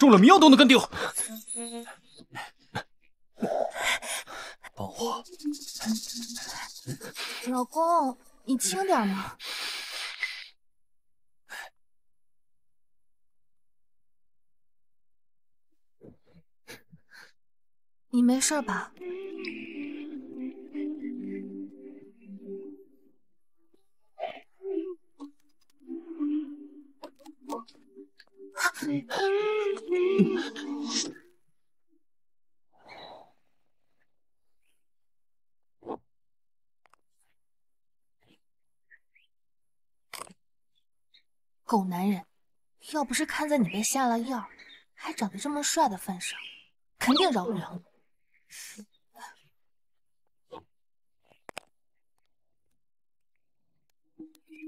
中了迷药都能跟丢，帮我，老公，你轻点嘛，你没事吧？狗男人，要不是看在你被下了药，还长得这么帅的份上，肯定饶不了你。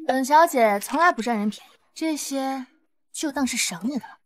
本 小姐从来不占人便宜，这些就当是赏你的了。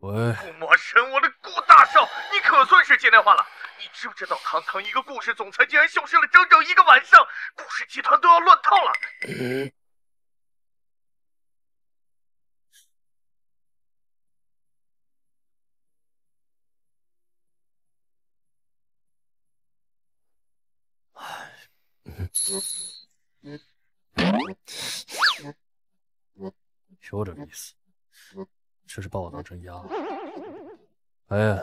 喂，顾魔神，我的顾大少，你可算是接电话了。你知不知道，堂堂一个顾氏总裁竟然消失了整整一个晚上，顾氏集团都要乱套了。嗯。哎，有点意思。真是把我当成鸭了！哎，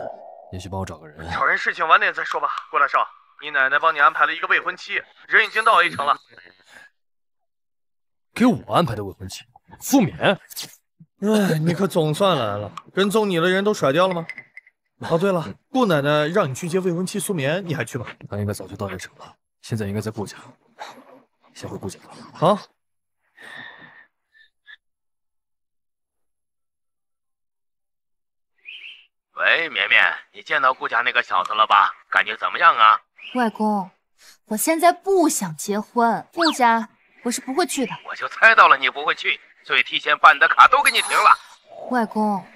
你去帮我找个人。找人事情晚点再说吧。郭大少，你奶奶帮你安排了一个未婚妻，人已经到 A 城了。给我安排的未婚妻，苏眠。哎，你可总算来了。跟踪你的人都甩掉了吗？哦，对了，顾奶奶让你去接未婚妻苏眠，你还去吗？她应该早就到 A 城了，现在应该在顾家。先回顾家吧。好。喂，绵绵，你见到顾家那个小子了吧？感觉怎么样啊？外公，我现在不想结婚，顾家我是不会去的。我就猜到了你不会去，所以提前办的卡都给你停了。外公，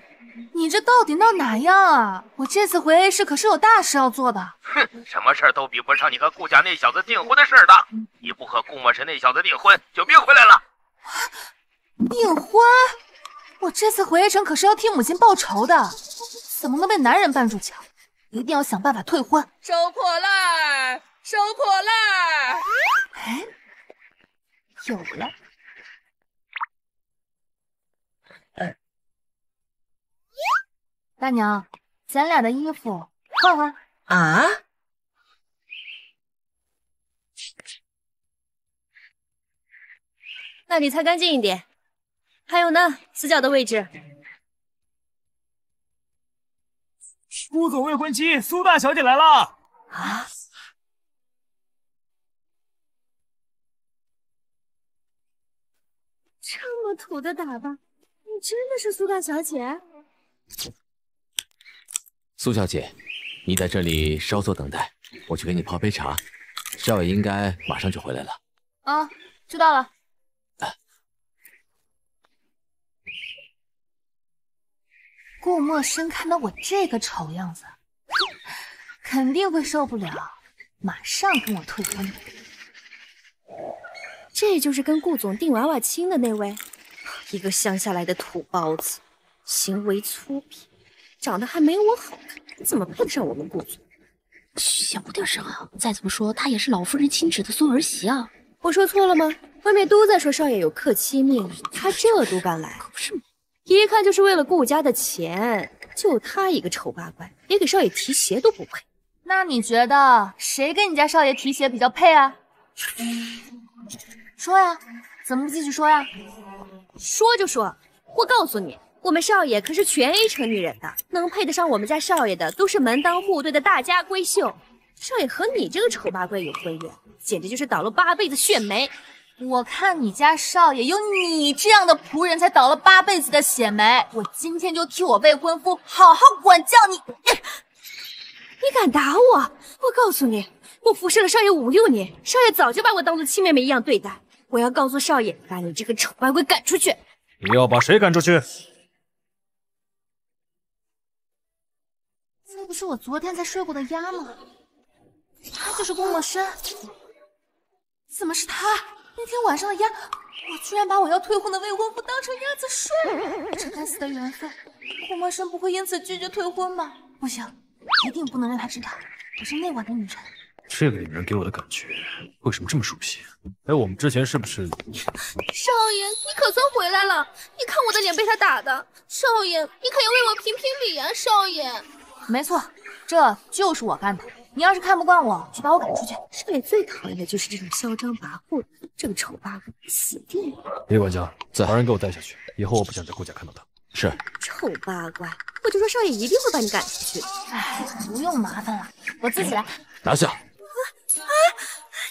你这到底闹哪样啊？我这次回 A 市可是有大事要做的。哼，什么事儿都比不上你和顾家那小子订婚的事儿大。你不和顾墨辰那小子订婚，就别回来了。订婚？我这次回叶城可是要替母亲报仇的。怎么能被男人绊住脚？一定要想办法退婚。收破烂收破烂哎，有了！大娘，咱俩的衣服换换。啊？那里擦干净一点。还有呢，死角的位置。苏总未婚妻苏大小姐来了！啊，这么土的打扮，你真的是苏大小姐？苏小姐，你在这里稍作等待，我去给你泡杯茶，少爷应该马上就回来了。啊，知道了。顾默生看到我这个丑样子，肯定会受不了，马上跟我退婚。这就是跟顾总订娃娃亲的那位，一个乡下来的土包子，行为粗鄙，长得还没我好看，怎么配得上我们顾总？小点声！再怎么说，他也是老夫人亲侄的孙儿媳啊。我说错了吗？外面都在说少爷有克妻命，他这都敢来，可不是吗？一看就是为了顾家的钱，就他一个丑八怪，连给少爷提鞋都不配。那你觉得谁跟你家少爷提鞋比较配啊？说呀，怎么不继续说呀？说就说，我告诉你，我们少爷可是全 A 城女人的，能配得上我们家少爷的都是门当户对的大家闺秀。少爷和你这个丑八怪有婚约，简直就是倒了八辈子血霉。我看你家少爷有你这样的仆人才倒了八辈子的血霉，我今天就替我未婚夫好好管教你。你敢打我？我告诉你，我服侍了少爷五六年，少爷早就把我当做亲妹妹一样对待。我要告诉少爷，把你这个丑八怪赶出去。你要把谁赶出去？这不是我昨天才睡过的鸭吗？他就是顾墨笙，怎么是他？那天晚上的鸭，我居然把我要退婚的未婚夫当成鸭子睡了。这该死的缘分，顾默生不会因此拒绝退婚吧？不行，一定不能让他知道我是那晚的女人。这个女人给我的感觉，为什么这么熟悉？哎，我们之前是不是？少爷，你可算回来了！你看我的脸被他打的。少爷，你可要为我评评理啊！少爷。没错，这就是我干的。你要是看不惯我，就把我赶出去。少爷最讨厌的就是这种嚣张跋扈的，这个丑八怪死定了！李管家，在把人给我带下去。以后我不想在顾家看到他。是。丑八怪，我就说少爷一定会把你赶出去。哎，不用麻烦了，我自己来。拿下。啊！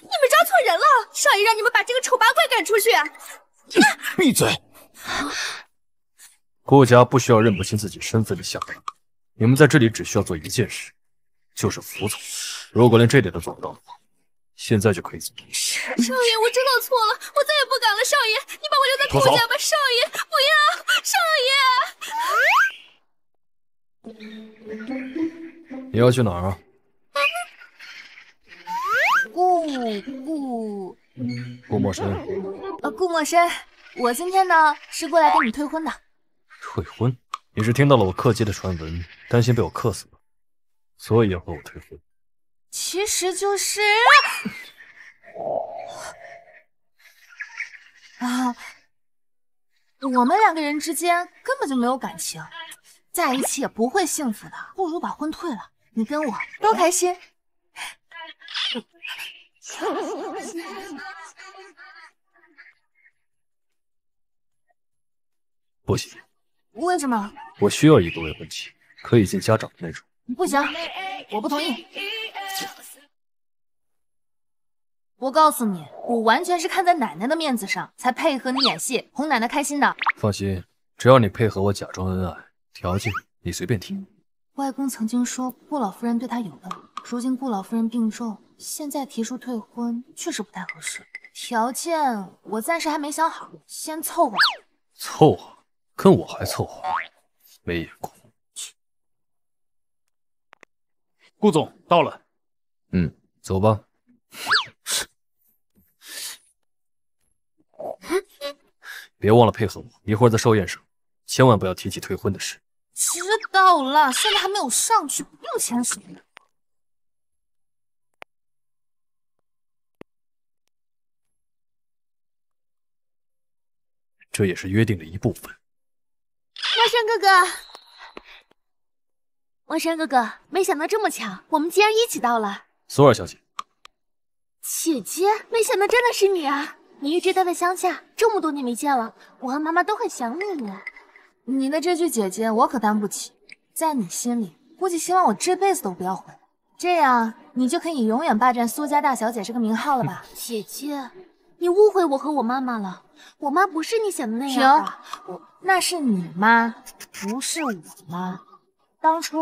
你们招错人了，少爷让你们把这个丑八怪赶出去。闭嘴。顾家不需要认不清自己身份的下人，你们在这里只需要做一件事。就是服从。如果连这点都做不到的话，现在就可以走。少爷，我知道错了，我再也不敢了。少爷，你把我留在顾家吧。少爷，不要，少爷。你要去哪儿啊？顾顾顾陌深。呃，顾陌深，我今天呢是过来跟你退婚的。退婚？你是听到了我客机的传闻，担心被我克死吗？所以要和我退婚，其实就是啊，我们两个人之间根本就没有感情，在一起也不会幸福的，不如把婚退了，你跟我都开心。不行，为什么？我需要一个未婚妻，可以见家长的那种。不行，我不同意。我告诉你，我完全是看在奶奶的面子上，才配合你演戏，哄奶奶开心的。放心，只要你配合我假装恩爱，条件你随便提。外公曾经说顾老夫人对他有恩，如今顾老夫人病重，现在提出退婚确实不太合适。条件我暂时还没想好，先凑合。凑合？跟我还凑合？没眼光。顾总到了，嗯，走吧。别忘了配合我，一会儿在寿宴上，千万不要提起退婚的事。知道了，现在还没有上去，不用潜水。这也是约定的一部分。默笙哥哥。文山哥哥，没想到这么巧，我们竟然一起到了。苏二小姐，姐姐，没想到真的是你啊！你一直待在乡下，这么多年没见了，我和妈妈都很想你。你的这句“姐姐”，我可担不起。在你心里，估计希望我这辈子都不要回来，这样你就可以永远霸占苏家大小姐这个名号了吧？姐姐，你误会我和我妈妈了。我妈不是你想的那样。行，我那是你妈，不是我妈。当初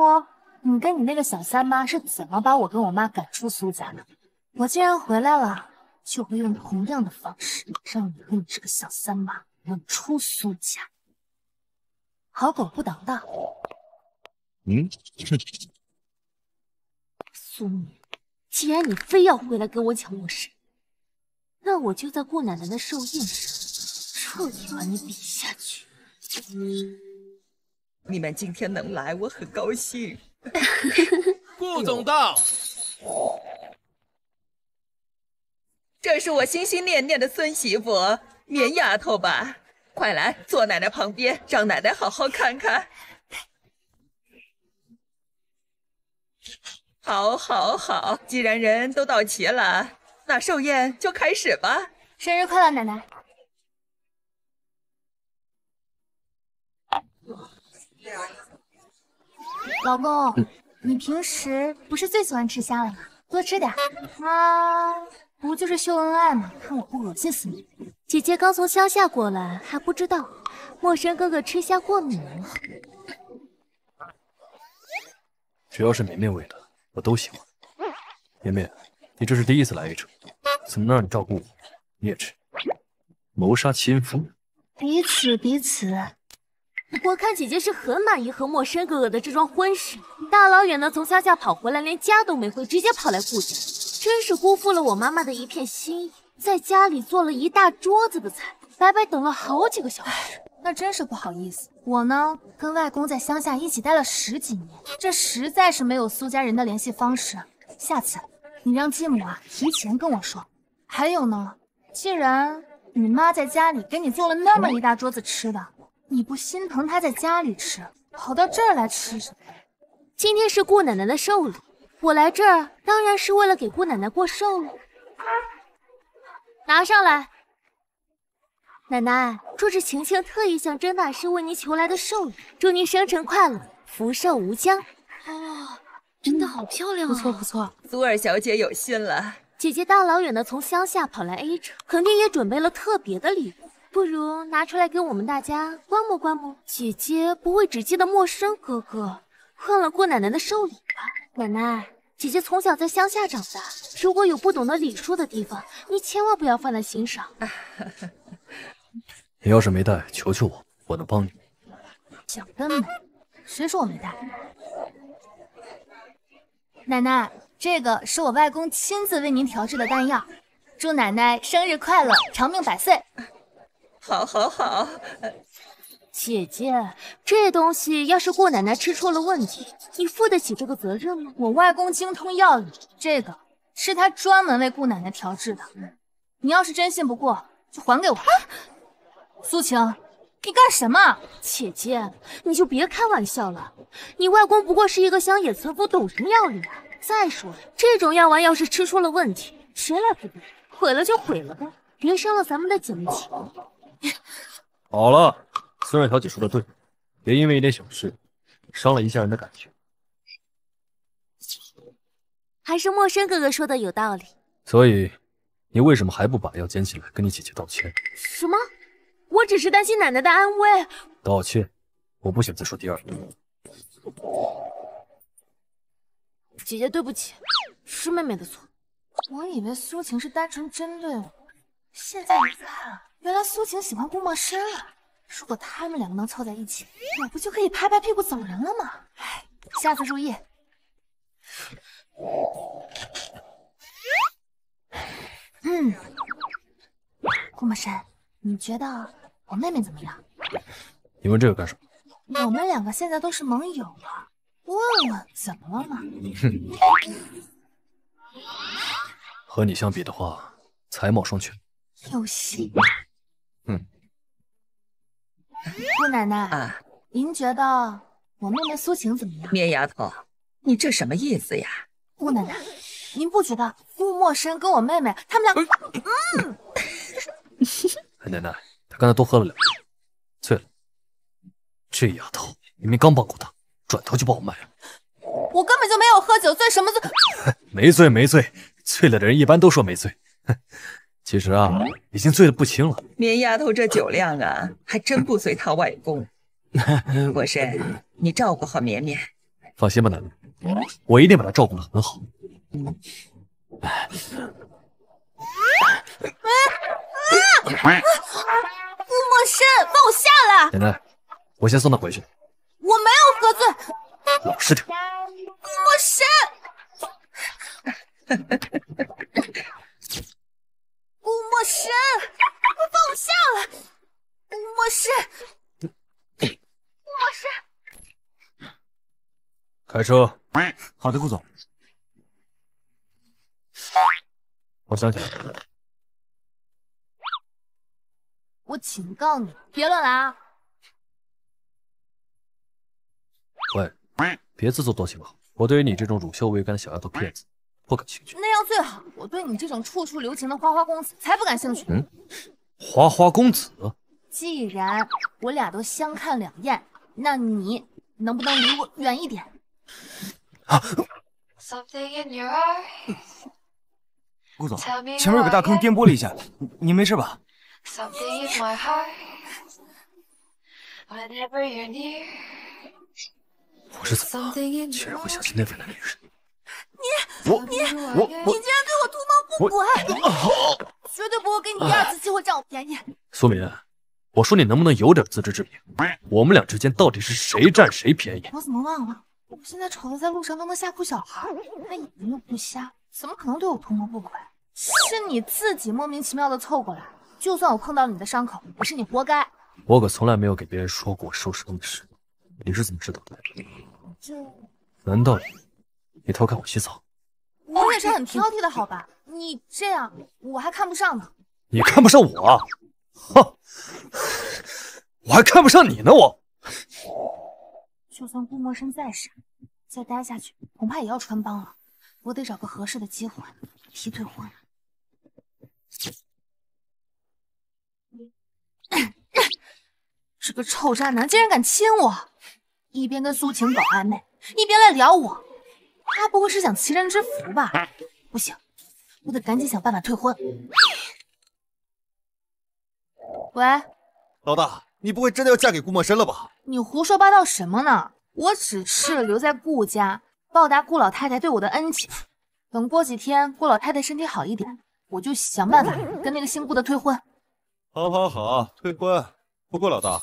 你跟你那个小三妈是怎么把我跟我妈赶出苏家的？我既然回来了，就会用同样的方式让你跟你这个小三妈滚出苏家。好狗不挡道。嗯，苏敏，既然你非要回来跟我抢卧室，那我就在顾奶奶的寿宴上彻底把你比下去。你们今天能来，我很高兴。顾总到，这是我心心念念的孙媳妇，棉丫头吧，快来坐奶奶旁边，让奶奶好好看看。好，好，好，既然人都到齐了，那寿宴就开始吧。生日快乐，奶奶。老公，你平时不是最喜欢吃虾了吗？多吃点。啊，不就是秀恩爱吗？看我不恶心死你！姐姐刚从乡下过来，还不知道，陌生哥哥吃虾过敏了。只要是绵绵味的，我都喜欢。绵绵，你这是第一次来邺城，怎么能让你照顾我？你也吃，谋杀亲夫。彼此彼此。我看姐姐是很满意和莫深哥哥的这桩婚事，大老远的从乡下跑回来，连家都没回，直接跑来顾家，真是辜负了我妈妈的一片心意。在家里做了一大桌子的菜，白白等了好几个小时，那真是不好意思。我呢，跟外公在乡下一起待了十几年，这实在是没有苏家人的联系方式。下次你让继母啊提前跟我说。还有呢，既然你妈在家里给你做了那么一大桌子吃的。你不心疼他在家里吃，跑到这儿来吃什么？今天是顾奶奶的寿礼，我来这儿当然是为了给顾奶奶过寿了。拿上来，奶奶，这是晴晴特意向甄大师为您求来的寿礼，祝您生辰快乐，福寿无疆。哦，真的好漂亮啊！不错不错，苏二小姐有心了。姐姐大老远的从乡下跑来 A 城，肯定也准备了特别的礼物。不如拿出来给我们大家观摩观摩。姐姐不会只记得陌生哥哥，忘了过奶奶的寿礼吧？奶奶，姐姐从小在乡下长大，如果有不懂得礼数的地方，你千万不要放在心上。你要是没带，求求我，我能帮你。想得美，谁说我没带？奶奶，这个是我外公亲自为您调制的丹药，祝奶奶生日快乐，长命百岁。好，好，好，姐姐，这东西要是顾奶奶吃出了问题，你负得起这个责任吗？我外公精通药理，这个是他专门为顾奶奶调制的。你要是真信不过，就还给我。苏晴，你干什么？姐姐，你就别开玩笑了。你外公不过是一个乡野村夫，懂什么药理啊？再说了，这种药丸要是吃出了问题，谁来负责？毁了就毁了呗，别伤了咱们的姐妹情。好了，孙阮小姐说的对，别因为一点小事伤了一下人的感情。还是莫深哥哥说的有道理。所以你为什么还不把药捡起来，跟你姐姐道歉？什么？我只是担心奶奶的安危。道歉，我不想再说第二遍。姐姐，对不起，是妹妹的错。我以为苏晴是单纯针对我。现在你看，原来苏晴喜欢顾墨深了。如果他们两个能凑在一起，我不就可以拍拍屁股走人了吗？哎，下次注意。嗯，顾墨深，你觉得我妹妹怎么样？你问这个干什么？我们两个现在都是盟友了，问问怎么了嘛？哼，和你相比的话，才貌双全。有戏。嗯。姑奶奶，啊，您觉得我妹妹苏晴怎么样？绵丫头，你这什么意思呀？姑奶奶，您不觉得顾默笙跟我妹妹他们俩，嗯。奶奶，她刚才多喝了两杯，醉了。这丫头明明刚帮过她，转头就把我卖了。我根本就没有喝酒，醉什么醉？没醉，没醉，醉了的人一般都说没醉。哼。其实啊，已经醉得不轻了。绵丫头这酒量啊，还真不随她外公。国深，你照顾好绵绵。放心吧，奶奶，我一定把她照顾得很好。啊！啊！莫深，放我下来！奶奶，我先送她回去。我没有喝醉。老实点。莫深。顾墨深，快放我下来！顾墨深，开 车。好的，顾总。我想想。我警告你，别乱来啊！喂，别自作多情了，我对于你这种乳臭未干的小丫头片子。不感兴趣，那样最好。我对你这种处处留情的花花公子才不感兴趣。嗯，花花公子。既然我俩都相看两厌，那你能不能离我远一点？啊！顾总，前面有个大坑，颠簸了一下，您没事吧？我是怎么了？竟然会想起那样的女人？你你我你竟然对我图谋不轨！好，绝对不会给你第二次机会占我便宜。苏敏，我说你能不能有点自知之明？我们俩之间到底是谁占谁便宜？我怎么忘了？我现在丑得在路上都能吓哭小孩，那眼睛又不瞎，怎么可能对我图谋不轨？是你自己莫名其妙的凑过来，就算我碰到了你的伤口，也是你活该。我可从来没有给别人说过我收拾东西的事，你是怎么知道的？这难道？你偷看我洗澡，我也是很挑剔的，好吧？你这样我还看不上呢。你看不上我，哼！我还看不上你呢，我。就算顾默笙再傻，再待下去恐怕也要穿帮了。我得找个合适的机会提退婚。这个臭渣男竟然敢亲我，一边跟苏晴搞暧昧，一边来撩我。他不会是想齐人之福吧？不行，我得赶紧想办法退婚。喂，老大，你不会真的要嫁给顾墨深了吧？你胡说八道什么呢？我只是留在顾家，报答顾老太太对我的恩情。等过几天顾老太太身体好一点，我就想办法跟那个姓顾的退婚。好，好，好，退婚。不过老大，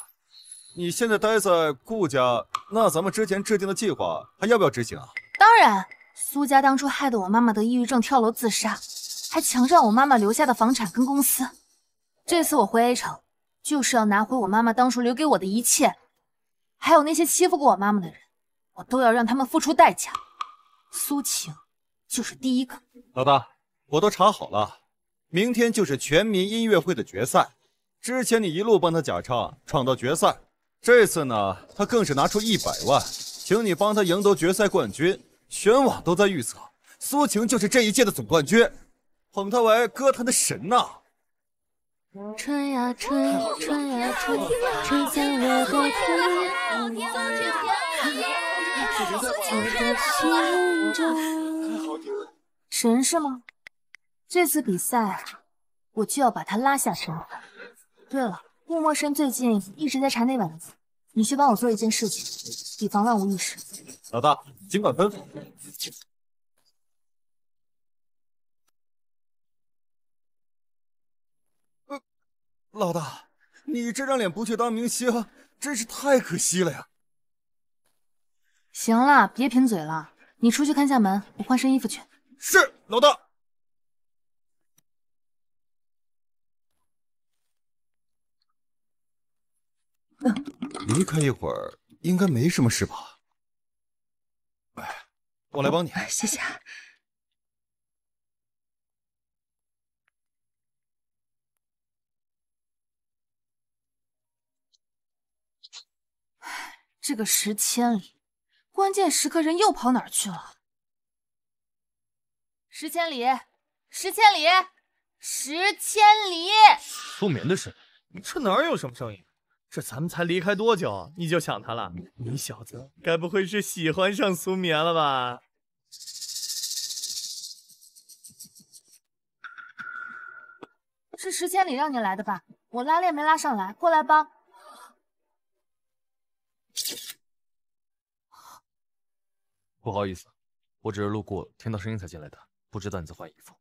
你现在待在顾家，那咱们之前制定的计划还要不要执行啊？当然，苏家当初害得我妈妈得抑郁症跳楼自杀，还强占我妈妈留下的房产跟公司。这次我回 A 城，就是要拿回我妈妈当初留给我的一切，还有那些欺负过我妈妈的人，我都要让他们付出代价。苏晴就是第一个。老大，我都查好了，明天就是全民音乐会的决赛。之前你一路帮他假唱闯到决赛，这次呢，他更是拿出一百万，请你帮他赢得决赛冠军。全网都在预测，苏晴就是这一届的总冠军，捧她为歌坛的神呐！吹呀吹，吹呀吹，吹在我的心中，吹在我的心中。神是吗？这次比赛，我就要把他拉下神坛。对了，顾默生最近一直在查那晚的字。你去帮我做一件事情，以防万无一失。老大，尽管吩咐。老大，你这张脸不去当明星，真是太可惜了呀！行了，别贫嘴了。你出去看下门，我换身衣服去。是，老大。离开一会儿应该没什么事吧？哎，我来帮你。谢谢。这个石千里，关键时刻人又跑哪儿去了？石千里，石千里，石千里。苏眠的声音，这哪有什么声音？这咱们才离开多久，你就想他了？你小子该不会是喜欢上苏眠了吧？是石千里让你来的吧？我拉链没拉上来，过来帮。不好意思，我只是路过，听到声音才进来的，不知道你在换衣服，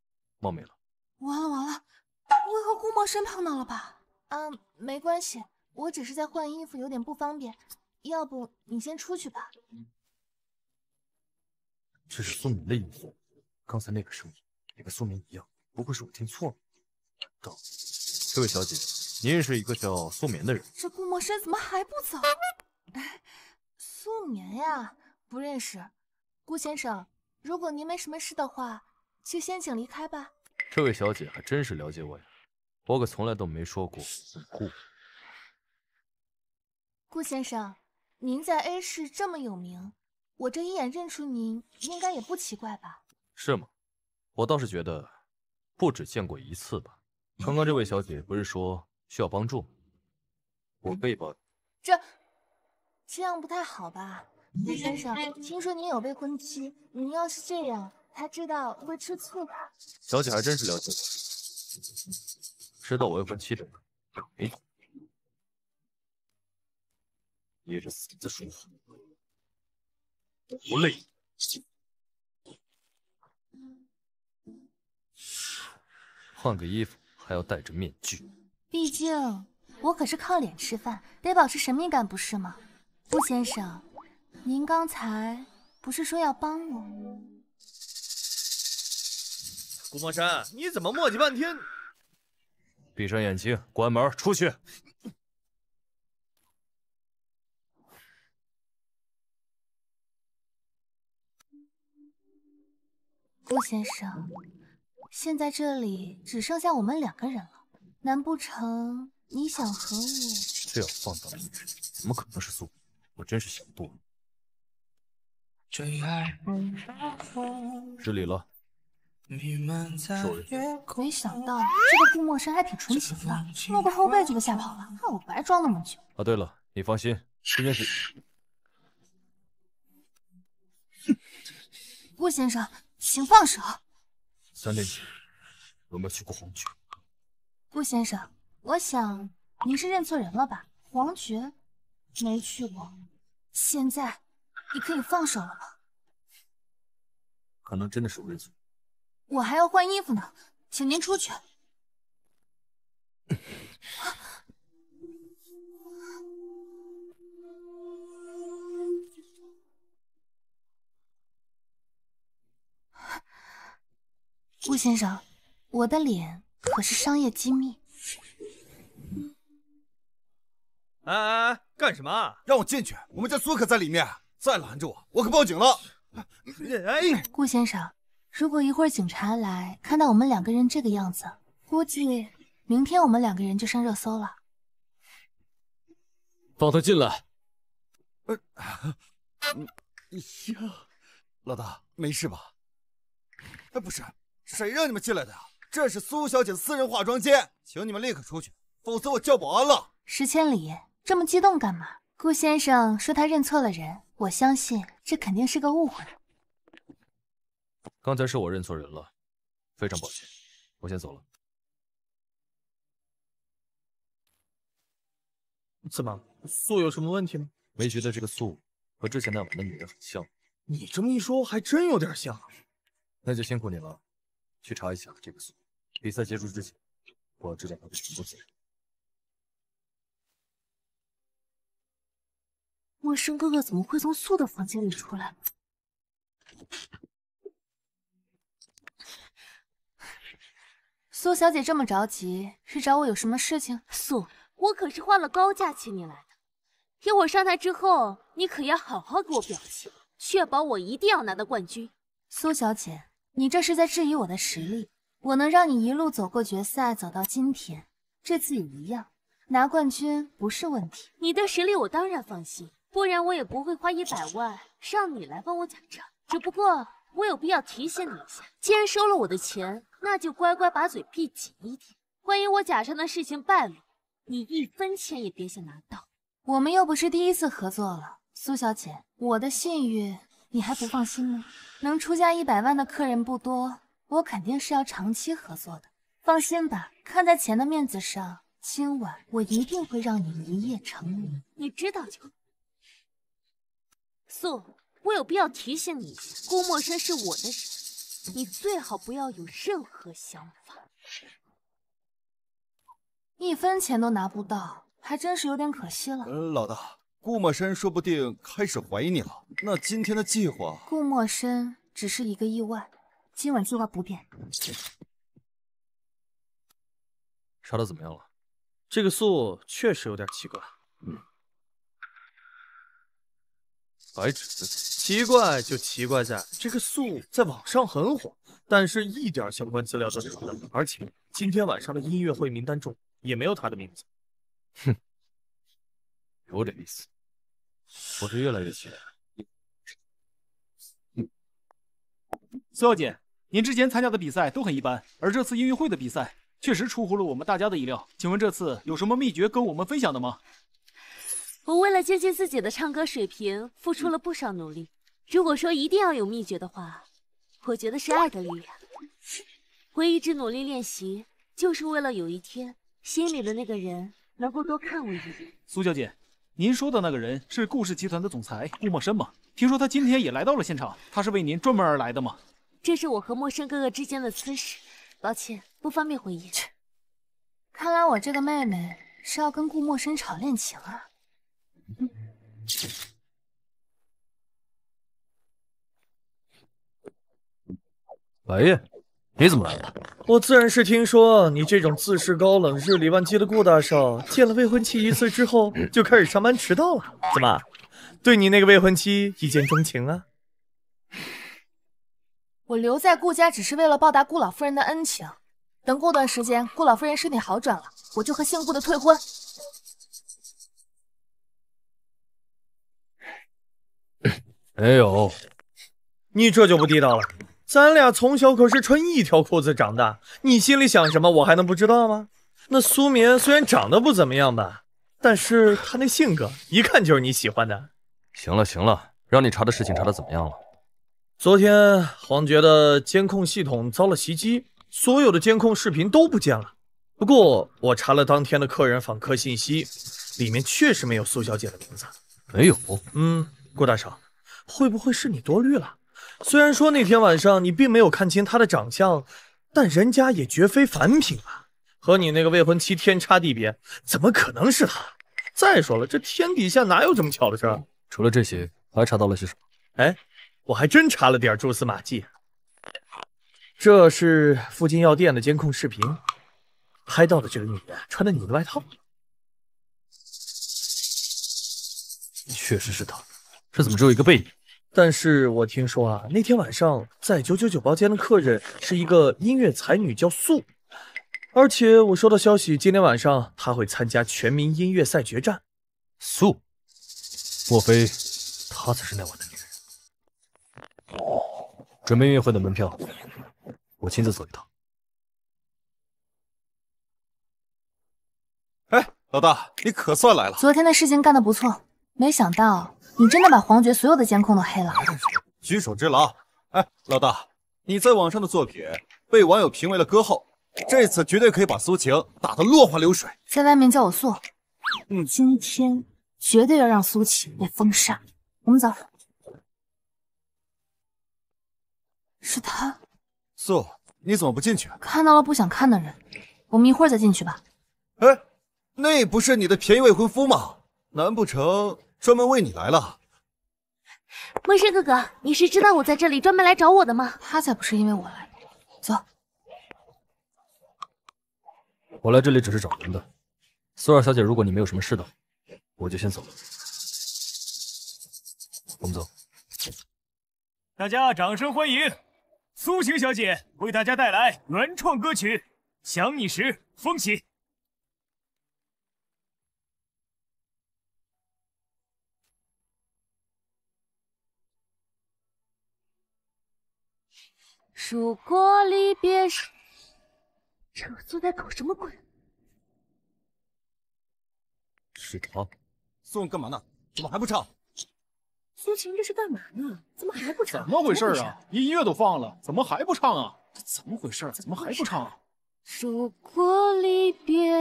冒昧了。完了完了，不会和顾墨笙碰到了吧？嗯，没关系。我只是在换衣服，有点不方便。要不你先出去吧。这是苏眠的衣服，刚才那个声音也跟苏眠一样，不过是我听错了。这位小姐，您认识一个叫苏眠的人？这顾墨山怎么还不走？苏眠呀，不认识。顾先生，如果您没什么事的话，就先请离开吧。这位小姐还真是了解我呀，我可从来都没说过。顾。顾先生，您在 A 市这么有名，我这一眼认出您，应该也不奇怪吧？是吗？我倒是觉得不止见过一次吧。刚刚这位小姐不是说需要帮助吗？我可以帮。这这样不太好吧？顾先生，听说您有未婚妻，您要是这样，她知道会吃醋的。小姐还真是了解，我，知道我未婚妻的人，没。憋着死在说话，不累？换个衣服还要戴着面具，毕竟我可是靠脸吃饭，得保持神秘感，不是吗？顾先生，您刚才不是说要帮我？顾墨山，你怎么磨叽半天？闭上眼睛，关门，出去。顾先生，现在这里只剩下我们两个人了，难不成你想和我？这要放到你，怎么可能是素？我真是想多了。失礼了，没想到这个顾默笙还挺纯情的，露个后背就被吓跑了，害我白装那么久。啊，对了，你放心，这件事。顾先生。请放手。三年前我们去过黄泉。顾先生，我想您是认错人了吧？黄泉没去过。现在你可以放手了吗？可能真的是我认错。我还要换衣服呢，请您出去。顾先生，我的脸可是商业机密。哎哎哎，干什么？让我进去，我们家苏可在里面。再拦着我，我可报警了。哎，顾先生，如果一会儿警察来看到我们两个人这个样子，估计明天我们两个人就上热搜了。放他进来。哎呀，老大，没事吧？哎，不是。谁让你们进来的这是苏小姐的私人化妆间，请你们立刻出去，否则我叫保安了。石千里，这么激动干嘛？顾先生说他认错了人，我相信这肯定是个误会。刚才是我认错人了，非常抱歉，我先走了。怎么，素有什么问题吗？没觉得这个素和之前那晚的女人很像？你这么一说，还真有点像。那就辛苦你了。去查一下这个素。比赛结束之前，我要知道他的全部资料。陌生哥哥怎么会从素的房间里出来？苏小姐这么着急，是找我有什么事情？素，我可是花了高价请你来的。一会儿上台之后，你可要好好给我表现，确保我一定要拿到冠军。苏小姐。你这是在质疑我的实力，我能让你一路走过决赛，走到今天，这次也一样，拿冠军不是问题。你的实力我当然放心，不然我也不会花一百万让你来帮我假唱。只不过我有必要提醒你一下，既然收了我的钱，那就乖乖把嘴闭紧一点。万一我假唱的事情败露，你一分钱也别想拿到。我们又不是第一次合作了，苏小姐，我的信誉。你还不放心吗？能出价一百万的客人不多，我肯定是要长期合作的。放心吧，看在钱的面子上，今晚我一定会让你一夜成名。你知道就好。素，我有必要提醒你一下，顾默笙是我的人，你最好不要有任何想法。一分钱都拿不到，还真是有点可惜了。老大。顾默深说不定开始怀疑你了，那今天的计划……顾默深只是一个意外，今晚计划不变。查的怎么样了？这个素确实有点奇怪。嗯，白纸奇怪就奇怪在这个素在网上很火，但是一点相关资料都找不到，而且今天晚上的音乐会名单中也没有他的名字。哼。有点意思，我是越来越期待。苏小姐，您之前参加的比赛都很一般，而这次音乐会的比赛确实出乎了我们大家的意料。请问这次有什么秘诀跟我们分享的吗？我为了接近自己的唱歌水平，付出了不少努力。如果说一定要有秘诀的话，我觉得是爱的力量。我一直努力练习，就是为了有一天心里的那个人能够多看我一眼。苏小姐。您说的那个人是顾氏集团的总裁顾默深吗？听说他今天也来到了现场，他是为您专门而来的吗？这是我和默生哥哥之间的私事，抱歉不方便回应。看来我这个妹妹是要跟顾默生炒恋情啊。呀。你怎么来了？我自然是听说你这种自视高冷、日理万机的顾大少，见了未婚妻一次之后，就开始上班迟到了。怎么，对你那个未婚妻一见钟情了？我留在顾家只是为了报答顾老夫人的恩情，等过段时间顾老夫人身体好转了，我就和姓顾的退婚。没有，你这就不地道了。咱俩从小可是穿一条裤子长大，你心里想什么，我还能不知道吗？那苏棉虽然长得不怎么样吧，但是她那性格一看就是你喜欢的。行了行了，让你查的事情查的怎么样了？昨天黄觉的监控系统遭了袭击，所有的监控视频都不见了。不过我查了当天的客人访客信息，里面确实没有苏小姐的名字。没有？嗯，顾大少，会不会是你多虑了？虽然说那天晚上你并没有看清他的长相，但人家也绝非凡品啊，和你那个未婚妻天差地别，怎么可能是他？再说了，这天底下哪有这么巧的事？除了这些，还查到了些什么？哎，我还真查了点蛛丝马迹。这是附近药店的监控视频，拍到的这个女人穿的女的外套，确实是他。这怎么只有一个背影？但是我听说啊，那天晚上在九九九包间的客人是一个音乐才女，叫素。而且我收到消息，今天晚上她会参加全民音乐赛决战。素，莫非她才是那晚的女人？准备音乐会的门票，我亲自走一趟。哎，老大，你可算来了。昨天的事情干得不错，没想到。你真的把皇爵所有的监控都黑了？举手之劳。哎，老大，你在网上的作品被网友评为了歌后，这次绝对可以把苏晴打的落花流水。在外面叫我素。嗯，今天绝对要让苏晴被封杀。我们走。是他。素，你怎么不进去？看到了不想看的人，我们一会儿再进去吧。哎，那不是你的便宜未婚夫吗？难不成？专门为你来了，温生哥哥，你是知道我在这里专门来找我的吗？他才不是因为我来的。走，我来这里只是找人的。苏二小姐，如果你没有什么事的话，我就先走了。我们走。大家掌声欢迎苏晴小姐为大家带来原创歌曲《想你时风起》。如果离别是……这个在搞什么鬼？是他，宋干嘛呢？怎么还不唱？苏晴这是干嘛呢？怎么还不唱？怎么回事啊？音乐都放了，怎么还不唱啊？这怎么回事？怎么还不唱、啊？如果离别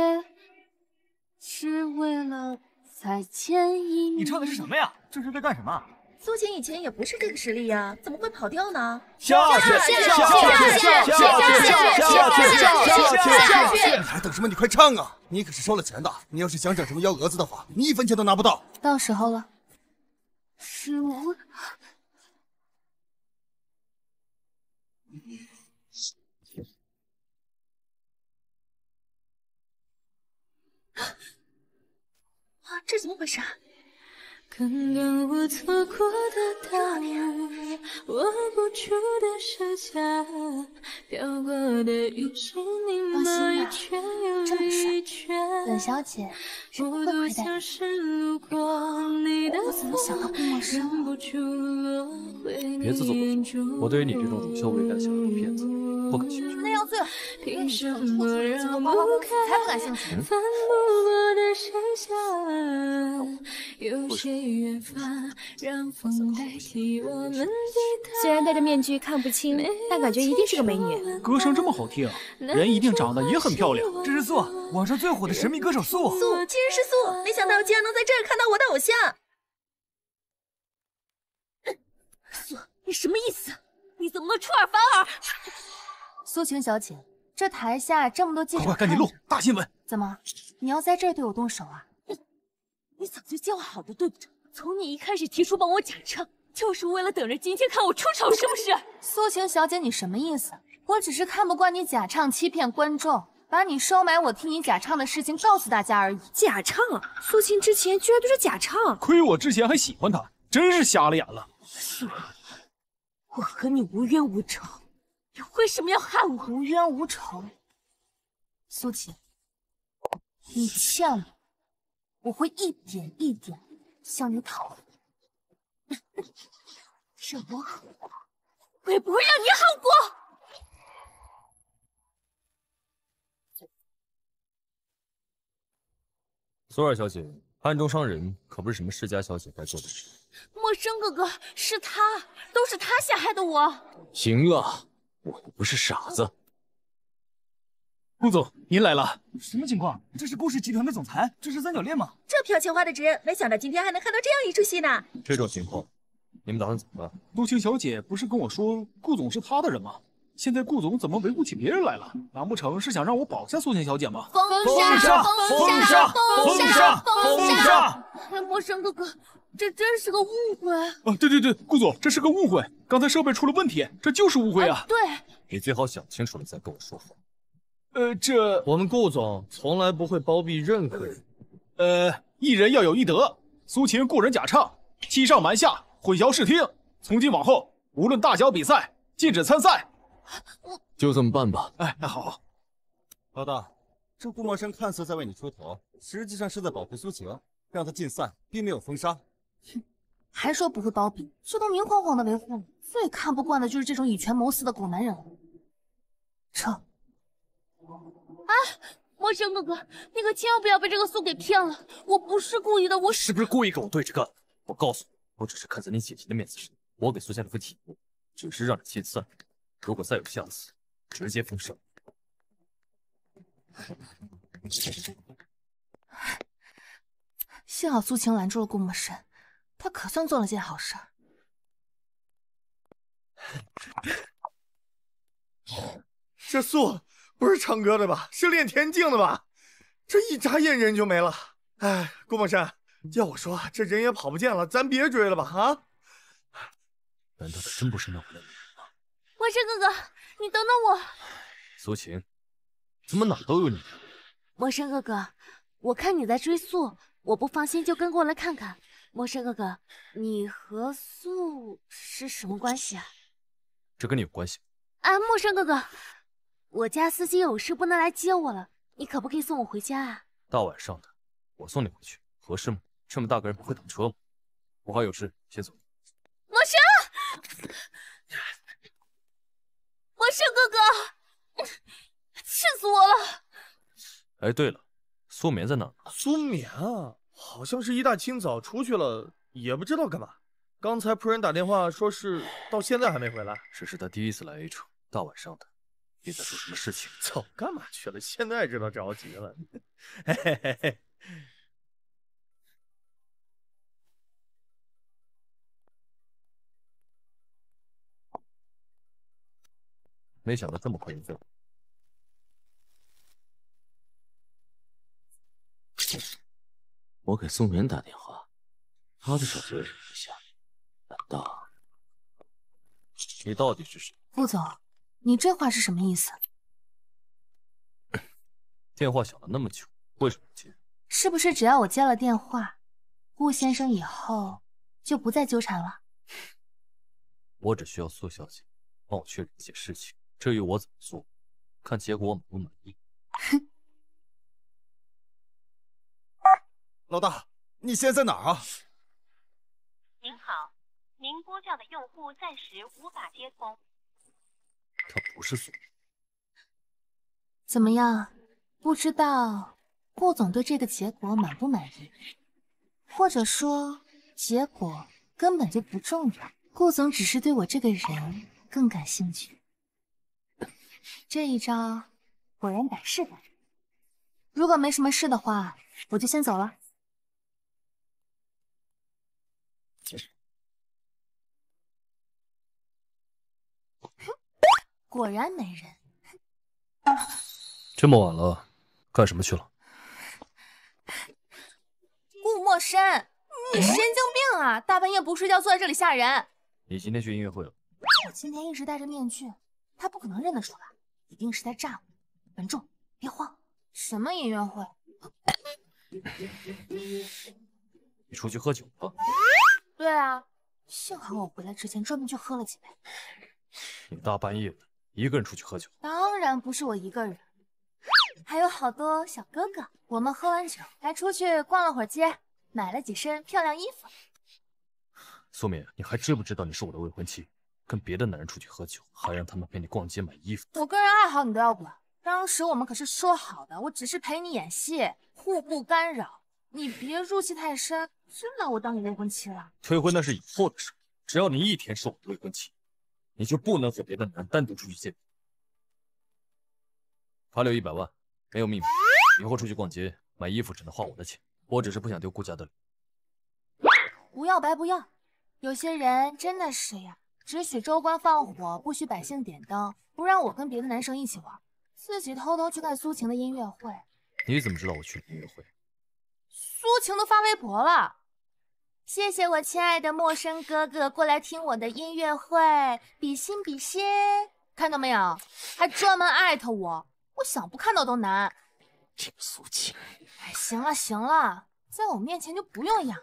是为了再见一面，你唱的是什么呀？这是在干什么？苏晴以前也不是这个实力呀，怎么会跑掉呢？下去下去下去下去下去下去下去下去下去下去！还等什么？你快唱啊！你可是收了钱的，你要是想整什么幺蛾子的话，你一分钱都拿不到。到时候了，师傅啊，这怎么回事啊？刚刚我错过的大雨，握不住的时差，飘过的雨是你把一圈又一圈，我都像是路过你的湖，忍不住落回你眼珠。凭什么绕不开翻不过的山峡？有些远方，让风代替我们抵达。虽然戴着面具看不清，但感觉一定是个美女。歌声这么好听，人一定长得也很漂亮。这是素，网上最火的神秘歌手素。素，竟然是素！没想到竟然能在这儿看到我的偶像。素，你什么意思？你怎么能出尔反尔？苏晴小姐，这台下这么多记者，快快赶紧录，大新闻！怎么，你要在这对我动手啊？你早就计划好的，对不对？从你一开始提出帮我假唱，就是为了等着今天看我出丑，是不是？苏晴小姐，你什么意思？我只是看不惯你假唱欺骗观众，把你收买我替你假唱的事情告诉大家而已。假唱，苏晴之前居然都是假唱，亏我之前还喜欢她，真是瞎了眼了。是，我和你无冤无仇。你为什么要害我？无冤无仇，苏琪，你欠我，我会一点一点向你讨还。让我好过，我也不会让你好过。苏二小姐，暗中伤人可不是什么世家小姐该做的事。默笙哥哥，是他，都是他陷害的我。行了。我又不是傻子，顾总，您来了，什么情况？这是顾氏集团的总裁，这是三角恋吗？这票钱花的值，没想到今天还能看到这样一出戏呢。这种情况，你们打算怎么办？陆青小姐不是跟我说，顾总是她的人吗？现在顾总怎么维护起别人来了？难不成是想让我保下苏晴小姐吗？封杀！封杀！封杀！封杀！封杀！陌生哥哥，这真是个误会啊！对对对，顾总，这是个误会。刚才设备出了问题，这就是误会啊！对，你最好想清楚了再跟我说话。呃，这我们顾总从来不会包庇任何人。呃，一人要有一德。苏秦雇人假唱，欺上瞒下，混淆视听。从今往后，无论大小比赛，禁止参赛。就这么办吧。哎，那好。老大，这顾默生看似在为你出头，实际上是在保护苏晴，让他进散，并没有封杀。哼，还说不会包庇，这都明晃晃的维护。你。最看不惯的就是这种以权谋私的狗男人了。撤。啊，默生哥哥，你可千万不要被这个苏给骗了。我不是故意的，我是不是故意跟我对着干？我告诉你，我只是看在你姐姐的面子上，我给苏家留份体面，只是让你进散。如果再有下次，直接封杀。幸好苏晴拦住了顾墨深，他可算做了件好事。这 素不是唱歌的吧？是练田径的吧？这一眨眼人就没了。哎，顾墨山，要我说，这人也跑不见了，咱别追了吧，啊？难道他真不是那伙人？莫生哥哥，你等等我。苏晴，怎么哪都有你？莫生哥哥，我看你在追溯，我不放心，就跟过来看看。莫生哥哥，你和素是什么关系啊？这跟你有关系？哎，莫生哥哥，我家司机有事不能来接我了，你可不可以送我回家啊？大晚上的，我送你回去合适吗？这么大个人不会等车吗？我还有事，先走。莫生。王生哥哥，气死我了！哎，对了，苏眠在哪？苏眠啊，好像是一大清早出去了，也不知道干嘛。刚才仆人打电话说是到现在还没回来。这是他第一次来 A 城，大晚上的，你在做什么事情。早干嘛去了？现在知道着急了。嘿嘿嘿嘿。没想到这么快就在我给宋眠打电话，她的手机响，难道？你到底是谁？顾总，你这话是什么意思？电话响了那么久，为什么不接？是不是只要我接了电话，顾先生以后就不再纠缠了？我只需要苏小姐帮我确认一些事情。至于我怎么做，看结果我满不满意。老大，你现在在哪儿？您好，您拨叫的用户暂时无法接通。他不是锁。怎么样？不知道顾总对这个结果满不满意？或者说，结果根本就不重要？顾总只是对我这个人更感兴趣。这一招果然百试百灵。如果没什么事的话，我就先走了。果然没人。这么晚了，干什么去了？顾墨深，你神经病啊！大半夜不睡觉，坐在这里吓人。你今天去音乐会了？我今天一直戴着面具。他不可能认得出来，一定是在诈我。稳住，别慌。什么音乐会？你出去喝酒了？对啊，幸好我回来之前专门去喝了几杯。你大半夜的一个人出去喝酒？当然不是我一个人，还有好多小哥哥。我们喝完酒还出去逛了会儿街，买了几身漂亮衣服。苏敏，你还知不知道你是我的未婚妻？跟别的男人出去喝酒，还让他们陪你逛街买衣服。我个人爱好你都要管？当时我们可是说好的，我只是陪你演戏，互不干扰。你别入戏太深，真拿我当你未婚妻了。退婚那是以后的事，只要你一天是我的未婚妻，你就不能和别的男人单独出去见面。罚留一百万，没有秘密。以后出去逛街买衣服只能花我的钱。我只是不想丢顾家的脸。不要白不要，有些人真的是呀。只许州官放火，不许百姓点灯。不让我跟别的男生一起玩，自己偷偷去看苏晴的音乐会。你怎么知道我去音乐会？苏晴都发微博了，谢谢我亲爱的陌生哥哥过来听我的音乐会，比心比心，看到没有？还专门艾特我，我想不看到都难。这个苏晴，行了行了，在我面前就不用了。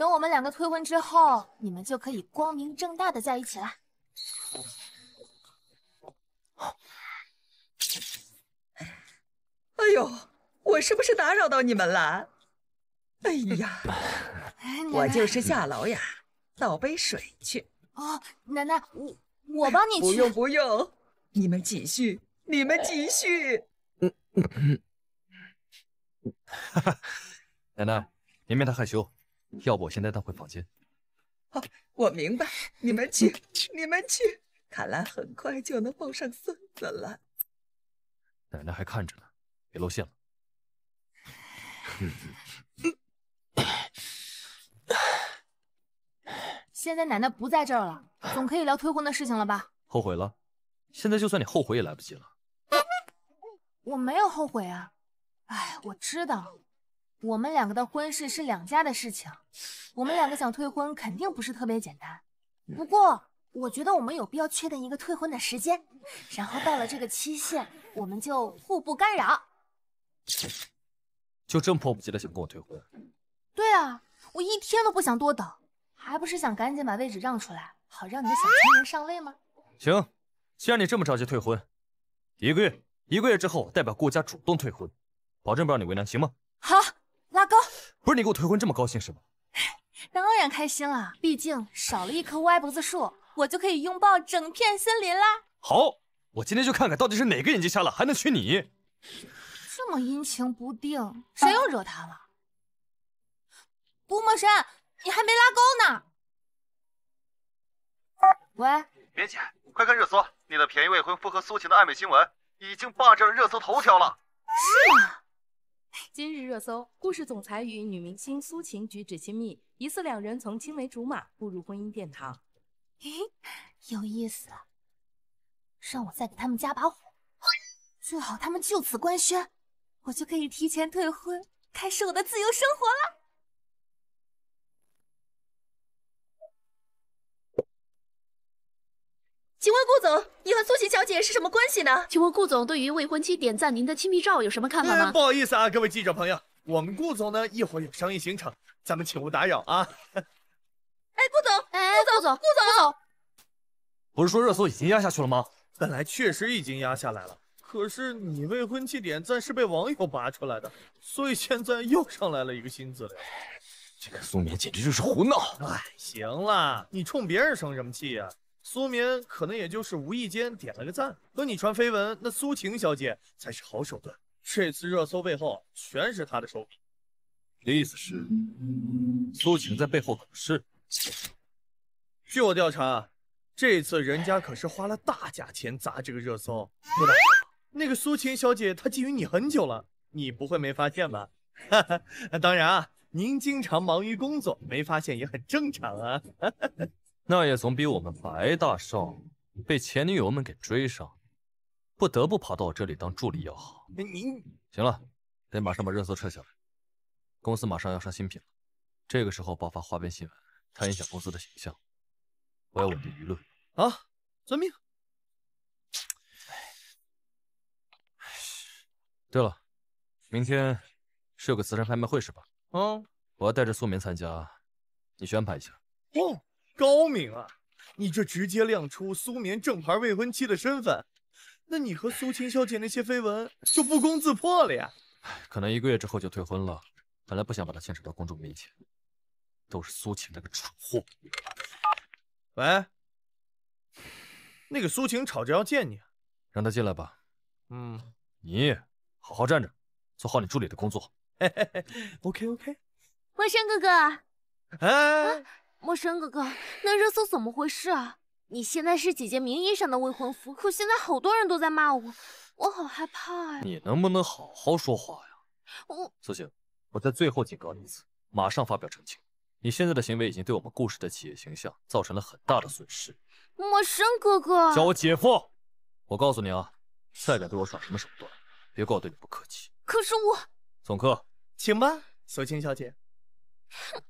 等我们两个退婚之后，你们就可以光明正大的在一起了。哎呦，我是不是打扰到你们了？哎呀，我就是下楼呀，倒杯水去。哦，奶奶，我我帮你去。不用不用，你们继续，你们继续。嗯哈哈，奶奶，您绵他害羞。要不我先带他回房间。好，我明白。你们去，你们去。看来很快就能抱上孙子了。奶奶还看着呢，别露馅了。现在奶奶不在这儿了，总可以聊退婚的事情了吧？后悔了？现在就算你后悔也来不及了。我没有后悔啊。哎，我知道。我们两个的婚事是两家的事情，我们两个想退婚肯定不是特别简单。不过，我觉得我们有必要确定一个退婚的时间，然后到了这个期限，我们就互不干扰。就这么迫不及待想跟我退婚？对啊，我一天都不想多等，还不是想赶紧把位置让出来，好让你的小情人上位吗？行，既然你这么着急退婚，一个月，一个月之后，代表顾家主动退婚，保证不让你为难，行吗？好。不是你给我退婚这么高兴是吧？当然开心了，毕竟少了一棵歪脖子树，我就可以拥抱整片森林啦。好，我今天就看看到底是哪个眼睛瞎了还能娶你。这么阴晴不定，谁又惹他了？不陌生，你还没拉钩呢。喂，绵姐，快看热搜，你的便宜未婚夫和苏晴的暧昧新闻已经霸占了热搜头条了。是吗？今日热搜：故事总裁与女明星苏晴举止亲密，疑似两人从青梅竹马步入婚姻殿堂。咦，有意思啊！让我再给他们加把火，最好他们就此官宣，我就可以提前退婚，开始我的自由生活了。请问顾总，你和苏晴小姐是什么关系呢？请问顾总对于未婚妻点赞您的亲密照有什么看法吗？不好意思啊，各位记者朋友，我们顾总呢一会儿有商业行程，咱们请勿打扰啊。哎，顾总，顾总，顾总，顾总，不是说热搜已经压下去了吗？本来确实已经压下来了，可是你未婚妻点赞是被网友拔出来的，所以现在又上来了一个新资料。这个苏眠简直就是胡闹！哎，行了，你冲别人生什么气呀？苏眠可能也就是无意间点了个赞，和你传绯闻，那苏晴小姐才是好手段。这次热搜背后全是她的手。你的意思是，苏晴在背后搞事？据我调查，这次人家可是花了大价钱砸这个热搜，对那个苏晴小姐她觊觎你很久了，你不会没发现吧？哈哈，当然啊，您经常忙于工作，没发现也很正常啊。哈哈。那也总比我们白大少被前女友们给追上，不得不跑到我这里当助理要好。你行了，得马上把热搜撤下来。公司马上要上新品了，这个时候爆发花边新闻，太影响公司的形象。我要稳定舆论。啊，遵命。对了，明天是有个慈善拍卖会是吧？嗯，我要带着苏棉参加，你去安排一下。哦。高明啊！你这直接亮出苏眠正牌未婚妻的身份，那你和苏晴小姐那些绯闻就不攻自破了呀。可能一个月之后就退婚了。本来不想把她牵扯到公众面前，都是苏晴那个蠢货。喂，那个苏晴吵着要见你，让他进来吧。嗯，你好好站着，做好你助理的工作。嘿嘿嘿 OK OK，温山哥哥。哎。陌生哥哥，那热搜怎么回事啊？你现在是姐姐名义上的未婚夫，可现在好多人都在骂我，我好害怕啊！你能不能好好说话呀？我苏青，我在最后警告你一次，马上发表澄清。你现在的行为已经对我们顾氏的企业形象造成了很大的损失。陌生哥哥，叫我姐夫。我告诉你啊，再敢对我耍什么手段，别怪我对你不客气。可是我送客，请吧，苏青小姐。哼。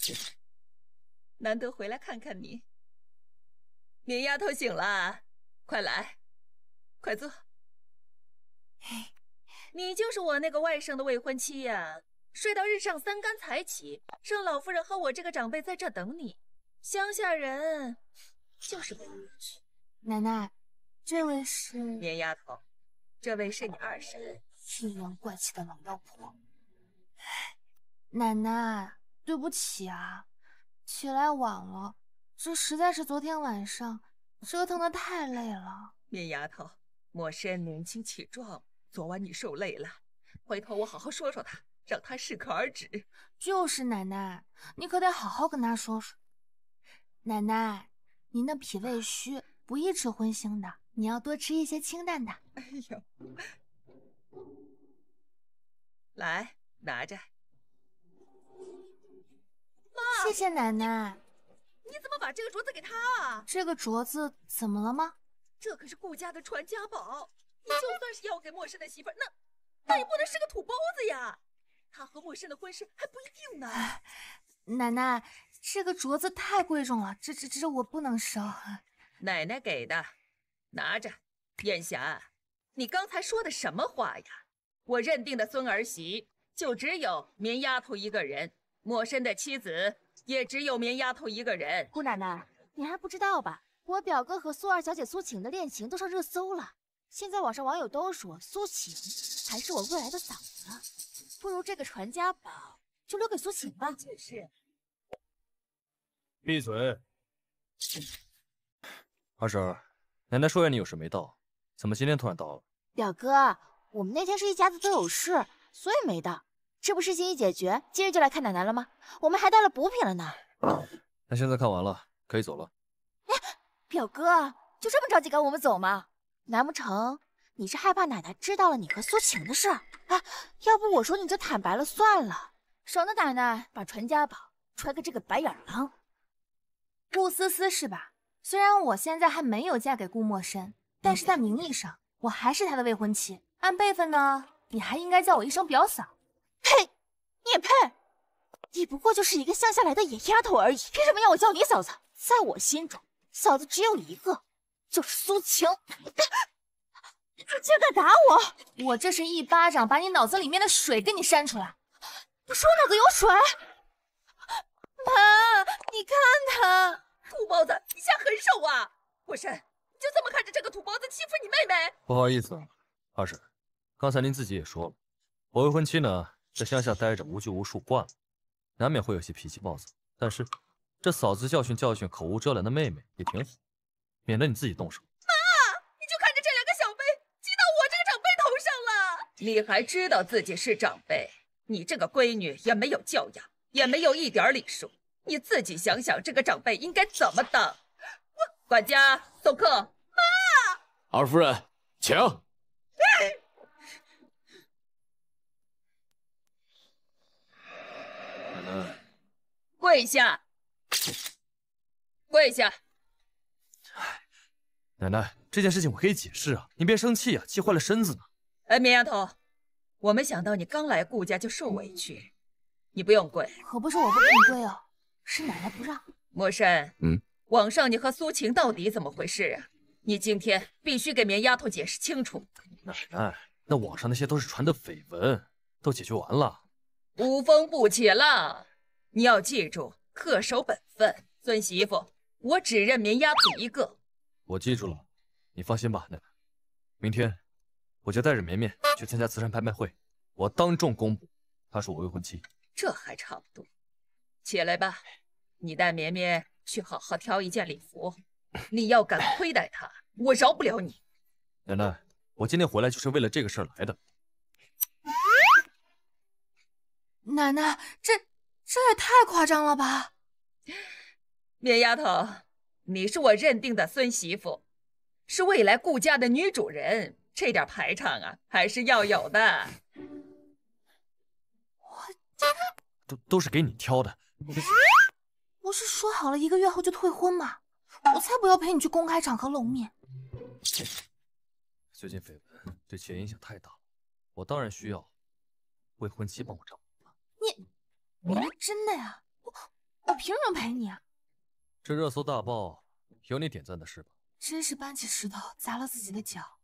难得回来看看你，棉丫头醒了，快来，快坐。你就是我那个外甥的未婚妻呀，睡到日上三竿才起，让老夫人和我这个长辈在这等你。乡下人就是不如去。奶奶，这位是棉丫头，这位是你二婶，阴阳怪气的老妖婆。奶奶。对不起啊，起来晚了，这实在是昨天晚上折腾的太累了。面丫头，莫深年轻气壮，昨晚你受累了，回头我好好说说他，让他适可而止。就是奶奶，你可得好好跟他说说。奶奶，您的脾胃虚，不宜吃荤腥的，你要多吃一些清淡的。哎呦，来拿着。谢谢奶奶，你怎么把这个镯子给她啊？这个镯子怎么了吗？这可是顾家的传家宝，你就算是要给陌生的媳妇儿，那那也不能是个土包子呀！他和陌生的婚事还不一定呢。奶奶，这个镯子太贵重了，这这这我不能收。奶奶给的，拿着。燕霞，你刚才说的什么话呀？我认定的孙儿媳就只有棉丫头一个人，莫生的妻子。也只有棉丫头一个人。姑奶奶，你还不知道吧？我表哥和苏二小姐苏晴的恋情都上热搜了。现在网上网友都说苏晴才是我未来的嫂子，不如这个传家宝就留给苏晴吧。是。闭嘴！二婶，奶奶说让你有事没到，怎么今天突然到了？表哥，我们那天是一家子都有事，所以没到。这不事情一解决，今日就来看奶奶了吗？我们还带了补品了呢。那现在看完了，可以走了。表哥，就这么着急赶我们走吗？难不成你是害怕奶奶知道了你和苏晴的事？啊，要不我说你就坦白了算了，省得奶奶把传家宝传给这个白眼狼。顾思思是吧？虽然我现在还没有嫁给顾默深，但是在名义上我还是他的未婚妻。按辈分呢，你还应该叫我一声表嫂。呸！你也配！你不过就是一个乡下来的野丫头而已，凭什么要我叫你嫂子？在我心中，嫂子只有一个，就是苏晴。你竟敢打我！我这是一巴掌把你脑子里面的水给你扇出来。我说脑子有水。妈，你看他，土包子，你下狠手啊！我神，你就这么看着这个土包子欺负你妹妹？不好意思，二婶，刚才您自己也说了，我未婚妻呢？在乡下待着无拘无束惯了，难免会有些脾气暴躁。但是，这嫂子教训教训口无遮拦的妹妹也挺好，免得你自己动手。妈，你就看着这两个小辈欺到我这个长辈头上了。你还知道自己是长辈？你这个闺女也没有教养，也没有一点礼数。你自己想想，这个长辈应该怎么当？我管家送客。妈，二夫人，请。跪下，跪下！哎，奶奶，这件事情我可以解释啊，您别生气啊，气坏了身子呢。哎，棉丫头，我没想到你刚来顾家就受委屈，你不用跪。可不是我不肯跪哦，是奶奶不让。莫深，嗯，网上你和苏晴到底怎么回事啊？你今天必须给棉丫头解释清楚。奶奶，那网上那些都是传的绯闻，都解决完了。无风不起浪。你要记住，恪守本分。孙媳妇，我只认绵丫头一个。我记住了，你放心吧，奶奶。明天我就带着绵绵去参加慈善拍卖会，我当众公布她是我未婚妻。这还差不多。起来吧，你带绵绵去好好挑一件礼服。你要敢亏待她，我饶不了你。奶奶，我今天回来就是为了这个事儿来的。奶奶，这。这也太夸张了吧，免丫头，你是我认定的孙媳妇，是未来顾家的女主人，这点排场啊还是要有的。我，这都都是给你挑的。不是说好了一个月后就退婚吗？我才不要陪你去公开场合露面。最近绯闻对钱影响太大，我当然需要未婚妻帮我照顾了。你。真的呀？我我凭什么陪你啊？这热搜大爆，有你点赞的事吧？真是搬起石头砸了自己的脚，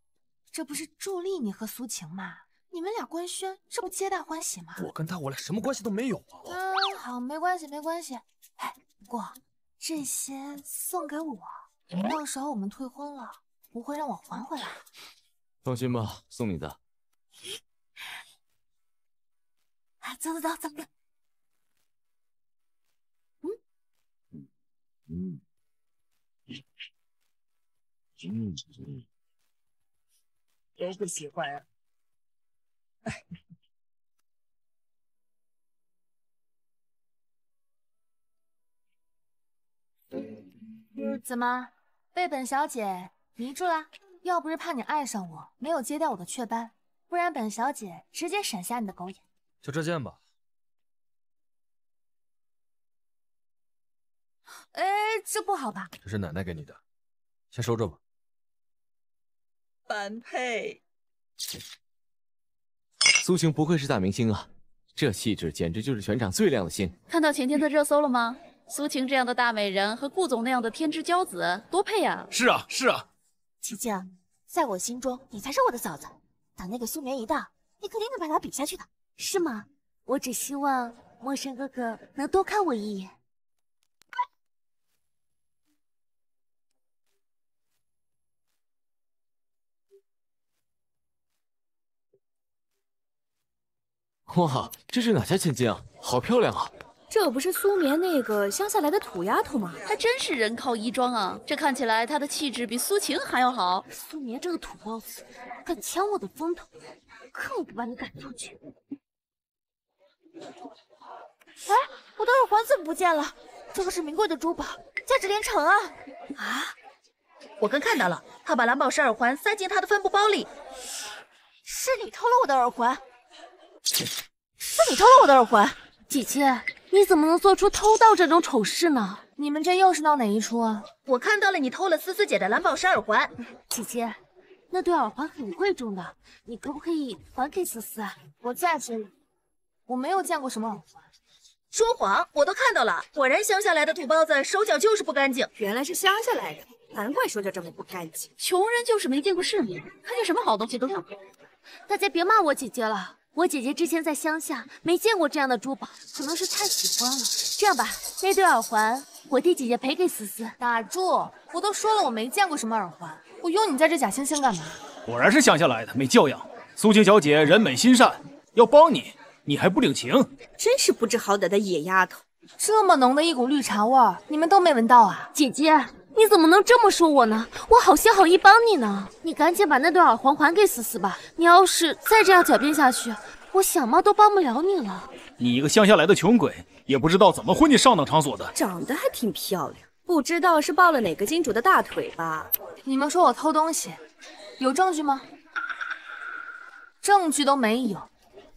这不是助力你和苏晴吗？你们俩官宣，这不皆大欢喜吗？我跟他我俩什么关系都没有啊！嗯，好没关系，没关系。哎，不过这些送给我，到时候我们退婚了，不会让我还回来。放心吧，送你的。哎，走走走走走。嗯嗯，都不喜欢。哎，怎么被本小姐迷住了？要不是怕你爱上我，没有揭掉我的雀斑，不然本小姐直接闪瞎你的狗眼。就这件吧。哎，这不好吧？这是奶奶给你的，先收着吧。般配。苏晴不愧是大明星啊，这气质简直就是全场最亮的星。看到前天的热搜了吗？苏晴这样的大美人和顾总那样的天之骄子，多配啊！是啊，是啊。琪晴，在我心中，你才是我的嫂子。等那个苏眠一到，你肯定能把她比下去的，是吗？我只希望陌生哥哥能多看我一眼。哇，这是哪家千金啊？好漂亮啊！这不是苏眠那个乡下来的土丫头吗？还真是人靠衣装啊！这看起来她的气质比苏晴还要好。苏眠这个土包子，敢抢我的风头，看我不把你赶出去！哎，我的耳环怎么不见了？这可是名贵的珠宝，价值连城啊！啊！我刚看到了，她把蓝宝石耳环塞进她的帆布包里。是你偷了我的耳环！是你偷了我的耳环，姐姐，你怎么能做出偷盗这种丑事呢？你们这又是闹哪一出？啊？我看到了，你偷了思思姐的蓝宝石耳环。姐姐，那对耳环很贵重的，你可不可以还给思思？我在这了，我没有见过什么耳环。说谎，我都看到了。果然乡下来的土包子，手脚就是不干净。原来是乡下来的，难怪手脚这么不干净。穷人就是没见过世面，看见什么好东西都想偷。大家别骂我姐姐了。我姐姐之前在乡下没见过这样的珠宝，可能是太喜欢了。这样吧，那对耳环我替姐姐赔给思思。打住！我都说了我没见过什么耳环，我用你在这假惺惺干嘛？果然是乡下来的，没教养。苏青小姐人美心善，要帮你，你还不领情，真是不知好歹的野丫头。这么浓的一股绿茶味儿，你们都没闻到啊？姐姐。你怎么能这么说我呢？我好心好意帮你呢，你赶紧把那对耳环还给思思吧。你要是再这样狡辩下去，我想猫都帮不了你了。你一个乡下来的穷鬼，也不知道怎么混进上等场所的，长得还挺漂亮，不知道是抱了哪个金主的大腿吧？你们说我偷东西，有证据吗？证据都没有，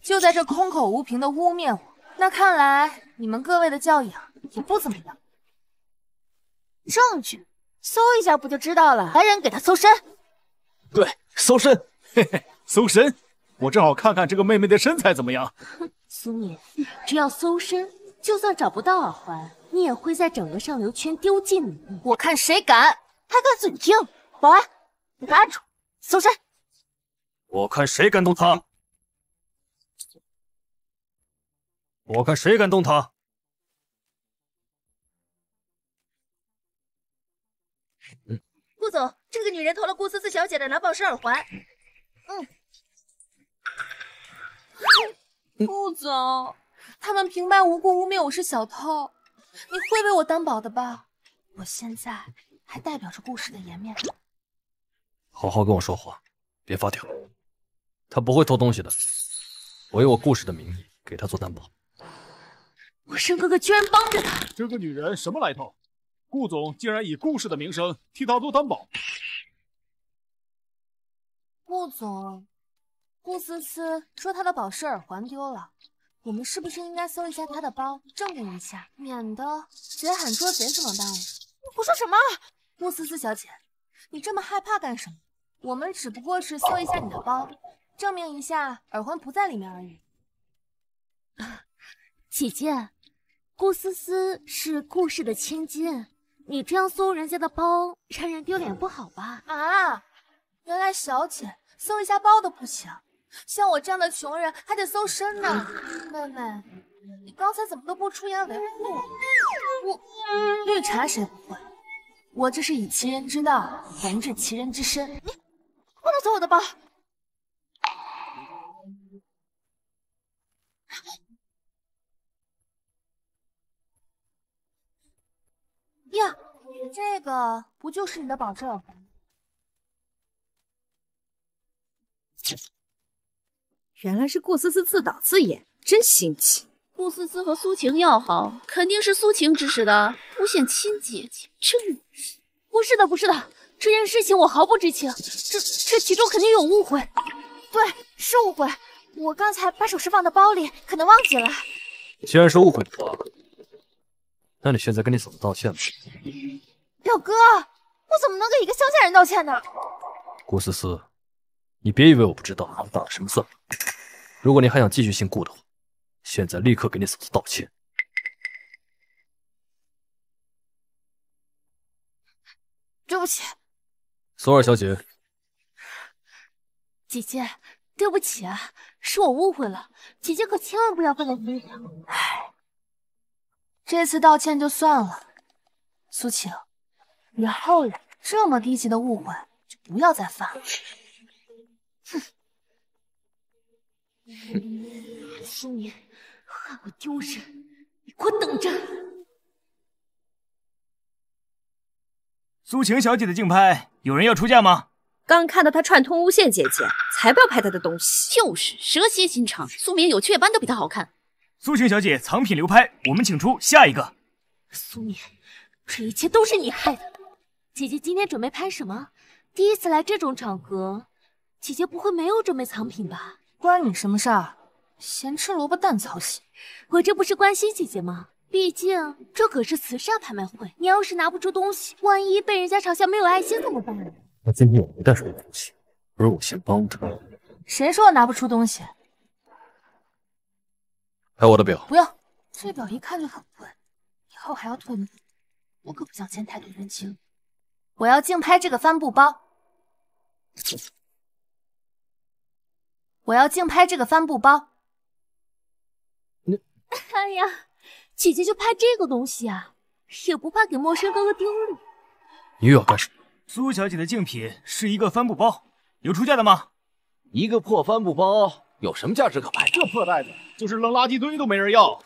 就在这空口无凭的污蔑我。那看来你们各位的教养也不怎么样。证据。搜一下不就知道了？来人，给她搜身。对，搜身，嘿嘿，搜身。我正好看看这个妹妹的身材怎么样。苏 敏，只要搜身，就算找不到耳环，你也会在整个上流圈丢尽我看谁敢，还敢嘴硬？保安，你给按住，搜身。我看谁敢动她！我看谁敢动她！顾总，这个女人偷了顾思思小姐的蓝宝石耳环。嗯，顾总，他们平白无故污蔑我是小偷，你会为我担保的吧？我现在还代表着顾氏的颜面，好好跟我说话，别发条。她不会偷东西的，我以我顾氏的名义给她做担保。我生哥哥居然帮着她，这个女人什么来头？顾总竟然以顾氏的名声替他做担保。顾总，顾思思说她的宝石耳环丢了，我们是不是应该搜一下她的包，证明一下，免得贼喊捉贼怎么办？胡说什么？顾思思小姐，你这么害怕干什么？我们只不过是搜一下你的包，证明一下耳环不在里面而已。姐姐，顾思思是顾氏的千金。你这样搜人家的包，让人丢脸不好吧？啊，原来小姐搜一下包都不行，像我这样的穷人还得搜身呢。妹妹，你刚才怎么都不出言维护我？我绿茶谁不会？我这是以其人之道还治其人之身。你不能搜我的包。呀，这个不就是你的保证？原来是顾思思自导自演，真新奇。顾思思和苏晴要好，肯定是苏晴指使的，诬陷亲姐姐。是不是的，不是的，这件事情我毫不知情。这这其中肯定有误会，对，是误会。我刚才把首饰放到包里，可能忘记了。既然是误会的话。那你现在跟你嫂子道歉吧，表哥，我怎么能给一个乡下人道歉呢？顾思思，你别以为我不知道你打了什么算盘。如果你还想继续姓顾的话，现在立刻给你嫂子道歉。对不起，索尔小姐，姐姐，对不起啊，是我误会了，姐姐可千万不要放在心上。哎。这次道歉就算了，苏晴，以后这么低级的误会就不要再犯了。哼，苏明，害我丢人，你给我等着。苏晴小姐的竞拍，有人要出价吗？刚看到她串通诬陷姐姐，才不要拍她的东西。就是，蛇蝎心肠。苏眠有雀斑都比她好看。苏晴小姐藏品流拍，我们请出下一个。苏念，这一切都是你害的。姐姐今天准备拍什么？第一次来这种场合，姐姐不会没有准备藏品吧？关你什么事儿？咸吃萝卜淡操心。我这不是关心姐姐吗？毕竟这可是慈善拍卖会，你要是拿不出东西，万一被人家嘲笑没有爱心怎么办？我最近我没带什么东西，不如我先帮着。谁说我拿不出东西？有我的表，不要，这表一看就很贵，以后还要退吗？我可不想欠太多人情。我要竞拍这个帆布包。我要竞拍这个帆布包。你，哎呀，姐姐就拍这个东西啊，也不怕给陌生哥哥丢脸。你又要干什么？苏小姐的竞品是一个帆布包，有出价的吗？一个破帆布包。有什么价值可拍？这破袋子就是扔垃圾堆都没人要。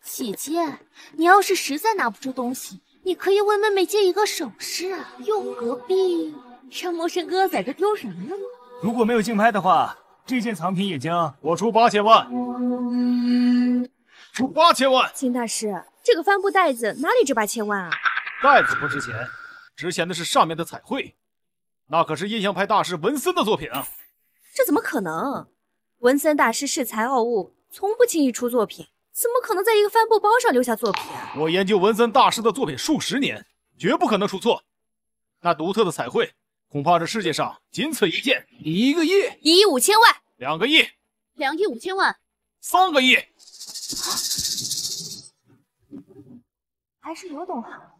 姐姐，你要是实在拿不出东西，你可以为妹妹借一个首饰啊，又何必让魔神哥在这丢人呢？如果没有竞拍的话，这件藏品也将我出八千万。出八千万！金大师，这个帆布袋子哪里值八千万啊？袋子不值钱，值钱的是上面的彩绘，那可是印象派大师文森的作品啊！这怎么可能？文森大师恃才傲物，从不轻易出作品，怎么可能在一个帆布包上留下作品啊？我研究文森大师的作品数十年，绝不可能出错。那独特的彩绘，恐怕这世界上仅此一件。一个亿，一亿五千万，两个亿，两亿五千万，三个亿，还是有懂行的，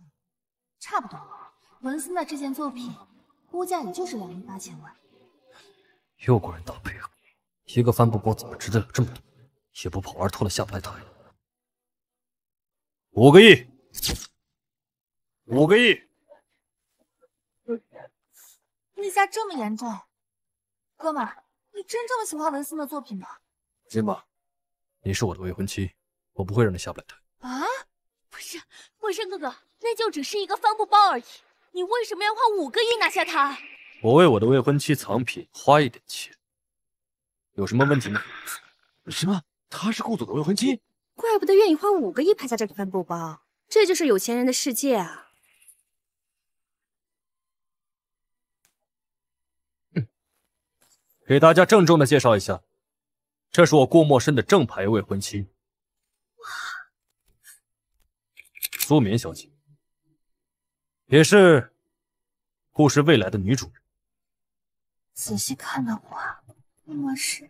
差不多。文森的这件作品估价也就是两亿八千万。又过人倒霉了。一个帆布包怎么值得了这么多？也不怕玩脱了下不来台？五个亿，五个亿。那价这么严重，哥们，你真这么喜欢文森的作品吗？放心吧，你是我的未婚妻，我不会让你下不来台。啊？不是，文森哥哥，那就只是一个帆布包而已，你为什么要花五个亿拿下它？我为我的未婚妻藏品花一点钱。有什么问题吗？什么？她是顾总的未婚妻，怪不得愿意花五个亿拍下这个帆布包。这就是有钱人的世界啊！给大家郑重的介绍一下，这是我顾默生的正牌未婚妻，苏眠小姐，也是顾氏未来的女主人。仔细看到我。莫是，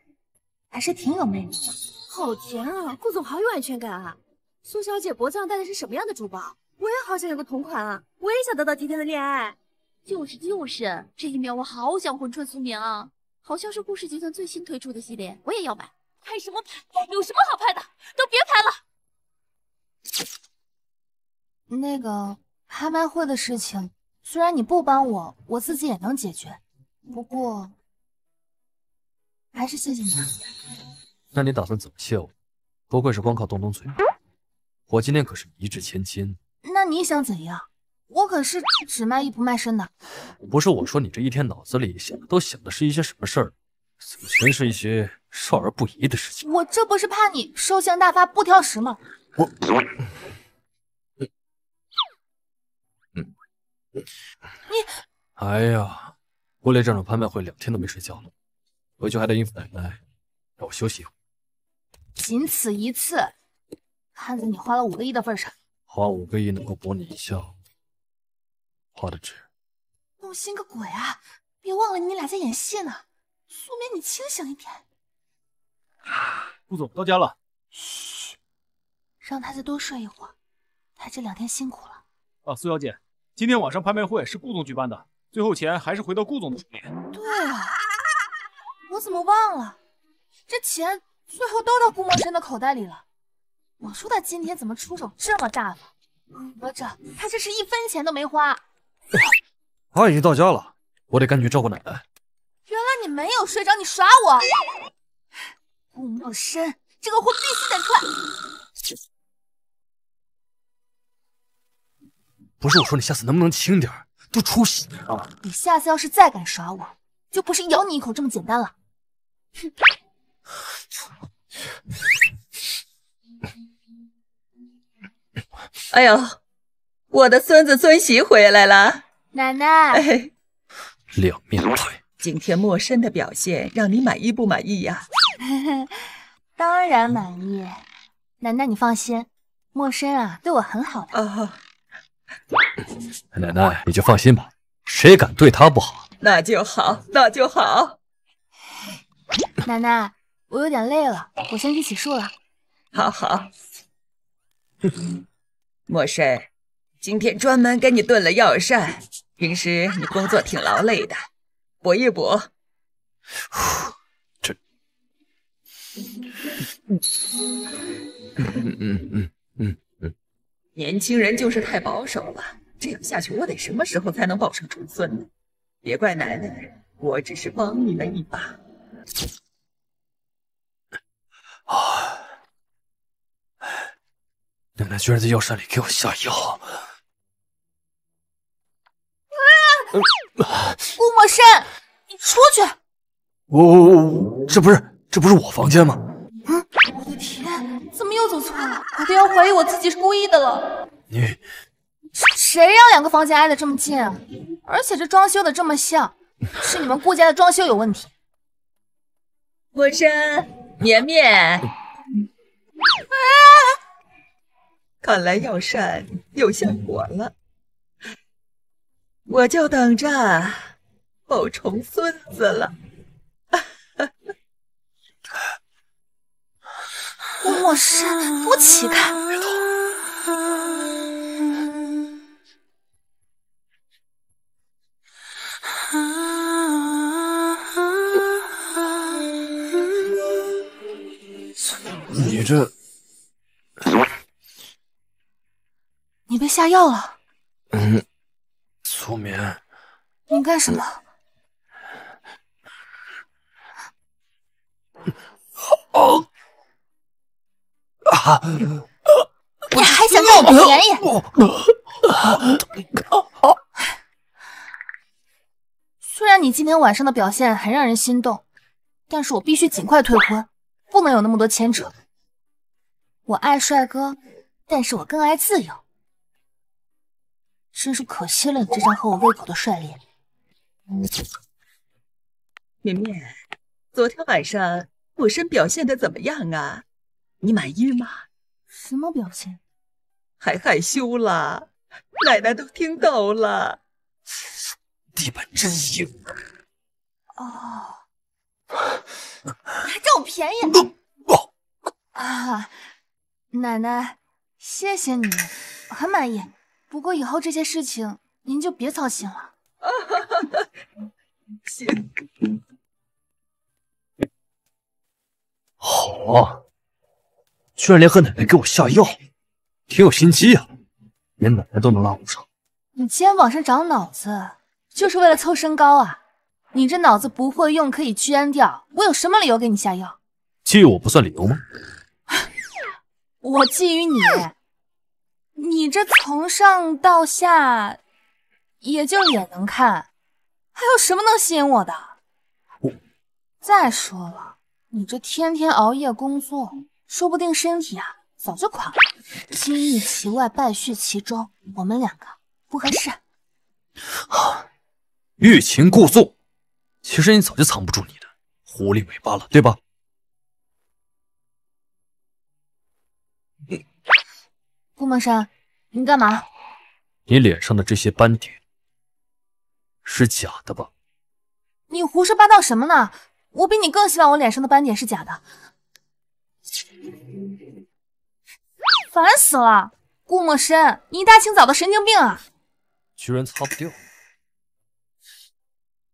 还是挺有魅力的，好甜啊！顾总好有安全感啊！苏小姐脖子上戴的是什么样的珠宝？我也好想有个同款啊！我也想得到今天的恋爱。就是就是，这一秒我好想魂穿苏明啊！好像是顾氏集团最新推出的系列，我也要买。拍什么拍？有什么好拍的？都别拍了。那个拍卖会的事情，虽然你不帮我，我自己也能解决。不过。还是谢谢你。啊。那你打算怎么谢我？不愧是光靠动动嘴。我今天可是一掷千金。那你想怎样？我可是只卖艺不卖身的。不是我说，你这一天脑子里想的都想的是一些什么事儿？怎么全是一些少儿不宜的事情？我这不是怕你兽性大发不挑食吗？我，你，你。哎呀，我连这场拍卖会两天都没睡觉了。回去还得应付奶奶，让我休息一会仅此一次，看在你花了五个亿的份上，花五个亿能够博你一笑，花的值。动心个鬼啊！别忘了你俩在演戏呢。苏眠，你清醒一点。顾总到家了。嘘，让他再多睡一会儿，他这两天辛苦了。啊，苏小姐，今天晚上拍卖会是顾总举办的，最后钱还是回到顾总的手里。对啊。我怎么忘了？这钱最后都到顾墨深的口袋里了。我说他今天怎么出手这么大方？哪吒，他这是一分钱都没花？他已经到家了，我得赶紧照顾奶奶。原来你没有睡着，你耍我！顾墨深，这个货必须得踹！不是我说你，下次能不能轻点？都出血了！你下次要是再敢耍我，就不是咬你一口这么简单了。哎呦，我的孙子孙媳回来了，奶奶。两面派。今天莫深的表现让你满意不满意呀？当然满意，奶奶你放心，莫深啊对我很好的。奶奶你就放心吧，谁敢对他不好？那就好，那就好。奶奶，我有点累了，我先去洗漱了。好，好。莫 生，今天专门给你炖了药膳，平时你工作挺劳累的，补一补。这……嗯嗯嗯嗯嗯。年轻人就是太保守了，这样下去我得什么时候才能抱上重孙呢？别怪奶奶，我只是帮你们一把。啊！奶奶居然在药膳里给我下药！啊！顾墨深，你出去！我我我，这不是这不是我房间吗？嗯，我的天，怎么又走错了？我都要怀疑我自己是故意的了。你，谁让两个房间挨得这么近啊？而且这装修的这么像，是你们顾家的装修有问题。我深，绵绵，看来药膳有效果了，我就等着抱重孙子了。哈哈，我起开！这，你被下药了。嗯，苏眠，你干什么？啊啊！你还想占我便宜？虽然你今天晚上的表现很让人心动，但是我必须尽快退婚，不能有那么多牵扯。我爱帅哥，但是我更爱自由。真是可惜了你这张合我胃口的帅脸。绵绵，昨天晚上我身表现的怎么样啊？你满意吗？什么表现？还害羞了？奶奶都听到了。地板真硬。哦，还占我便宜。啊。奶奶，谢谢你，很满意。不过以后这些事情您就别操心了。行，好啊，居然联合奶奶给我下药，挺有心机啊，连奶奶都能拉拢上。你肩膀上长脑子，就是为了凑身高啊。你这脑子不会用可以捐掉，我有什么理由给你下药？借我不算理由吗？我觊觎你，你这从上到下也就眼能看，还有什么能吸引我的？我再说了，你这天天熬夜工作，说不定身体啊早就垮了。金玉其外，败絮其中，我们两个不合适。欲擒故纵，其实你早就藏不住你的狐狸尾巴了，对吧？顾默山，你干嘛？你脸上的这些斑点是假的吧？你胡说八道什么呢？我比你更希望我脸上的斑点是假的。烦死了，顾墨深，你一大清早的神经病啊！居然擦不掉，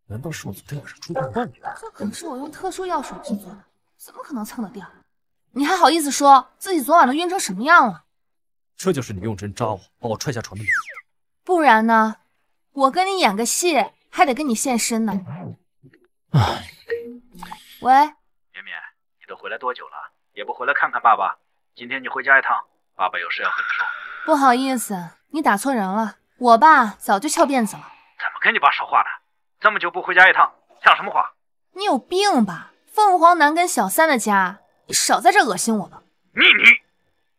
难道是我昨天晚上中毒幻觉？这可是我用特殊药水制作的，怎么可能蹭得掉？你还好意思说自己昨晚都晕成什么样了？这就是你用针扎我，把我踹下床的理由。不然呢？我跟你演个戏，还得跟你现身呢。哎。喂。绵绵，你都回来多久了？也不回来看看爸爸。今天你回家一趟，爸爸有事要和你说。不好意思，你打错人了。我爸早就翘辫子了。怎么跟你爸说话呢？这么久不回家一趟，像什么话？你有病吧？凤凰男跟小三的家，你少在这恶心我吧。秘密，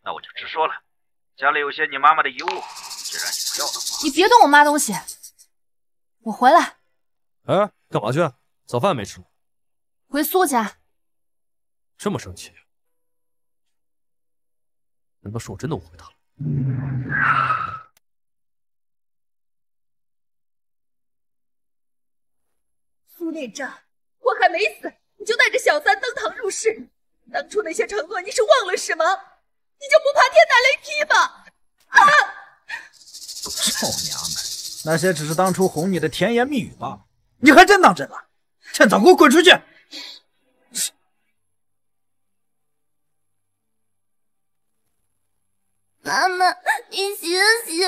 那我就直说了。家里有些你妈妈的遗物，既然你不要的话，你别动我妈东西。我回来。哎，干嘛去？早饭没吃吗？回苏家。这么生气？难道是我真的误会他了？苏念正，我还没死，你就带着小三登堂入室。当初那些承诺，你是忘了是吗？你就不怕天打雷劈吗？啊！臭娘们，那些只是当初哄你的甜言蜜语罢了，你还真当真了？趁早给我滚出去！妈妈，你醒醒，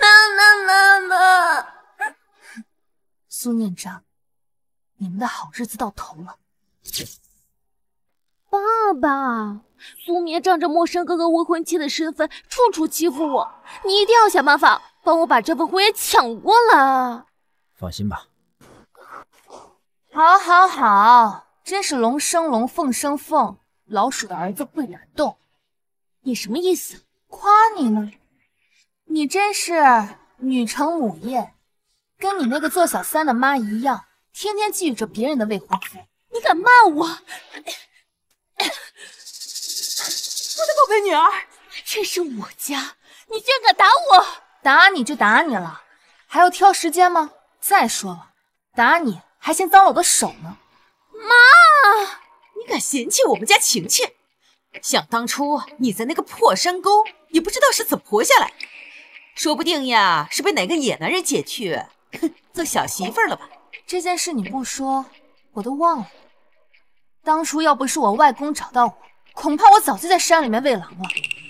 妈妈，妈妈。苏念章，你们的好日子到头了。爸爸。苏眠仗着陌生哥哥未婚妻的身份，处处欺负我。你一定要想办法帮我把这份婚约抢过来。放心吧，好好好，真是龙生龙，凤生凤，老鼠的儿子会打洞。你什么意思？夸你呢？你真是女承母业，跟你那个做小三的妈一样，天天觊觎着别人的未婚夫。你敢骂我？我的宝贝女儿，这是我家，你竟敢打我！打你就打你了，还要挑时间吗？再说了，打你还嫌脏了我的手呢。妈，你敢嫌弃我们家晴晴？想当初你在那个破山沟，也不知道是怎么活下来，说不定呀是被哪个野男人解去，哼，做小媳妇了吧？这件事你不说，我都忘了。当初要不是我外公找到我。恐怕我早就在山里面喂狼了。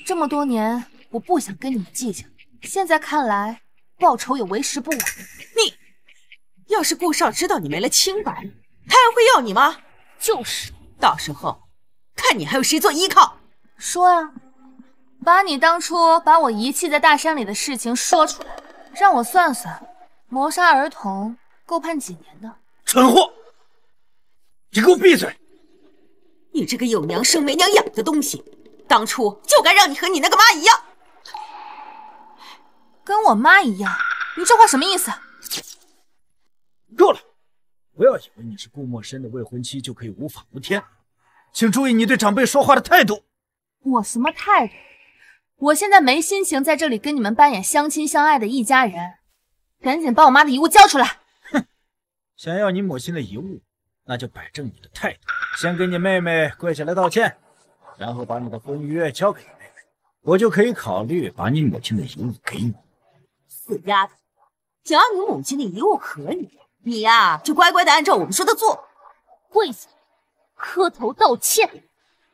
这么多年，我不想跟你们计较。现在看来，报仇也为时不晚。你，要是顾少知道你没了清白，他还会要你吗？就是，到时候看你还有谁做依靠。说啊，把你当初把我遗弃在大山里的事情说出来，让我算算，谋杀儿童够判几年的？蠢货，你给我闭嘴！你这个有娘生没娘养的东西，当初就该让你和你那个妈一样，跟我妈一样。你这话什么意思？够了！不要以为你是顾墨深的未婚妻就可以无法无天，请注意你对长辈说话的态度。我什么态度？我现在没心情在这里跟你们扮演相亲相爱的一家人，赶紧把我妈的遗物交出来！哼，想要你母亲的遗物？那就摆正你的态度，先给你妹妹跪下来道歉，然后把你的婚约交给你妹妹，我就可以考虑把你母亲的遗物给你。死丫头，想要你母亲的遗物可以，你呀就乖乖的按照我们说的做，跪下，磕头道歉。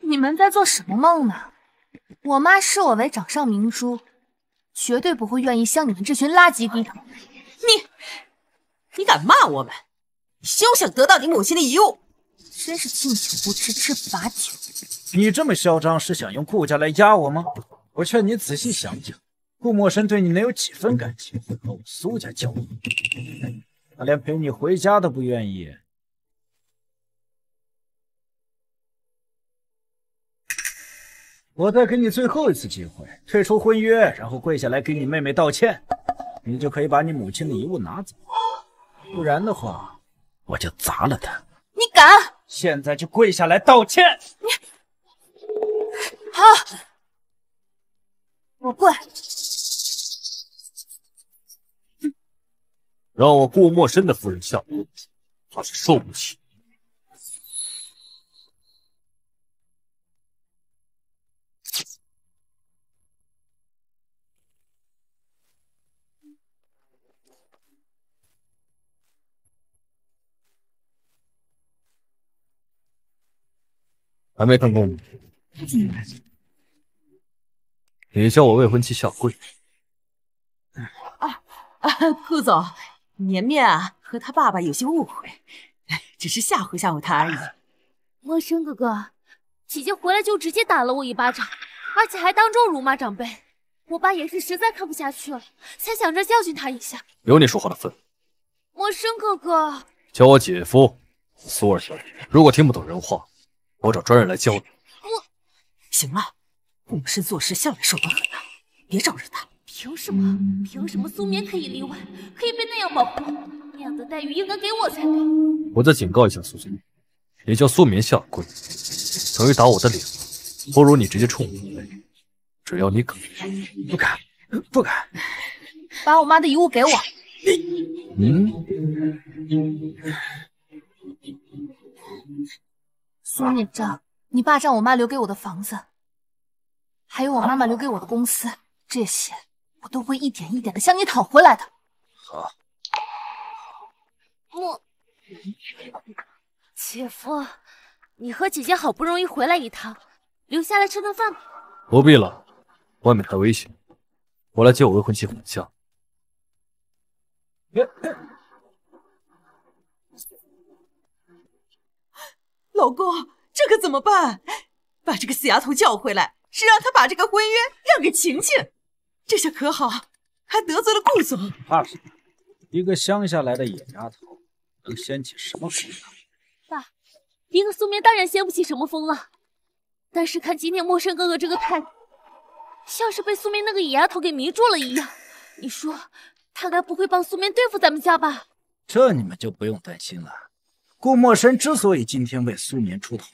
你们在做什么梦呢？我妈视我为掌上明珠，绝对不会愿意向你们这群垃圾低头。你，你敢骂我们？休想得到你母亲的遗物！真是敬酒不吃吃罚酒。你这么嚣张，是想用顾家来压我吗？我劝你仔细想想，顾默笙对你能有几分感情？和我苏家交往，他连陪你回家都不愿意。我再给你最后一次机会，退出婚约，然后跪下来给你妹妹道歉，你就可以把你母亲的遗物拿走。不然的话。我就砸了他！你敢！现在就跪下来道歉！你，好，我跪。让我顾莫深的夫人笑，跪，她是受不起。还没看过吗？你叫我未婚妻下跪。啊，顾总，绵绵啊和他爸爸有些误会，只是吓唬吓唬他而已。莫生哥哥，姐姐回来就直接打了我一巴掌，而且还当众辱骂长辈。我爸也是实在看不下去了，才想着教训他一下。有你说话的份？莫生哥哥，叫我姐夫苏二小姐。如果听不懂人话。我找专人来教你。我行了，我们是做事向来手段狠的，别找惹他。凭什么？凭什么苏眠可以例外，可以被那样保护，那样的待遇应该给我才对。我再警告一下苏眠，你叫苏眠下跪，等于打我的脸，不如你直接冲我来。只要你敢，不敢，不敢，把我妈的遗物给我。你，嗯。孙院长，你霸占我妈留给我的房子，还有我妈妈留给我的公司，这些我都会一点一点的向你讨回来的。好。我，姐夫，你和姐姐好不容易回来一趟，留下来吃顿饭吧。不必了，外面太危险，我来接我未婚妻回家。老公，这可怎么办？把这个死丫头叫回来，是让她把这个婚约让给晴晴。这下可好，还得罪了顾总。怕什么？一个乡下来的野丫头，能掀起什么风浪？爸，一个苏眠当然掀不起什么风浪。但是看今天莫生哥哥这个态，度，像是被苏明那个野丫头给迷住了一样。你说，他该不会帮苏眠对付咱们家吧？这你们就不用担心了。顾墨深之所以今天为苏眠出头，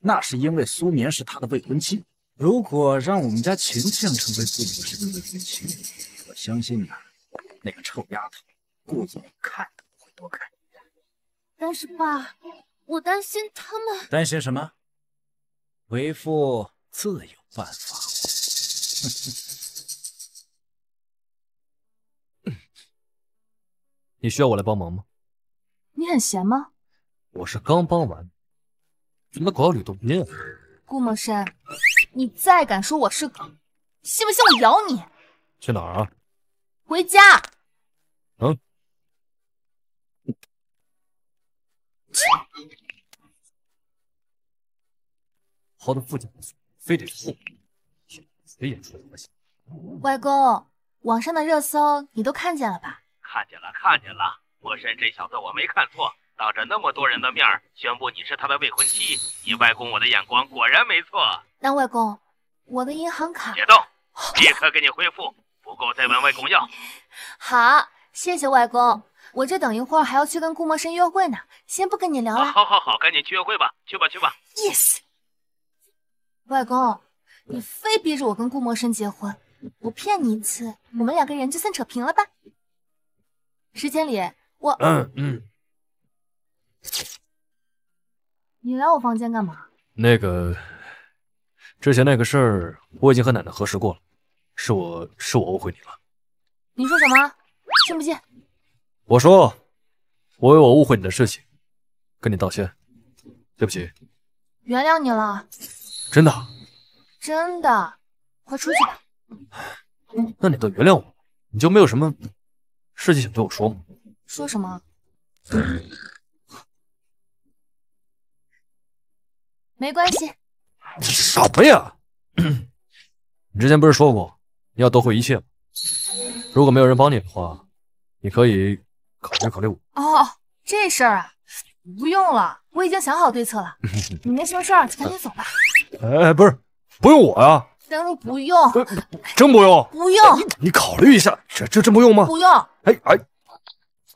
那是因为苏眠是他的未婚妻。如果让我们家秦晴成为顾墨深的未婚妻，我相信啊，那个臭丫头，顾总看都不会多看一眼。但是爸，我担心他们担心什么？为父自有办法。你需要我来帮忙吗？你很闲吗？我是刚帮完，怎么搞吕不宾了？顾墨深，你再敢说我是狗，信不信我咬你？去哪儿啊？回家。嗯。好的父亲非得是谁行。外公，网上的热搜你都看见了吧？看见了，看见了。莫深这小子我没看错。当着那么多人的面宣布你是他的未婚妻，你外公我的眼光果然没错。那外公，我的银行卡，别动，立刻给你恢复，不够再问外公要。好，谢谢外公，我这等一会儿还要去跟顾默笙约会呢，先不跟你聊了。好，好，好，赶紧去约会吧，去吧，去吧。Yes，外公，你非逼着我跟顾默笙结婚，我骗你一次，我们两个人就算扯平了吧。时间里，我。嗯嗯。你来我房间干嘛？那个，之前那个事儿，我已经和奶奶核实过了，是我，是我误会你了。你说什么？信不信？我说，我为我误会你的事情，跟你道歉，对不起，原谅你了。真的？真的，快出去吧。那你都原谅我，你就没有什么事情想对我说吗？说什么？没关系。什么呀？你之前不是说过你要夺回一切吗？如果没有人帮你的话，你可以考虑考虑我。哦，这事儿啊，不用了，我已经想好对策了。你没什么事儿就赶紧走吧。哎，不是，不用我啊。不用，真不用。不用，你考虑一下，这这真不用吗？不用。哎哎。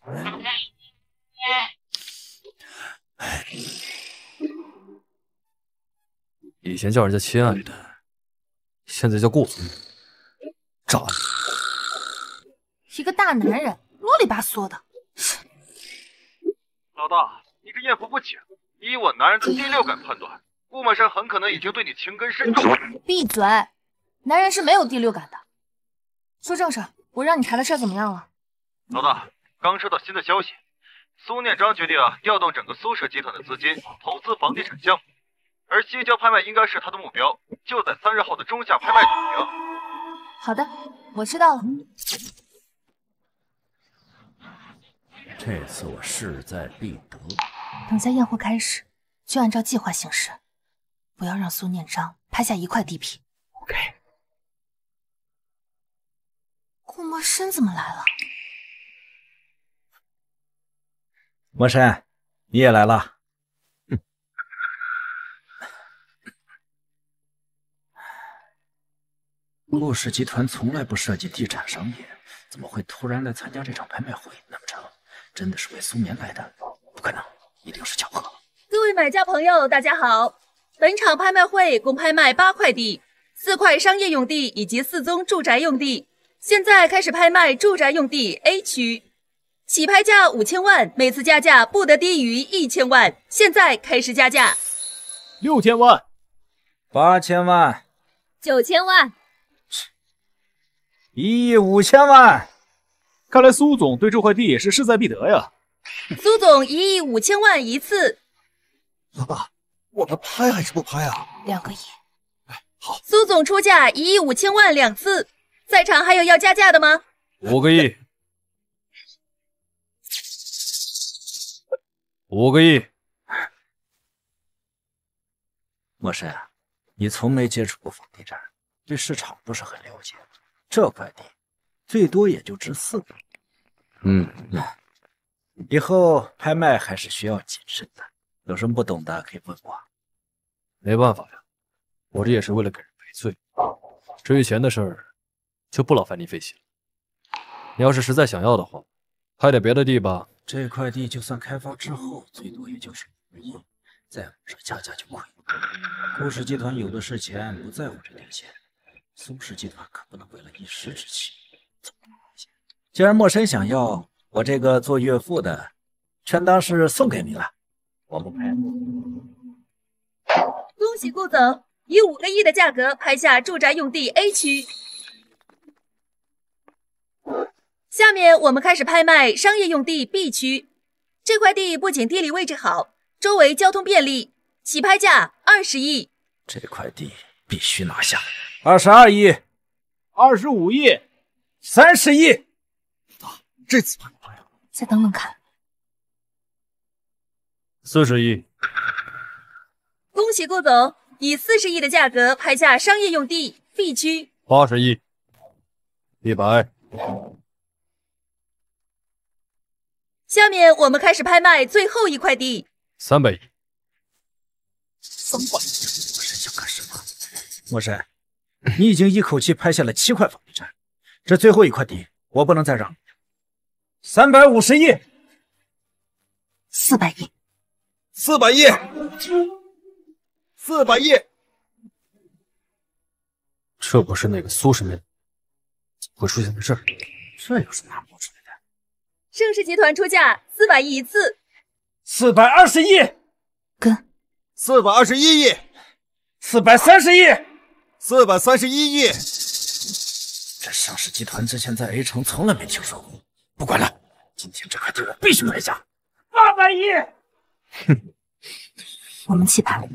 哎哎。以前叫人家亲爱的，现在叫顾总，渣子！一个大男人，啰里吧嗦的。老大，你这艳福不浅。依我男人的第六感判断，顾满山很可能已经对你情根深种。闭嘴！男人是没有第六感的。说正事，我让你查的事怎么样了？老大，刚收到新的消息，苏念章决定调动整个苏氏集团的资金投资房地产项目。而西郊拍卖应该是他的目标，就在三日后的中夏拍卖举行。好的，我知道了。这次我势在必得。等下宴会开始，就按照计划行事，不要让苏念章拍下一块地皮。OK。顾墨深怎么来了？墨深，你也来了。陆氏集团从来不涉及地产商业，怎么会突然来参加这场拍卖会？难不成真的是为苏眠来的？不可能，一定是巧合。各位买家朋友，大家好，本场拍卖会共拍卖八块地，四块商业用地以及四宗住宅用地。现在开始拍卖住宅用地 A 区，起拍价五千万，每次加价不得低于一千万。现在开始加价，六千万，八千万，九千万。一亿五千万，看来苏总对这块地也是势在必得呀。苏总一亿五千万一次。老爸，我们拍还是不拍啊？两个亿。哎，好。苏总出价一亿五千万两次。在场还有要加价的吗？五个亿。五个亿。莫深啊，你从没接触过房地产，对市场不是很了解。这块地，最多也就值四亿。嗯，以后拍卖还是需要谨慎的。有什么不懂的可以问我。没办法呀，我这也是为了给人赔罪。至于钱的事儿，就不劳烦您费心了。你要是实在想要的话，拍点别的地吧。这块地就算开发之后，最多也就是五亿，再往上加价就亏了。顾氏集团有的是钱，不在乎这点钱。苏氏集团可不能为了一时之气。既然莫深想要，我这个做岳父的，全当是送给你了。我不赔。恭喜顾总以五个亿的价格拍下住宅用地 A 区。下面我们开始拍卖商业用地 B 区。这块地不仅地理位置好，周围交通便利，起拍价二十亿。这块地必须拿下。二十二亿，二十五亿，三十亿，这次再等等看。四十亿，恭喜顾总以四十亿的价格拍下商业用地 B 区。八十亿，一百，下面我们开始拍卖最后一块地。三百亿，三百亿，我是想干什么？莫神。你已经一口气拍下了七块房地产，这最后一块地我不能再让三百五十亿，四百亿，四百亿，四百亿。这不是那个苏什么会出现在这儿？这又是拿不出来的？盛世集团出价四百亿一次，四百二十亿，跟，四百二十一亿，四百三十亿。四百三十一亿，这上市集团之前在 A 城从来没听说过。不管了，今天这块地我必须买下。八百亿，哼，我们起拍。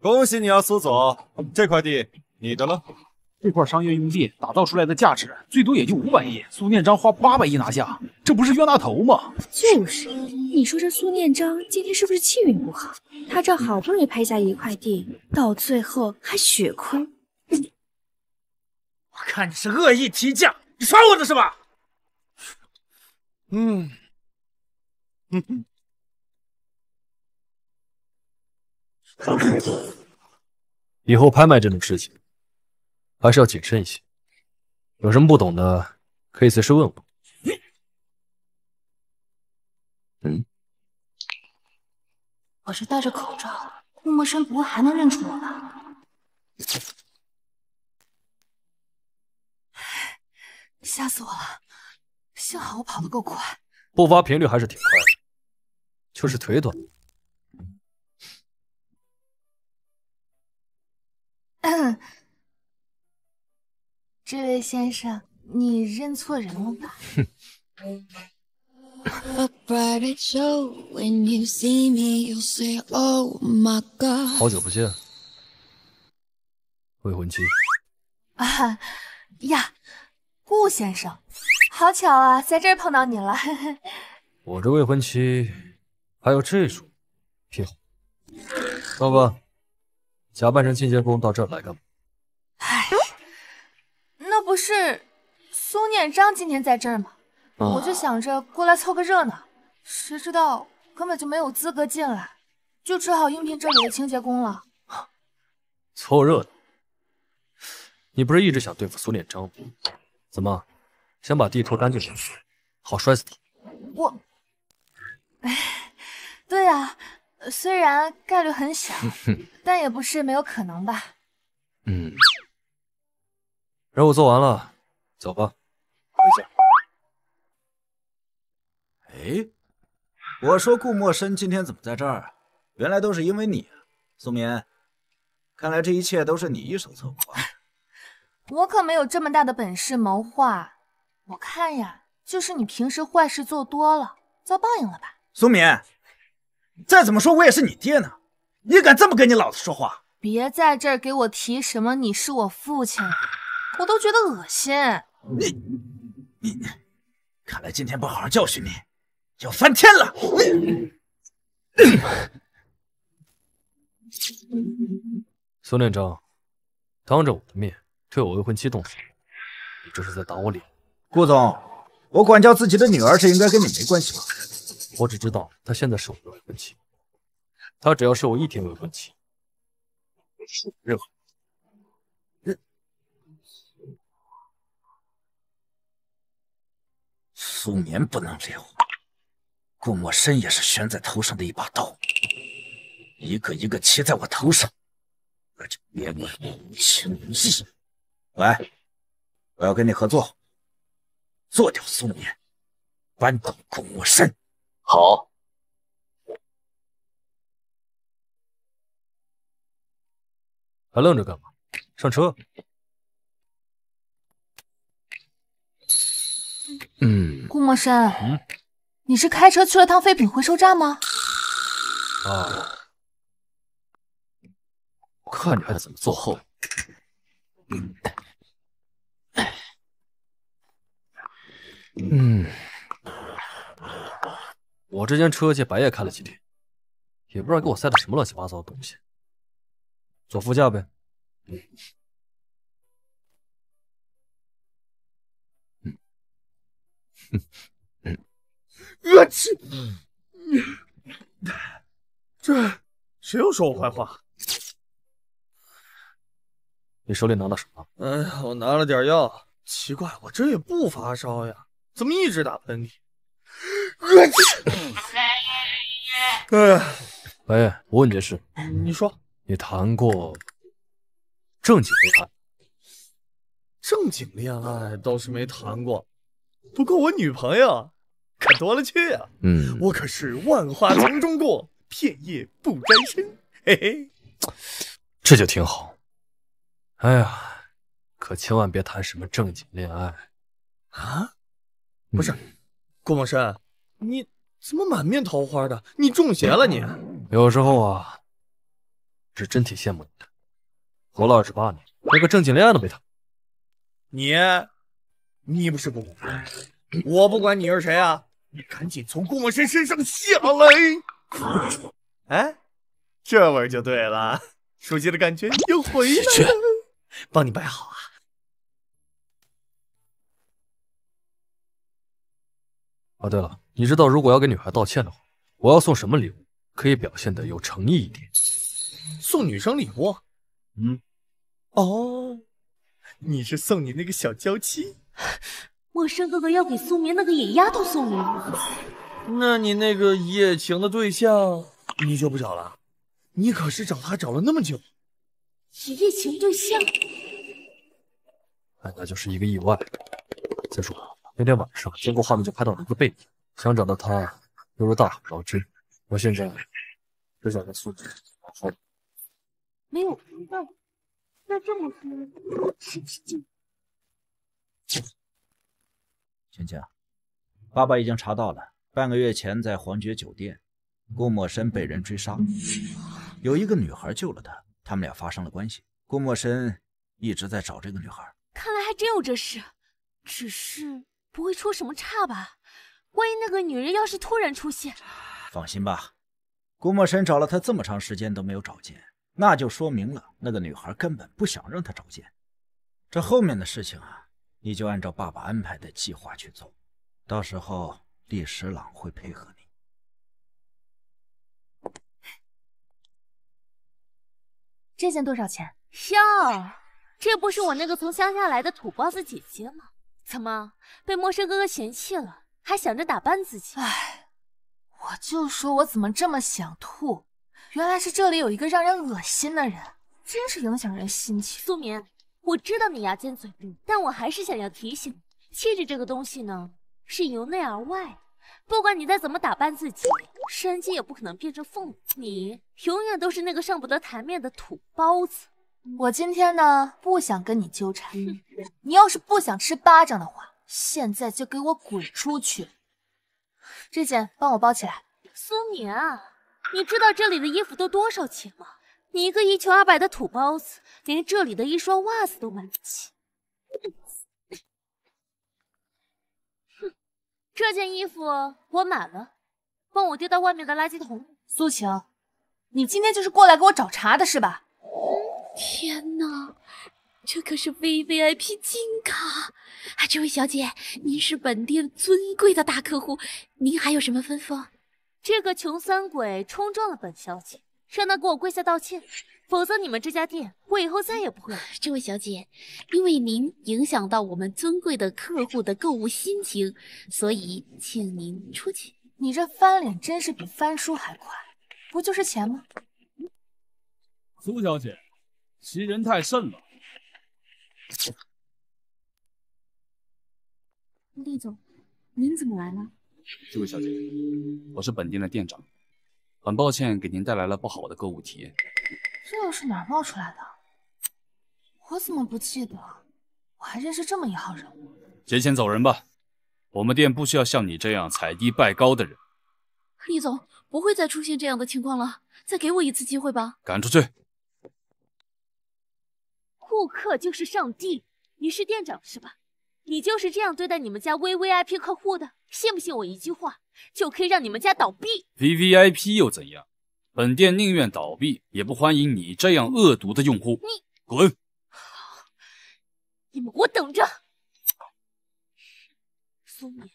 恭喜你啊，苏总，这块地你的了。这块商业用地打造出来的价值最多也就五百亿，苏念章花八百亿拿下，这不是冤大头吗？就是，你说这苏念章今天是不是气运不好？他这好不容易拍下一块地，到最后还血亏。我看你是恶意提价，你耍我的是吧？嗯，嗯哼。以后拍卖这种事情。还是要谨慎一些，有什么不懂的可以随时问我。嗯，我这戴着口罩，顾默生不会还能认出我吧？吓死我了！幸好我跑得够快，步伐频率还是挺快，的，就是腿短。这位先生，你认错人了吧？好久不见，未婚妻。啊呀，顾先生，好巧啊，在这儿碰到你了。我这未婚妻还有这手。癖好？爸爸，假扮成清洁工到这儿来干嘛？不是苏念章今天在这儿吗？我就想着过来凑个热闹，谁知道根本就没有资格进来，就只好应聘这里的清洁工了。凑热闹？你不是一直想对付苏念章吗？怎么想把地拖干净点，好摔死他？我哎，对啊，虽然概率很小，但也不是没有可能吧？嗯。任务做完了，走吧。回哎，我说顾默笙今天怎么在这儿？原来都是因为你，啊，苏眠。看来这一切都是你一手策划。我可没有这么大的本事谋划。我看呀，就是你平时坏事做多了，遭报应了吧？苏眠，再怎么说我也是你爹呢，你敢这么跟你老子说话？别在这儿给我提什么你是我父亲。我都觉得恶心。你你，看来今天不好好教训你，要翻天了。你，苏连章，当着我的面对我未婚妻动手，你这是在打我脸。顾总，我管教自己的女儿这应该，跟你没关系吧？我只知道她现在是我的未婚妻，她只要是我一天未婚妻，任何。苏眠不能留，顾墨深也是悬在头上的一把刀，一个一个骑在我头上，那就别怪我无情无义。喂，我要跟你合作，做掉苏眠，扳倒顾墨深。好，还愣着干嘛？上车。顾默深，你是开车去了趟废品回收站吗？啊！看你还怎么坐后嗯，我这间车借白夜开了几天，也不知道给我塞了什么乱七八糟的东西，坐副驾呗。嗯嗯，我去，这谁又说我坏话？你手里拿的什么？哎呀，我拿了点药。奇怪，我这也不发烧呀，怎么一直打喷嚏？我去，哎，白月，问你件事。你说，你谈过正经恋爱？正经恋爱倒是没谈过。不过我女朋友可多了去啊，嗯，我可是万花丛中过，片叶不沾身，嘿嘿，这就挺好。哎呀，可千万别谈什么正经恋爱啊！不是，郭梦山，你怎么满面桃花的？你中邪了？你有时候啊，是真挺羡慕你的，活了二十八年，连个正经恋爱都没谈。你。你不是不管，我不管你是谁啊！你赶紧从顾莫身身上下来！哎，这味儿就对了，熟悉的感觉又回来了。帮你摆好啊。啊，对了，你知道如果要给女孩道歉的话，我要送什么礼物可以表现的有诚意一点？送女生礼物？嗯。哦，你是送你那个小娇妻？陌生哥哥要给苏眠那个野丫头送礼物，那你那个一夜情的对象你就不找了？你可是找她找了那么久，一夜情对象，哎，那就是一个意外。再说那天晚上监控画面就拍到了一个背影，想找到她犹如大海捞针。我现在只想在苏眠好好的。没有那那这么说是不是就？晴晴，爸爸已经查到了，半个月前在皇爵酒店，顾默笙被人追杀，有一个女孩救了他，他们俩发生了关系。顾默笙一直在找这个女孩，看来还真有这事，只是不会出什么差吧？万一那个女人要是突然出现，放心吧，顾默笙找了她这么长时间都没有找见，那就说明了那个女孩根本不想让他找见。这后面的事情啊。你就按照爸爸安排的计划去做，到时候厉石朗会配合你。这件多少钱？哟，这不是我那个从乡下来的土包子姐姐吗？怎么被陌生哥哥嫌弃了？还想着打扮自己？哎，我就说我怎么这么想吐，原来是这里有一个让人恶心的人，真是影响人心情。苏敏。我知道你牙尖嘴利，但我还是想要提醒你，气质这个东西呢，是由内而外。不管你再怎么打扮自己，山鸡也不可能变成凤凰，你永远都是那个上不得台面的土包子。我今天呢，不想跟你纠缠。你要是不想吃巴掌的话，现在就给我滚出去。这件帮我包起来。苏明啊，你知道这里的衣服都多少钱吗？你一个一穷二白的土包子，连这里的一双袜子都买不起。哼，这件衣服我买了，帮我丢到外面的垃圾桶苏晴，你今天就是过来给我找茬的是吧？天哪，这可是 V V I P 金卡。啊，这位小姐，您是本店尊贵的大客户，您还有什么吩咐？这个穷三鬼冲撞了本小姐。让他给我跪下道歉，否则你们这家店我以后再也不会来。这位小姐，因为您影响到我们尊贵的客户的购物心情，所以请您出去。你这翻脸真是比翻书还快，不就是钱吗？苏小姐，欺人太甚了。厉总，您怎么来了？这位小姐，我是本店的店长。很抱歉给您带来了不好的购物体验，这又是哪冒出来的？我怎么不记得？我还认识这么一号人？物？结钱走人吧，我们店不需要像你这样踩低拜高的人。厉总不会再出现这样的情况了，再给我一次机会吧。赶出去！顾客就是上帝，你是店长是吧？你就是这样对待你们家 V V I P 客户的，信不信我一句话就可以让你们家倒闭？V V I P 又怎样？本店宁愿倒闭，也不欢迎你这样恶毒的用户。你滚！好，你们给我等着。苏敏，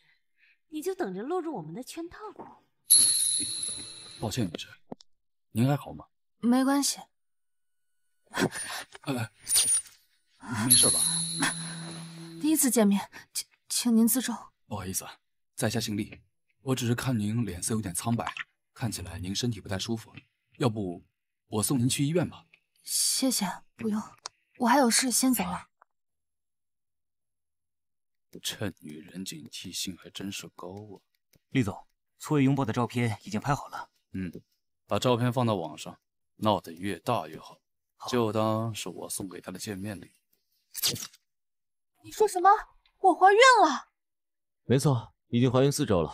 你就等着落入我们的圈套吧。抱歉女士，您还好吗？没关系。哎，没事吧？第一次见面，请请您自重。不好意思，在下姓厉，我只是看您脸色有点苍白，看起来您身体不太舒服，要不我送您去医院吧？谢谢，不用，我还有事先走了。这女人警惕性还真是高啊！厉总，错位拥抱的照片已经拍好了。嗯，把照片放到网上，闹得越大越好，就当是我送给他的见面礼。你说什么？我怀孕了？没错，已经怀孕四周了。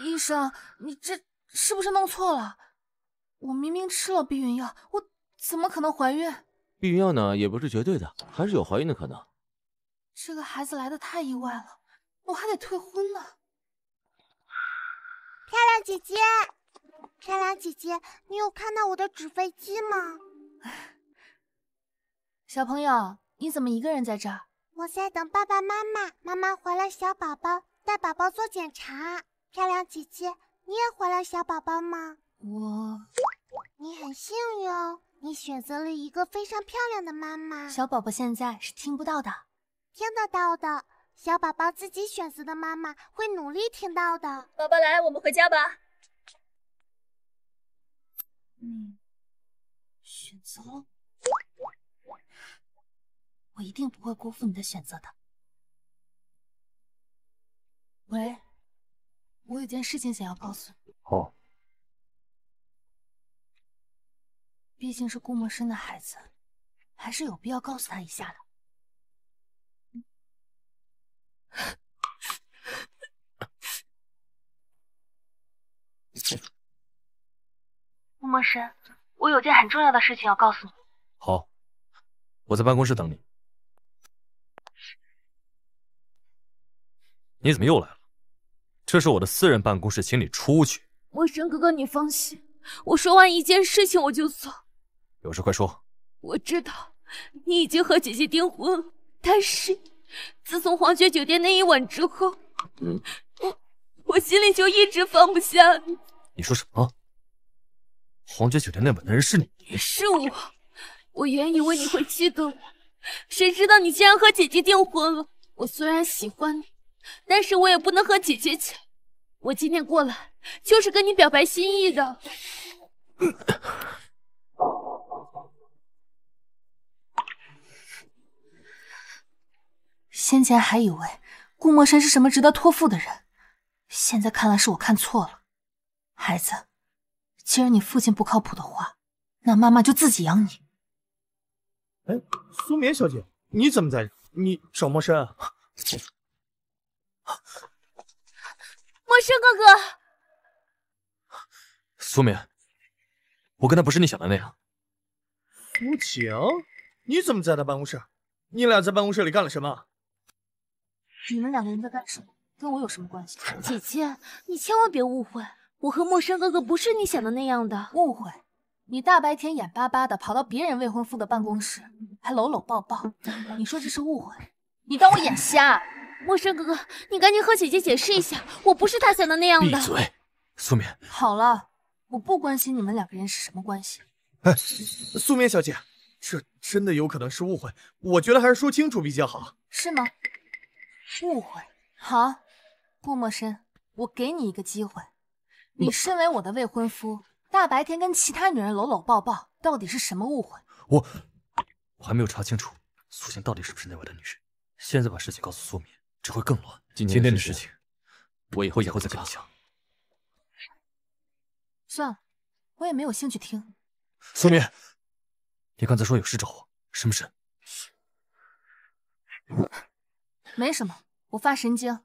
医生，你这是不是弄错了？我明明吃了避孕药，我怎么可能怀孕？避孕药呢，也不是绝对的，还是有怀孕的可能。这个孩子来的太意外了，我还得退婚呢。漂亮姐姐，漂亮姐姐，你有看到我的纸飞机吗？小朋友，你怎么一个人在这儿？我在等爸爸妈妈，妈妈怀了小宝宝，带宝宝做检查。漂亮姐姐，你也怀了小宝宝吗？我。你很幸运哦，你选择了一个非常漂亮的妈妈。小宝宝现在是听不到的，听得到的。小宝宝自己选择的妈妈会努力听到的。宝宝，来，我们回家吧。嗯，选择了。我一定不会辜负你的选择的。喂，我有件事情想要告诉你。好，毕竟是顾莫生的孩子，还是有必要告诉他一下的。顾莫生，我有件很重要的事情要告诉你。好，我在办公室等你。你怎么又来了？这是我的私人办公室，请你出去。莫神哥哥，你放心，我说完一件事情我就走。有事快说。我知道你已经和姐姐订婚了，但是自从皇爵酒店那一晚之后，嗯，我我心里就一直放不下你。你说什么？皇爵酒店那晚的人是你？是我。我原以为你会记得我，谁知道你竟然和姐姐订婚了。我虽然喜欢你。但是我也不能和姐姐抢，我今天过来就是跟你表白心意的。先前还以为顾墨笙是什么值得托付的人，现在看来是我看错了。孩子，既然你父亲不靠谱的话，那妈妈就自己养你。哎，苏眠小姐，你怎么在这？你找默啊。陌 生哥哥，苏眠，我跟他不是你想的那样。苏晴，你怎么在他办公室？你俩在办公室里干了什么？你们两个人在干什么？跟我有什么关系？姐姐，你千万别误会，我和陌生哥哥不是你想的那样的。误会？你大白天眼巴巴的跑到别人未婚夫的办公室，还搂搂抱抱，你说这是误会？你当我眼瞎？莫生哥哥，你赶紧和姐姐解释一下，我不是她想的那样的。闭嘴，苏眠。好了，我不关心你们两个人是什么关系。哎，苏眠小姐，这真的有可能是误会，我觉得还是说清楚比较好。是吗？误会？好，顾陌深，我给你一个机会，你身为我的未婚夫，大白天跟其他女人搂搂抱抱，到底是什么误会？我，我还没有查清楚，苏晴到底是不是那位的女人。现在把事情告诉苏眠。只会更乱。今天的事情，我以后也会再跟你讲。算了，我也没有兴趣听。苏眠，你刚才说有事找我，什么事？没什么，我发神经。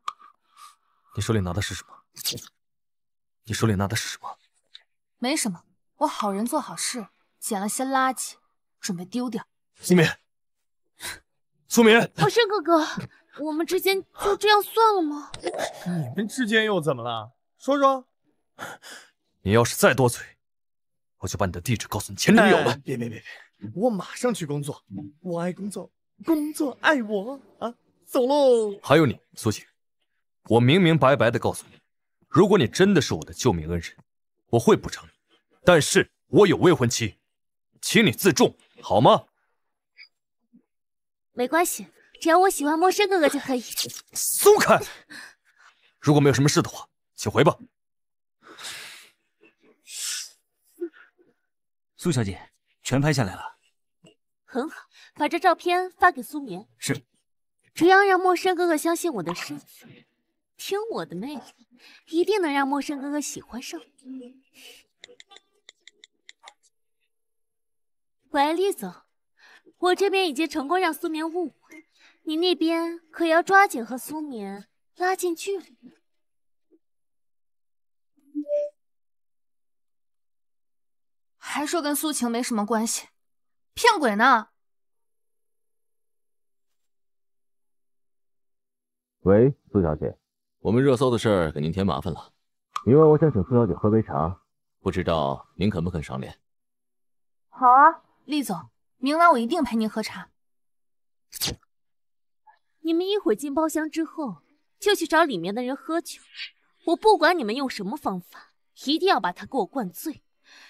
你手里拿的是什么？你手里拿的是什么？没什么，我好人做好事，捡了些垃圾，准备丢掉。苏眠。苏明，华生哥哥，我们之间就这样算了吗？你们之间又怎么了？说说。你要是再多嘴，我就把你的地址告诉你前女友们。别别别别，我马上去工作，我爱工作，工作爱我啊，走喽。还有你，苏姐，我明明白白的告诉你，如果你真的是我的救命恩人，我会补偿你。但是我有未婚妻，请你自重，好吗？没关系，只要我喜欢陌生哥哥就可以。松开！如果没有什么事的话，请回吧。苏小姐，全拍下来了。很好，把这照片发给苏眠。是。只要让陌生哥哥相信我的身听我的魅力，一定能让陌生哥哥喜欢上我。喂，厉总。我这边已经成功让苏眠误会，你那边可要抓紧和苏眠拉近距离。还说跟苏晴没什么关系，骗鬼呢！喂，苏小姐，我们热搜的事给您添麻烦了，因为我想请苏小姐喝杯茶，不知道您肯不肯赏脸？好啊，厉总。明晚我一定陪您喝茶。你们一会儿进包厢之后，就去找里面的人喝酒。我不管你们用什么方法，一定要把他给我灌醉。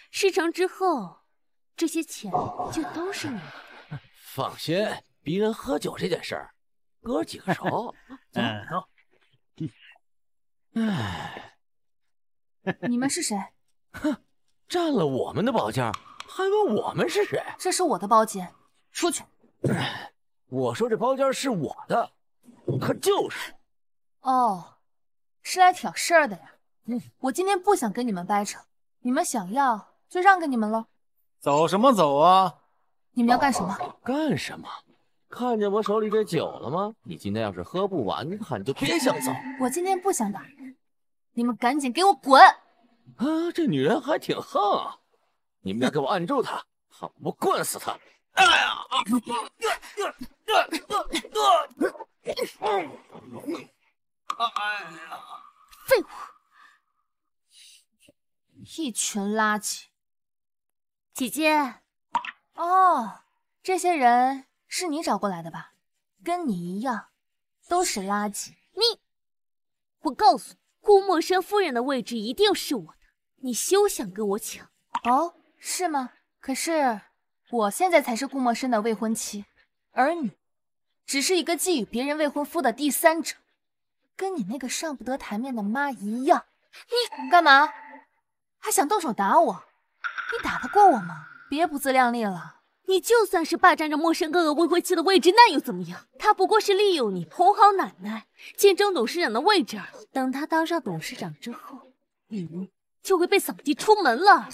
事成之后，这些钱就都是你的。放心，逼人喝酒这件事儿，哥几个熟。走走。哎，你们是谁？哼，占了我们的宝剑。还问我们是谁？这是我的包间，出去。我说这包间是我的，可就是。哦，是来挑事儿的呀。嗯，我今天不想跟你们掰扯，你们想要就让给你们喽。走什么走啊？你们要干什么？干什么？看见我手里这酒了吗？你今天要是喝不完，话，你就别想走。我今天不想干，你们赶紧给我滚。啊，这女人还挺横。你们俩给我按住他，好，我灌死他！哎呀！废物，一群垃圾！姐姐，哦，这些人是你找过来的吧？跟你一样，都是垃圾。你，我告诉你，顾默生夫人的位置一定是我的，你休想跟我抢！哦。是吗？可是我现在才是顾默笙的未婚妻，而你只是一个觊觎别人未婚夫的第三者，跟你那个上不得台面的妈一样。你干嘛？还想动手打我？你打得过我吗？别不自量力了。你就算是霸占着默笙哥哥未婚妻的位置，那又怎么样？他不过是利用你哄好奶奶，竞争董事长的位置。等他当上董事长之后，你就会被扫地出门了。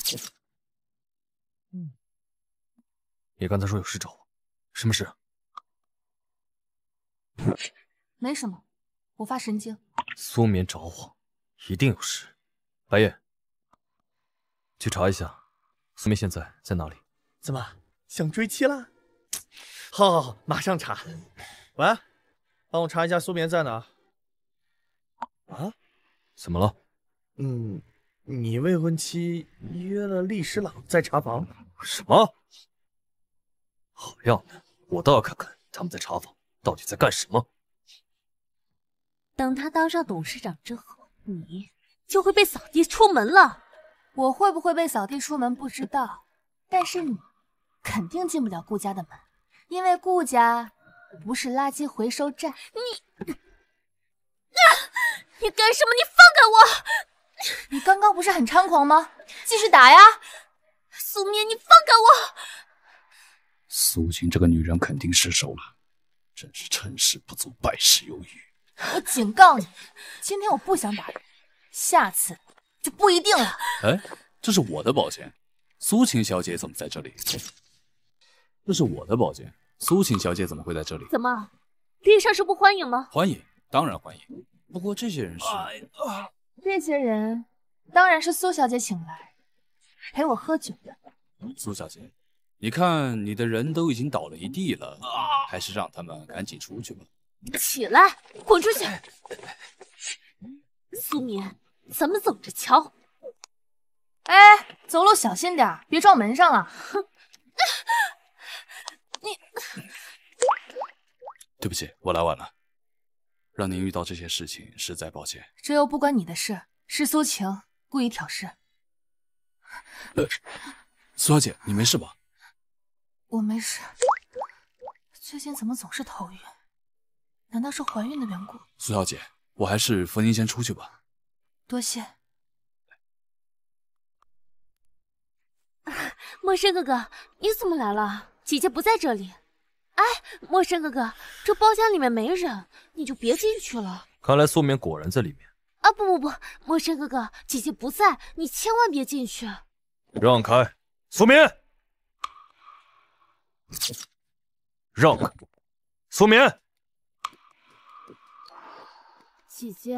你刚才说有事找我，什么事？没什么，我发神经。苏眠找我，一定有事。白夜，去查一下苏眠现在在哪里。怎么想追妻了？好，好，好，马上查。喂，帮我查一下苏眠在哪。啊？怎么了？嗯，你未婚妻约了厉师朗在查房。什么？好样的！我倒要看看他们在查房到底在干什么。等他当上董事长之后，你就会被扫地出门了。我会不会被扫地出门不知道，但是你肯定进不了顾家的门，因为顾家不是垃圾回收站。你啊！你干什么？你放开我！你刚刚不是很猖狂吗？继续打呀！苏念，你放开我！苏晴这个女人肯定失手了，真是成事不足败事有余。我警告你，今天我不想打人，下次就不一定了。哎，这是我的宝剑，苏晴小姐怎么在这里？这是我的宝剑，苏晴小姐怎么会在这里？怎么，厉上是不欢迎吗？欢迎，当然欢迎。不过这些人是……这些人当然是苏小姐请来陪我喝酒的，苏小姐。你看，你的人都已经倒了一地了，还是让他们赶紧出去吧。起来，滚出去！苏眠，咱们走着瞧。哎，走路小心点，别撞门上了。你，对不起，我来晚了，让您遇到这些事情，实在抱歉。这又不关你的事，是苏晴故意挑事。呃，苏小姐，你没事吧？我没事，最近怎么总是头晕？难道是怀孕的缘故？苏小姐，我还是扶您先出去吧。多谢。陌生哥哥，你怎么来了？姐姐不在这里。哎，陌生哥哥，这包厢里面没人，你就别进去了。看来素棉果然在里面。啊不不不，陌生哥哥，姐姐不在，你千万别进去。让开，素棉。让开，苏眠。姐姐，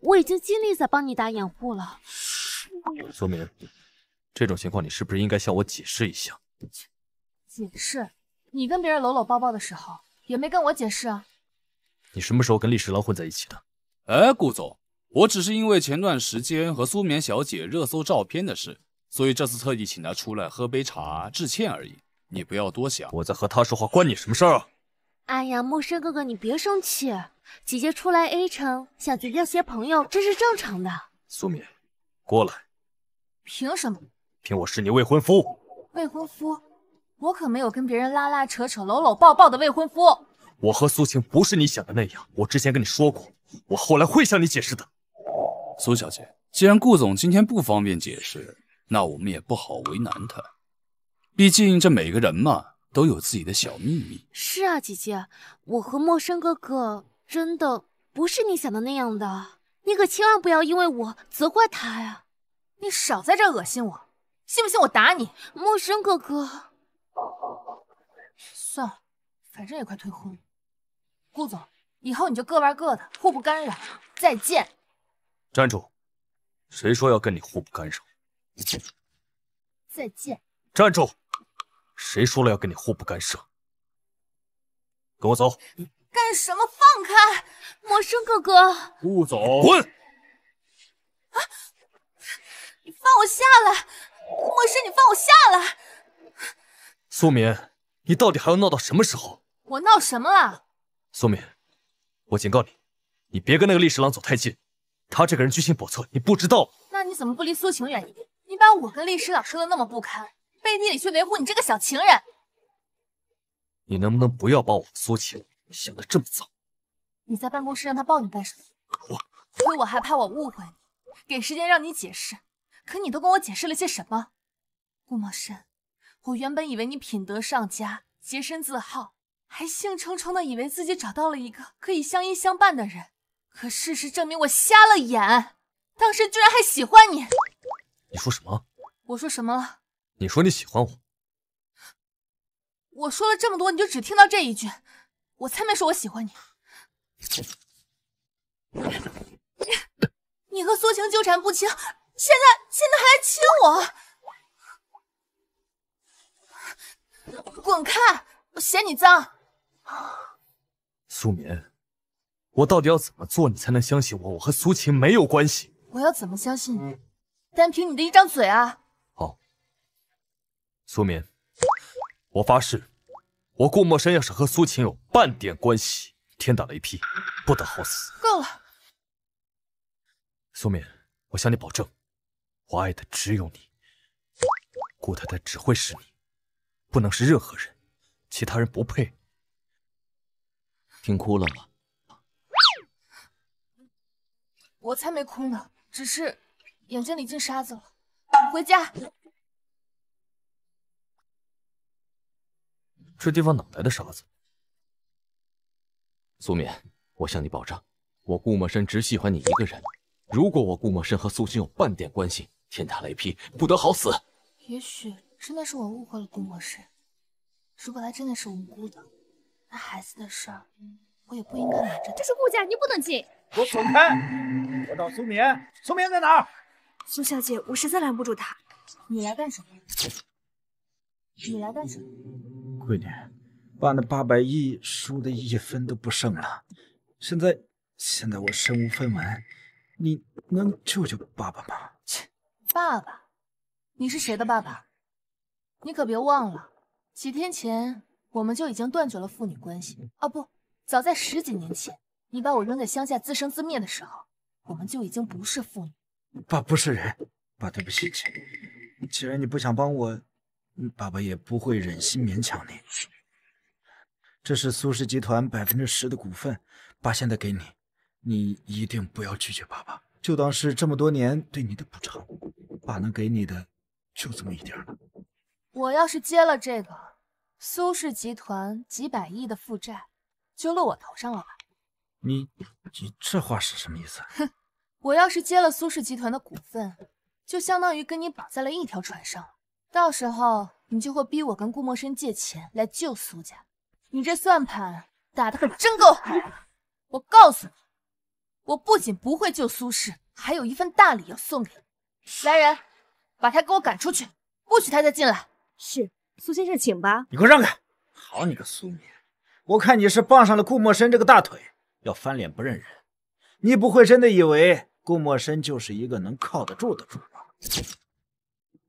我已经尽力在帮你打掩护了。苏眠，这种情况你是不是应该向我解释一下？解释？你跟别人搂搂抱抱的时候也没跟我解释啊？你什么时候跟厉石郎混在一起的？哎，顾总，我只是因为前段时间和苏眠小姐热搜照片的事，所以这次特地请她出来喝杯茶致歉而已。你不要多想，我在和他说话，关你什么事儿啊？哎呀，莫生哥哥，你别生气，姐姐出来 A 城想结交些朋友，这是正常的。苏敏，过来。凭什么？凭我是你未婚夫。未婚夫？我可没有跟别人拉拉扯扯、搂搂抱抱的未婚夫。我和苏晴不是你想的那样，我之前跟你说过，我后来会向你解释的。苏小姐，既然顾总今天不方便解释，那我们也不好为难他。毕竟这每个人嘛，都有自己的小秘密。是啊，姐姐，我和陌生哥哥真的不是你想的那样的，你可千万不要因为我责怪他呀！你少在这恶心我，信不信我打你？陌生哥哥，算了，反正也快退婚了。顾总，以后你就各玩各的，互不干扰。再见。站住！谁说要跟你互不干扰？再见。站住！谁说了要跟你互不干涉？跟我走。干什么？放开！陌生哥哥。不走，滚！啊！你放我下来！莫生，你放我下来！苏敏，你到底还要闹到什么时候？我闹什么了？苏敏，我警告你，你别跟那个厉十郎走太近，他这个人居心叵测，你不知道吗？那你怎么不离苏晴远一点？你把我跟厉十郎说的那么不堪。背地里去维护你这个小情人，你能不能不要把我苏晴想的这么糟？你在办公室让他抱你干什么？我，亏我还怕我误会你，给时间让你解释，可你都跟我解释了些什么？顾茂生，我原本以为你品德上佳，洁身自好，还兴冲冲的以为自己找到了一个可以相依相伴的人，可事实证明我瞎了眼，当时居然还喜欢你。你说什么？我说什么了？你说你喜欢我，我说了这么多，你就只听到这一句，我才没说我喜欢你。你，和苏晴纠缠不清，现在现在还来亲我，滚开！我嫌你脏。苏眠，我到底要怎么做你才能相信我？我和苏晴没有关系。我要怎么相信你？单凭你的一张嘴啊？苏眠，我发誓，我顾莫生要是和苏晴有半点关系，天打雷劈，不得好死。够了，苏眠，我向你保证，我爱的只有你，顾太太只会是你，不能是任何人，其他人不配。听哭了吗？我才没哭呢，只是眼睛里进沙子了。回家。这地方哪来的沙子？苏眠，我向你保证，我顾莫深只喜欢你一个人。如果我顾莫深和苏青有半点关系，天打雷劈，不得好死。也许真的是我误会了顾莫深。如果他真的是无辜的，那孩子的事儿，我也不应该拦着。这是顾家，你不能进。给我滚开！我找苏眠，苏眠在哪？苏小姐，我实在拦不住他。你来干什么？你来干什么？闺女，爸那八百亿输的一分都不剩了，现在现在我身无分文，你能救救爸爸吗？切，爸爸，你是谁的爸爸？你可别忘了，几天前我们就已经断绝了父女关系。啊不，早在十几年前，你把我扔在乡下自生自灭的时候，我们就已经不是父女。爸不是人，爸对不起你。既然你不想帮我。爸爸也不会忍心勉强你。这是苏氏集团百分之十的股份，爸现在给你，你一定不要拒绝爸爸，就当是这么多年对你的补偿。爸能给你的就这么一点了。我要是接了这个，苏氏集团几百亿的负债就落我头上了吧？你你这话是什么意思？哼，我要是接了苏氏集团的股份，就相当于跟你绑在了一条船上。到时候你就会逼我跟顾默笙借钱来救苏家，你这算盘打得可真够狠！我告诉你，我不仅不会救苏氏，还有一份大礼要送给你。来人，把他给我赶出去，不许他再进来。是，苏先生请吧。你给我让开！好你个苏敏，我看你是傍上了顾默笙这个大腿，要翻脸不认人。你不会真的以为顾默笙就是一个能靠得住的主吧？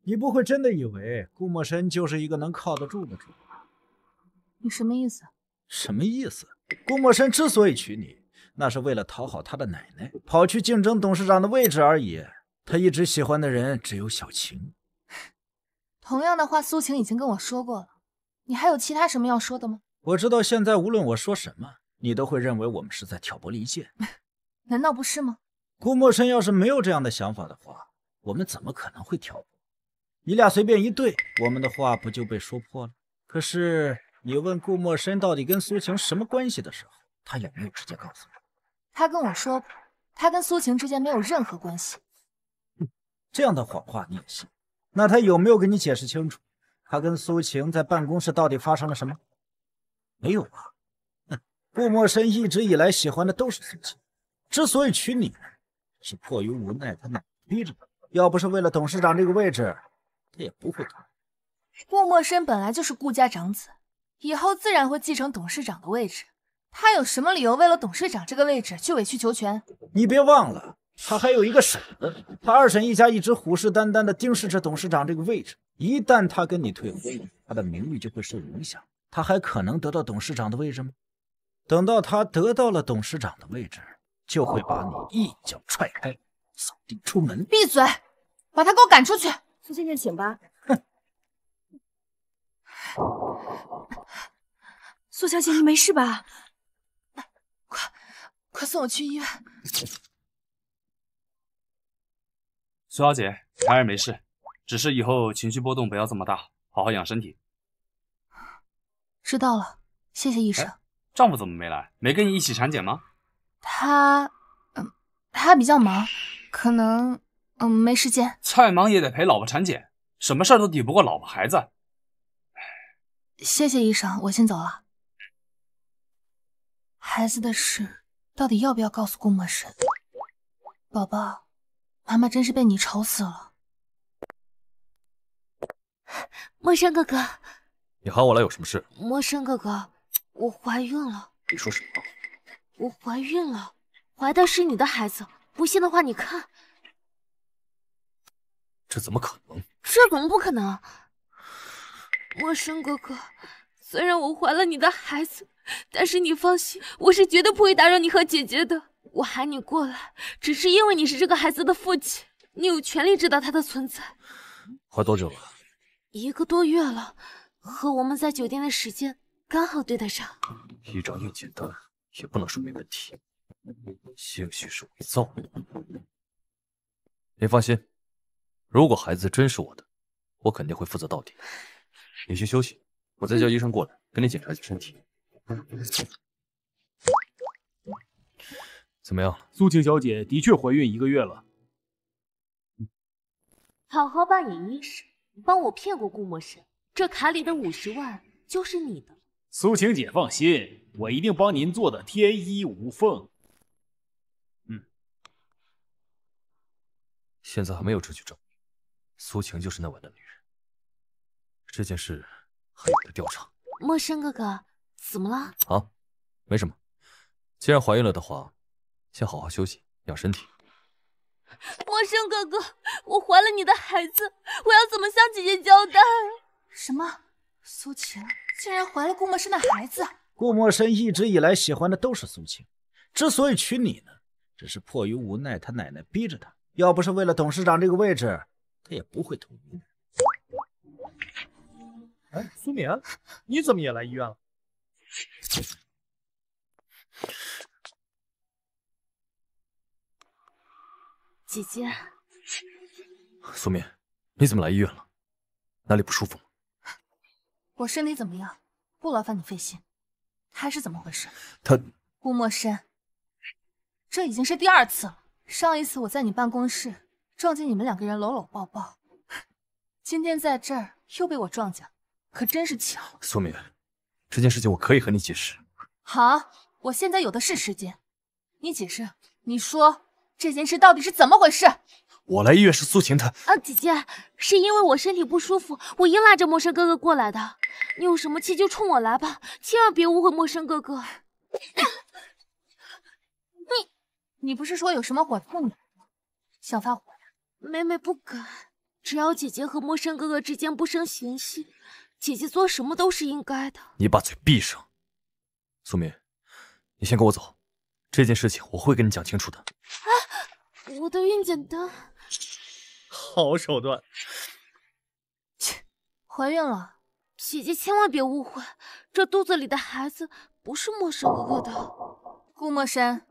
你不会真的以为顾莫深就是一个能靠得住的主吧？你什么意思？什么意思？顾莫深之所以娶你，那是为了讨好他的奶奶，跑去竞争董事长的位置而已。他一直喜欢的人只有小晴。同样的话，苏晴已经跟我说过了。你还有其他什么要说的吗？我知道现在无论我说什么，你都会认为我们是在挑拨离间，难道不是吗？顾莫深要是没有这样的想法的话，我们怎么可能会挑拨？你俩随便一对，我们的话不就被说破了？可是你问顾莫深到底跟苏晴什么关系的时候，他有没有直接告诉你？他跟我说过，他跟苏晴之间没有任何关系。哼，这样的谎话你也信？那他有没有跟你解释清楚，他跟苏晴在办公室到底发生了什么？没有啊。哼，顾莫深一直以来喜欢的都是苏晴，之所以娶你，是迫于无奈，他那奶逼着的。要不是为了董事长这个位置。他也不会答顾默笙本来就是顾家长子，以后自然会继承董事长的位置。他有什么理由为了董事长这个位置去委曲求全？你别忘了，他还有一个婶，他二婶一家一直虎视眈眈地盯视着董事长这个位置。一旦他跟你退婚，他的名誉就会受影响，他还可能得到董事长的位置吗？等到他得到了董事长的位置，就会把你一脚踹开，扫地出门。闭嘴，把他给我赶出去。苏倩倩请吧。苏小姐，你没事吧？快，快送我去医院。苏小姐，孩儿没事，只是以后情绪波动不要这么大，好好养身体。知道了，谢谢医生。丈夫怎么没来？没跟你一起产检吗？他，嗯，他比较忙，可能。嗯，没时间。再忙也得陪老婆产检，什么事儿都抵不过老婆孩子。谢谢医生，我先走了。孩子的事，到底要不要告诉顾默生？宝宝，妈妈真是被你愁死了。墨笙哥哥，你喊我来有什么事？墨笙哥哥，我怀孕了。你说什么？我怀孕了，怀的是你的孩子。不信的话，你看。这怎么可能？这怎么不可能？陌生哥哥，虽然我怀了你的孩子，但是你放心，我是绝对不会打扰你和姐姐的。我喊你过来，只是因为你是这个孩子的父亲，你有权利知道他的存在。怀多久了？一个多月了，和我们在酒店的时间刚好对得上。一张孕检单也不能说明问题，兴许是伪造的。你放心。如果孩子真是我的，我肯定会负责到底。你先休息，我再叫医生过来，给你检查一下身体。怎么样，苏晴小姐的确怀孕一个月了。好好扮演医生，帮我骗过顾默深。这卡里的五十万就是你的。苏晴姐，放心，我一定帮您做的天衣无缝。嗯，现在还没有证据证苏晴就是那晚的女人，这件事还有待调查。陌笙哥哥，怎么了？啊，没什么。既然怀孕了的话，先好好休息，养身体。陌笙哥哥，我怀了你的孩子，我要怎么向姐姐交代？什么？苏晴竟然怀了顾陌笙的孩子？顾陌笙一直以来喜欢的都是苏晴，之所以娶你呢，只是迫于无奈，他奶奶逼着他。要不是为了董事长这个位置。他也不会同意。哎，苏敏，你怎么也来医院了？姐姐。苏敏，你怎么来医院了？哪里不舒服吗？我身体怎么样？不劳烦你费心。他是怎么回事？他。顾墨深，这已经是第二次了。上一次我在你办公室。撞见你们两个人搂搂抱抱，今天在这儿又被我撞见，可真是巧。苏明，这件事情我可以和你解释。好，我现在有的是时间，你解释，你说这件事到底是怎么回事？我来医院是苏晴她……啊，姐姐，是因为我身体不舒服，我硬拉着陌生哥哥过来的。你有什么气就冲我来吧，千万别误会陌生哥哥。你，你不是说有什么火痛吗？想发火？妹妹不敢，只要姐姐和莫生哥哥之间不生嫌隙，姐姐做什么都是应该的。你把嘴闭上，苏明，你先跟我走，这件事情我会跟你讲清楚的。啊！我的孕检单，好手段！切，怀孕了，姐姐千万别误会，这肚子里的孩子不是莫生哥哥的。顾莫山，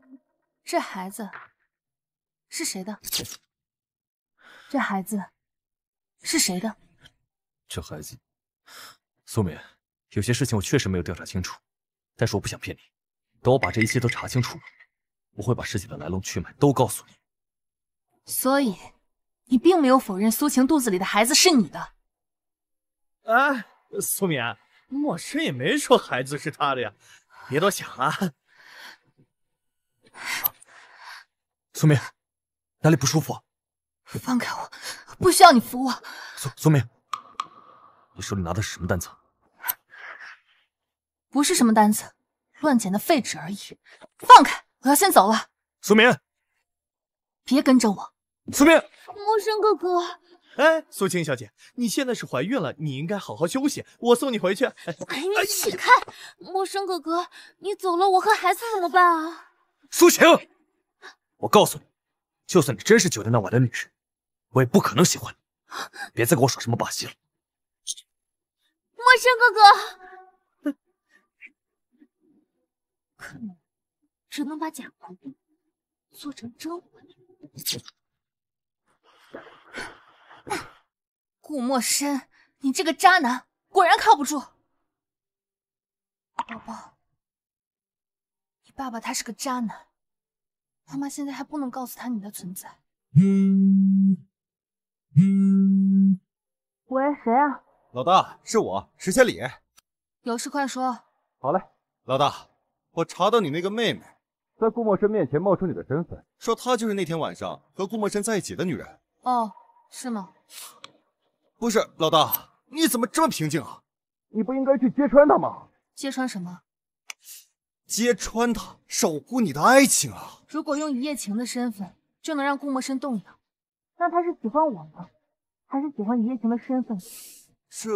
这孩子是谁的？这孩子是谁的？这孩子，苏敏，有些事情我确实没有调查清楚，但是我不想骗你。等我把这一切都查清楚，我会把事情的来龙去脉都告诉你。所以，你并没有否认苏晴肚子里的孩子是你的。哎，苏敏，莫师也没说孩子是他的呀，别多想啊。苏敏，哪里不舒服？放开我，不需要你扶我。苏苏明，你手里拿的是什么单子？不是什么单子，乱捡的废纸而已。放开，我要先走了。苏明，别跟着我。苏明，陌生哥哥。哎，苏晴小姐，你现在是怀孕了，你应该好好休息。我送你回去。哎你起开！陌生哥哥，你走了，我和孩子怎么办啊？苏晴，我告诉你，就算你真是酒店那晚的女人。我也不可能喜欢你，别再给我耍什么把戏了。莫生哥哥，只能把假回忆做成真回顾莫深，你这个渣男果然靠不住。宝宝，你爸爸他是个渣男，妈妈现在还不能告诉他你的存在。喂，谁啊？老大，是我，石千里。有事快说。好嘞，老大。我查到你那个妹妹，在顾墨生面前冒充你的身份，说她就是那天晚上和顾墨生在一起的女人。哦，是吗？不是，老大，你怎么这么平静啊？你不应该去揭穿她吗？揭穿什么？揭穿她，守护你的爱情啊！如果用一夜情的身份，就能让顾墨生动摇？那他是喜欢我呢，还是喜欢一夜情的身份？这，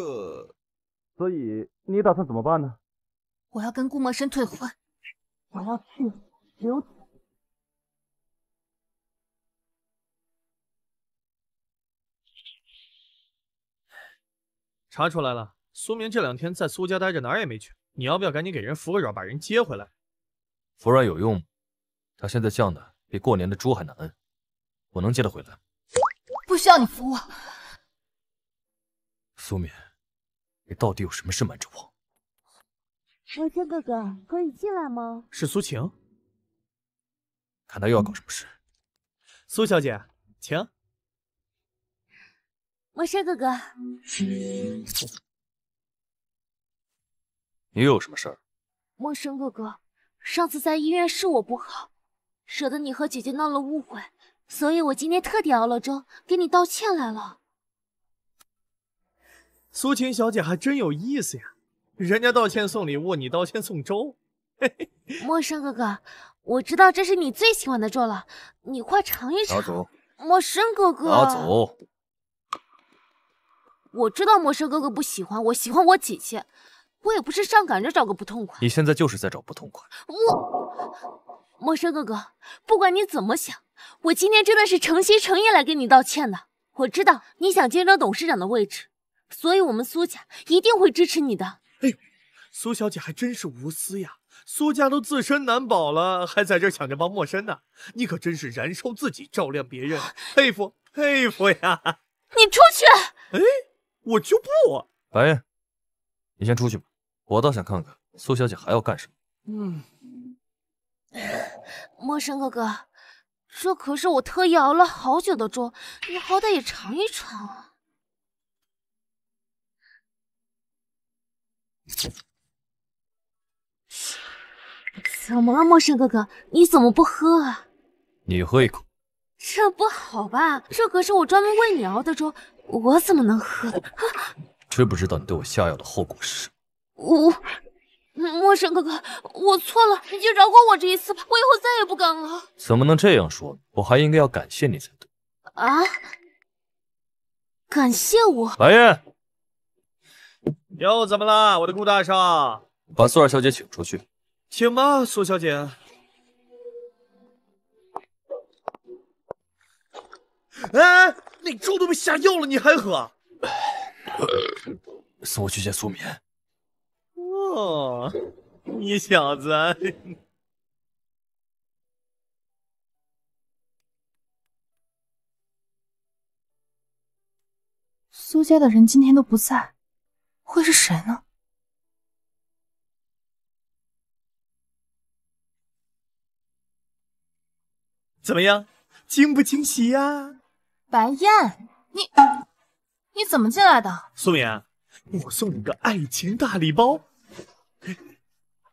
所以你打算怎么办呢？我要跟顾墨深退婚，我要去刘查出来了，苏明这两天在苏家待着，哪儿也没去。你要不要赶紧给人服个软，把人接回来？服软有用吗？他现在犟的比过年的猪还难摁，我能接他回来？不需要你服我，苏敏，你到底有什么事瞒着我？墨轩哥哥，可以进来吗？是苏晴，看他又要搞什么事。苏小姐，请。墨轩哥哥，你又有什么事儿？墨轩哥哥，上次在医院是我不好，惹得你和姐姐闹了误会。所以，我今天特地熬了粥，给你道歉来了。苏晴小姐还真有意思呀，人家道歉送礼物，你道歉送粥。嘿嘿，生哥哥，我知道这是你最喜欢的粥了，你快尝一尝。拿走。生哥哥。拿走。我知道陌生哥哥不喜欢我，喜欢我姐姐。我也不是上赶着找个不痛快。你现在就是在找不痛快。我。陌生哥哥，不管你怎么想，我今天真的是诚心诚意来给你道歉的。我知道你想竞争董事长的位置，所以我们苏家一定会支持你的。哎，苏小姐还真是无私呀！苏家都自身难保了，还在这儿着帮陌生呢，你可真是燃烧自己照亮别人，佩服佩服呀！你出去。哎，我就不。白，你先出去吧，我倒想看看苏小姐还要干什么。嗯。陌生哥哥，这可是我特意熬了好久的粥，你好歹也尝一尝啊！怎么了，陌生哥哥？你怎么不喝？啊？你喝一口。这不好吧？这可是我专门为你熬的粥，我怎么能喝？知 不知道你对我下药的后果是什么？我。莫生哥哥，我错了，你就饶过我这一次吧，我以后再也不敢了。怎么能这样说呢？我还应该要感谢你才对。啊？感谢我？白燕，又怎么了？我的顾大少，把苏二小姐请出去。请吧，苏小姐。哎，那粥都被下药了，你还喝？送我去见苏敏。哦，你小子！苏家的人今天都不在，会是谁呢？怎么样，惊不惊喜呀？白燕，你你怎么进来的？苏敏，我送你个爱情大礼包。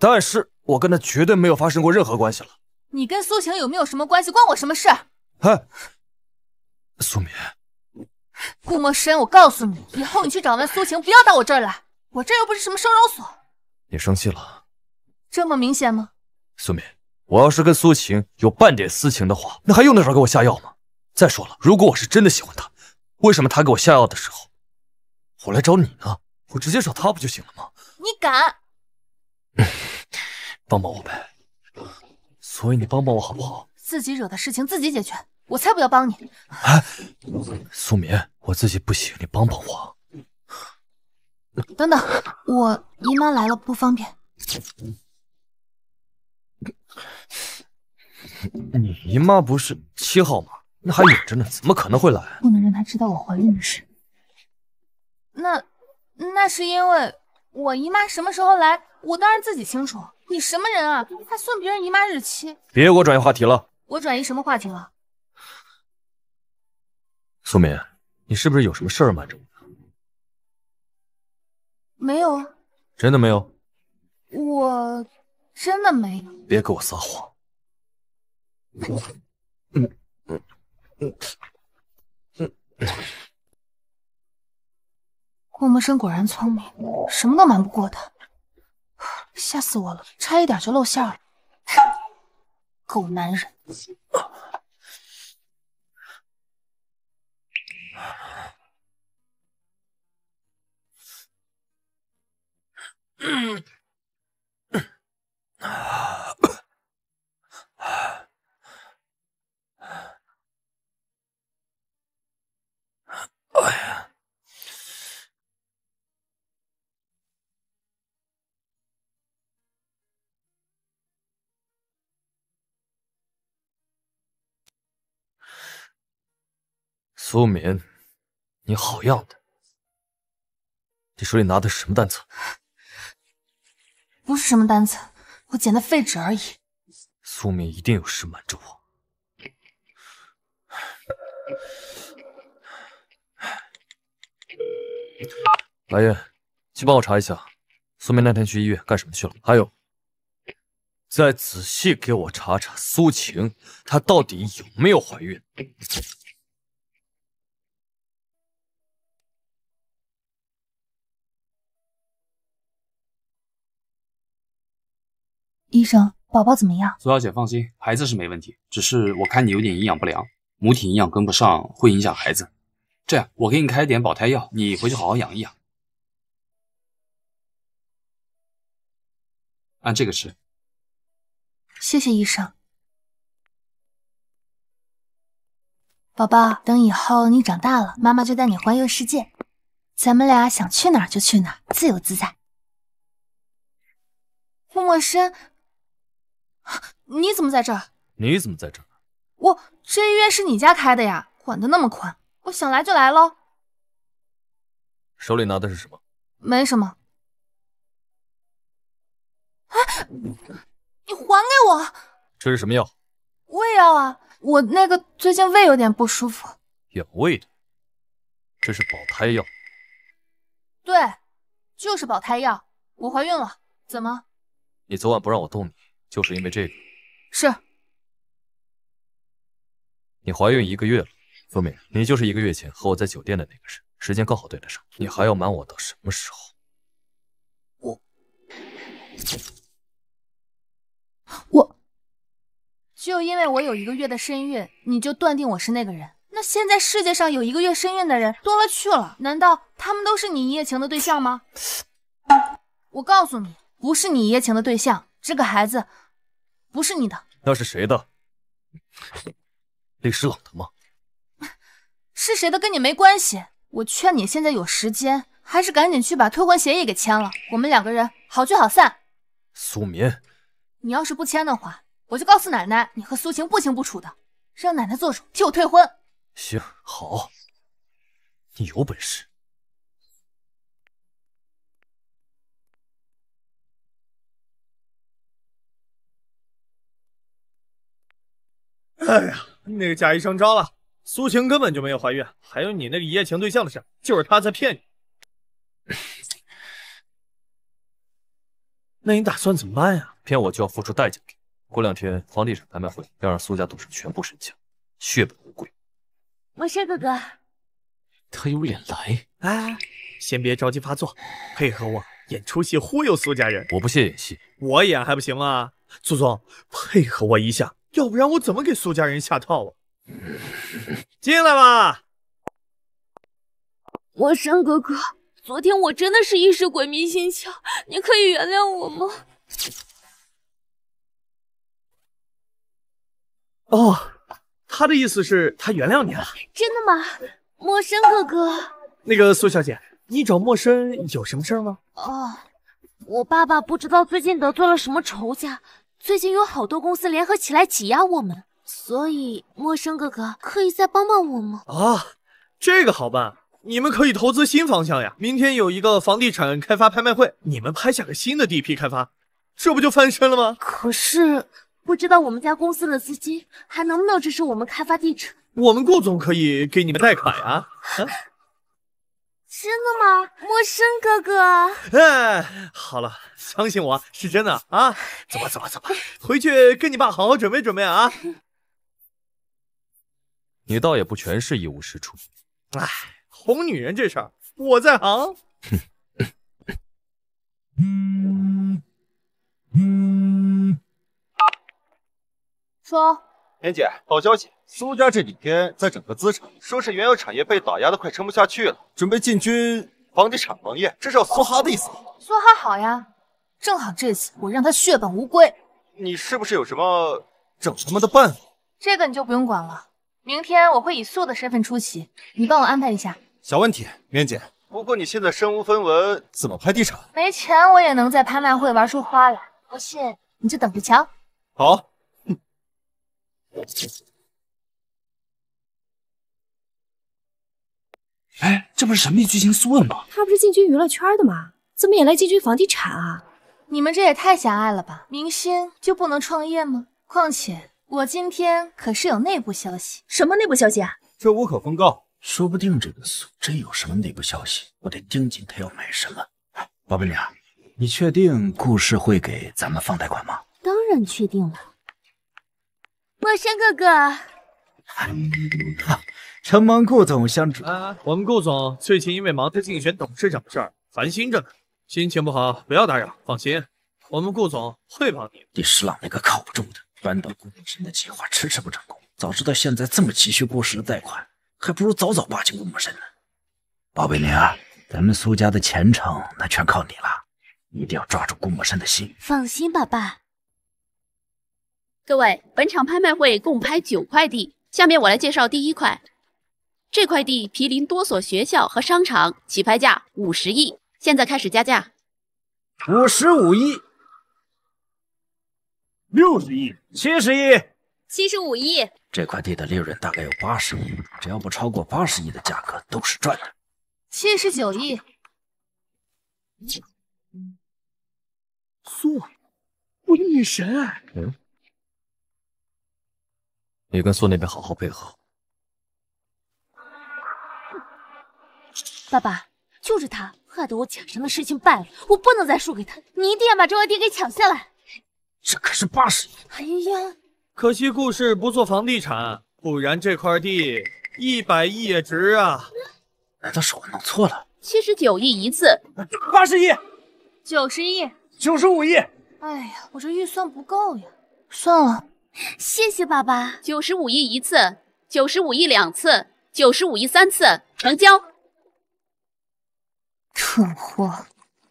但是我跟他绝对没有发生过任何关系了。你跟苏晴有没有什么关系，关我什么事？哎，苏敏，顾墨深，我告诉你，以后你去找完苏晴，不要到我这儿来，我这儿又不是什么收容所。你生气了？这么明显吗？苏敏，我要是跟苏晴有半点私情的话，那还用得着给我下药吗？再说了，如果我是真的喜欢她，为什么她给我下药的时候，我来找你呢？我直接找她不就行了吗？你敢？帮帮我呗，所以你帮帮我好不好？自己惹的事情自己解决，我才不要帮你。苏棉，我自己不行，你帮帮我。等等，我姨妈来了，不方便。你姨妈不是七号吗？那还有着呢，怎么可能会来？不能让她知道我怀孕的事。那那是因为。我姨妈什么时候来？我当然自己清楚。你什么人啊？还算别人姨妈日期？别给我转移话题了。我转移什么话题了？苏敏，你是不是有什么事儿瞒着我？没有，啊。真的没有。我真的没有。别给我撒谎。木木生果然聪明，什么都瞒不过他，吓死我了，差一点就露馅了。狗男人！哎呀！苏眠，你好样的！你手里拿的是什么单子？不是什么单子，我捡的废纸而已。苏眠一定有事瞒着我。白燕，去帮我查一下，苏眠那天去医院干什么去了？还有，再仔细给我查查苏晴，她到底有没有怀孕？医生，宝宝怎么样？苏小姐，放心，孩子是没问题，只是我看你有点营养不良，母体营养跟不上会影响孩子。这样，我给你开点保胎药，你回去好好养一养，按这个吃。谢谢医生。宝宝，等以后你长大了，妈妈就带你环游世界，咱们俩想去哪儿就去哪儿，自由自在。顾默生，你怎么在这儿？你怎么在这儿？我这医院是你家开的呀，管得那么宽，我想来就来了。手里拿的是什么？没什么。哎，你还给我！这是什么药？胃药啊，我那个最近胃有点不舒服。养胃的，这是保胎药。对，就是保胎药。我怀孕了，怎么？你昨晚不让我动你？就是因为这个，是。你怀孕一个月了，苏敏，你就是一个月前和我在酒店的那个人，时间刚好对得上。你还要瞒我到什么时候？我我，就因为我有一个月的身孕，你就断定我是那个人？那现在世界上有一个月身孕的人多了去了，难道他们都是你一夜情的对象吗？我告诉你，不是你一夜情的对象。这个孩子不是你的，那是谁的？李石朗的吗？是谁的跟你没关系。我劝你现在有时间，还是赶紧去把退婚协议给签了，我们两个人好聚好散。苏明，你要是不签的话，我就告诉奶奶你和苏晴不清不楚的，让奶奶做主替我退婚。行，好，你有本事。哎呀，那个贾医生招了，苏晴根本就没有怀孕。还有你那个一夜情对象的事，就是他在骗你。那你打算怎么办呀？骗我就要付出代价过两天房地产拍卖会，要让苏家赌上全部身家，血本无归。莫轩哥哥，他有脸来？哎，先别着急发作，配合我演出戏忽悠苏家人。我不屑演戏，我演还不行吗？苏总，配合我一下。要不然我怎么给苏家人下套啊？进来吧，莫生哥哥，昨天我真的是一时鬼迷心窍，你可以原谅我吗？哦，他的意思是他原谅你了？真的吗，莫生哥哥？那个苏小姐，你找莫生有什么事吗？哦，我爸爸不知道最近得罪了什么仇家。最近有好多公司联合起来挤压我们，所以陌生哥哥可以再帮帮我吗？啊，这个好办，你们可以投资新方向呀。明天有一个房地产开发拍卖会，你们拍下个新的地皮开发，这不就翻身了吗？可是不知道我们家公司的资金还能不能支持我们开发地产？我们顾总可以给你们贷款呀。啊。真的吗，陌生哥哥？哎，好了，相信我是真的啊！走吧，走吧，走吧，回去跟你爸好好准备准备啊！你倒也不全是一无是处，哎，哄女人这事儿我在行。说，妍姐，好消息。苏家这几天在整合资产，说是原有产业被打压的快撑不下去了，准备进军房地产行业。这是要苏哈的意思吗？苏哈好呀，正好这次我让他血本无归。你是不是有什么整他妈的办法？这个你就不用管了。明天我会以苏的身份出席，你帮我安排一下。小问题，绵姐。不过你现在身无分文，怎么拍地产？没钱我也能在拍卖会玩出花来，不信你就等着瞧。好，哼。哎，这不是神秘巨星苏问吗？他不是进军娱乐圈的吗？怎么也来进军房地产啊？你们这也太狭隘了吧！明星就不能创业吗？况且我今天可是有内部消息，什么内部消息啊？这无可奉告。说不定这个苏真有什么内部消息，我得盯紧他要买什么。宝贝女儿，你确定顾氏会给咱们放贷款吗？当然确定了，墨轩哥哥。承蒙顾总相助，我们顾总最近因为忙着竞选董事长的事儿，烦心着呢，心情不好，不要打扰。放心，我们顾总会帮你们。第朗那个靠不住的，扳倒顾默深的计划迟迟不成功，早知道现在这么急需过时的贷款，还不如早早巴结顾默深呢。宝贝灵儿，咱们苏家的前程那全靠你了，一定要抓住顾默深的心。放心吧，爸。各位，本场拍卖会共拍九块地，下面我来介绍第一块。这块地毗邻多所学校和商场，起拍价五十亿，现在开始加价。五十五亿，六十亿，七十亿，七十五亿。这块地的利润大概有八十亿，只要不超过八十亿的价格都是赚的。七十九亿，苏，我的女神。嗯，你跟苏那边好好配合。爸爸，就是他害得我甲上的事情败了，我不能再输给他。你一定要把这块地给抢下来，这可是八十亿。哎呀，可惜顾氏不做房地产，不然这块地一百亿也值啊。难道是我弄错了？七十九亿一次，八十亿，九十亿，九十五亿。哎呀，我这预算不够呀，算了，谢谢爸爸。九十五亿一次，九十五亿两次，九十五亿三次，成交。蠢货！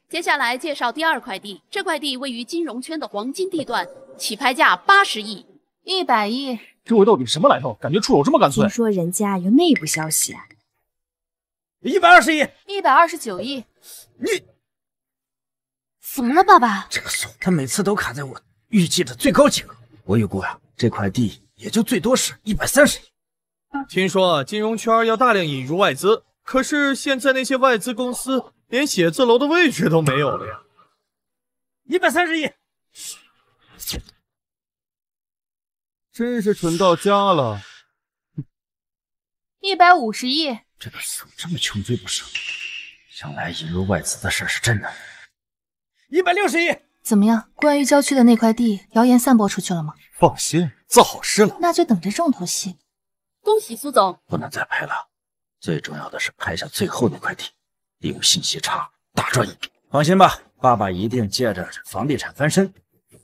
接下来介绍第二块地，这块地位于金融圈的黄金地段，起拍价八十亿，一百亿。这位到底什么来头？感觉出手这么干脆。听说人家有内部消息。一百二十亿，一百二十九亿。你怎么了，爸爸？这个锁，他每次都卡在我预计的最高金额。我预估啊，这块地也就最多是一百三十亿。听说啊，金融圈要大量引入外资，可是现在那些外资公司。连写字楼的位置都没有了呀！一百三十亿，真是蠢到家了。一百五十亿，这个苏这么穷追不舍，想来引入外资的事是真的。一百六十亿，怎么样？关于郊区的那块地，谣言散播出去了吗？放心，做好事了。那就等着重头戏。恭喜苏总，不能再拍了。最重要的是拍下最后那块地。利用信息差大赚一笔。放心吧，爸爸一定借着房地产翻身，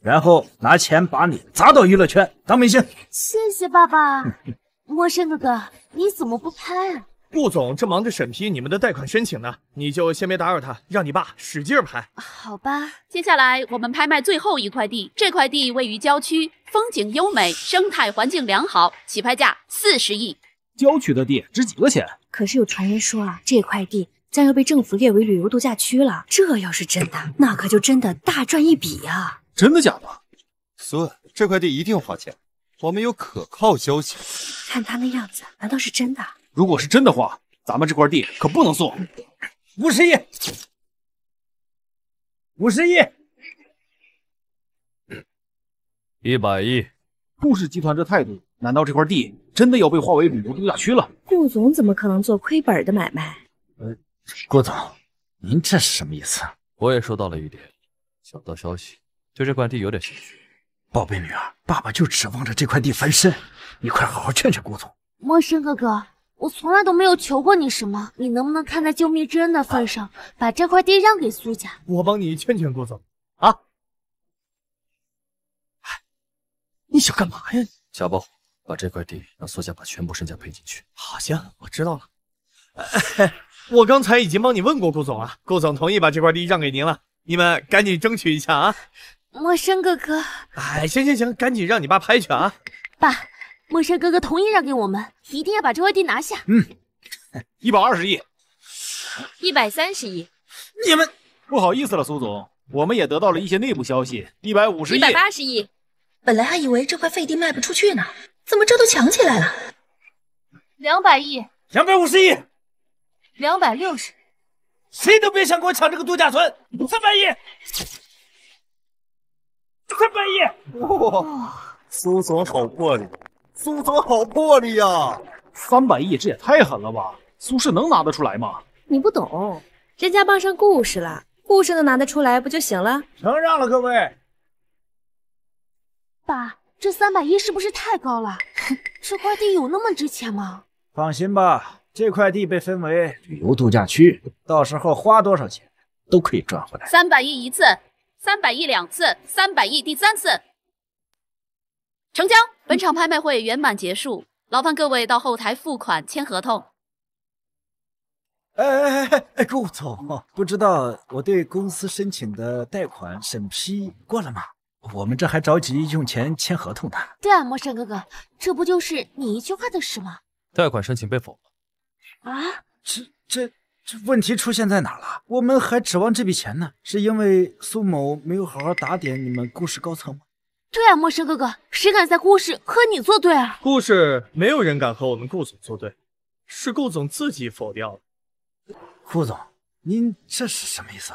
然后拿钱把你砸到娱乐圈当明星。谢谢爸爸。陌生哥哥，你怎么不拍啊？顾总正忙着审批你们的贷款申请呢，你就先别打扰他，让你爸使劲拍。好吧。接下来我们拍卖最后一块地，这块地位于郊区，风景优美，生态环境良好，起拍价四十亿。郊区的地值几个钱？可是有传言说啊，这块地。将要被政府列为旅游度假区了，这要是真的，那可就真的大赚一笔呀！真的假的？孙，这块地一定要花钱。我们有可靠消息，看他那样子，难道是真的？如果是真的话，咱们这块地可不能送。五十亿，五十亿，一百亿。顾氏集团这态度，难道这块地真的要被划为旅游度假区了？顾总怎么可能做亏本的买卖？郭总，您这是什么意思？我也收到了一点小道消息，对这块地有点兴趣。宝贝女儿，爸爸就指望着这块地翻身，你快好好劝劝郭总。陌生哥哥，我从来都没有求过你什么，你能不能看在救命之恩的份上，把这块地让给苏家？我帮你劝劝郭总啊。哎，你想干嘛呀？小宝，把这块地让苏家把全部身家赔进去。好，行，我知道了。我刚才已经帮你问过顾总了，顾总同意把这块地让给您了，你们赶紧争取一下啊！陌生哥哥，哎，行行行，赶紧让你爸拍去啊！爸，陌生哥哥同意让给我们，一定要把这块地拿下。嗯，一百二十亿，一百三十亿，你们不好意思了，苏总，我们也得到了一些内部消息，一百五十亿，一百八十亿。本来还以为这块废地卖不出去呢，怎么这都抢起来了？两百亿，两百五十亿。两百六十，谁都别想跟我抢这个度假村。三百亿，三百亿！哇，苏总好魄力，苏总好魄力呀！三百亿，这也太狠了吧！苏氏能拿得出来吗？你不懂，人家傍上故事了，故事能拿得出来不就行了？承让了各位。爸，这三百亿是不是太高了？这块地有那么值钱吗？放心吧。这块地被分为旅游度假区，到时候花多少钱都可以赚回来。三百亿一次，三百亿两次，三百亿第三次，成交！本场拍卖会圆满结束，劳烦各位到后台付款签合同。哎哎哎哎，顾总，不知道我对公司申请的贷款审批过了吗？我们这还着急用钱签合同呢。对啊，莫山哥哥，这不就是你一句话的事吗？贷款申请被否。啊，这这这问题出现在哪了？我们还指望这笔钱呢，是因为苏某没有好好打点你们顾氏高层吗？对啊，莫生哥哥，谁敢在顾氏和你作对啊？顾氏没有人敢和我们顾总作对，是顾总自己否掉了。顾总，您这是什么意思？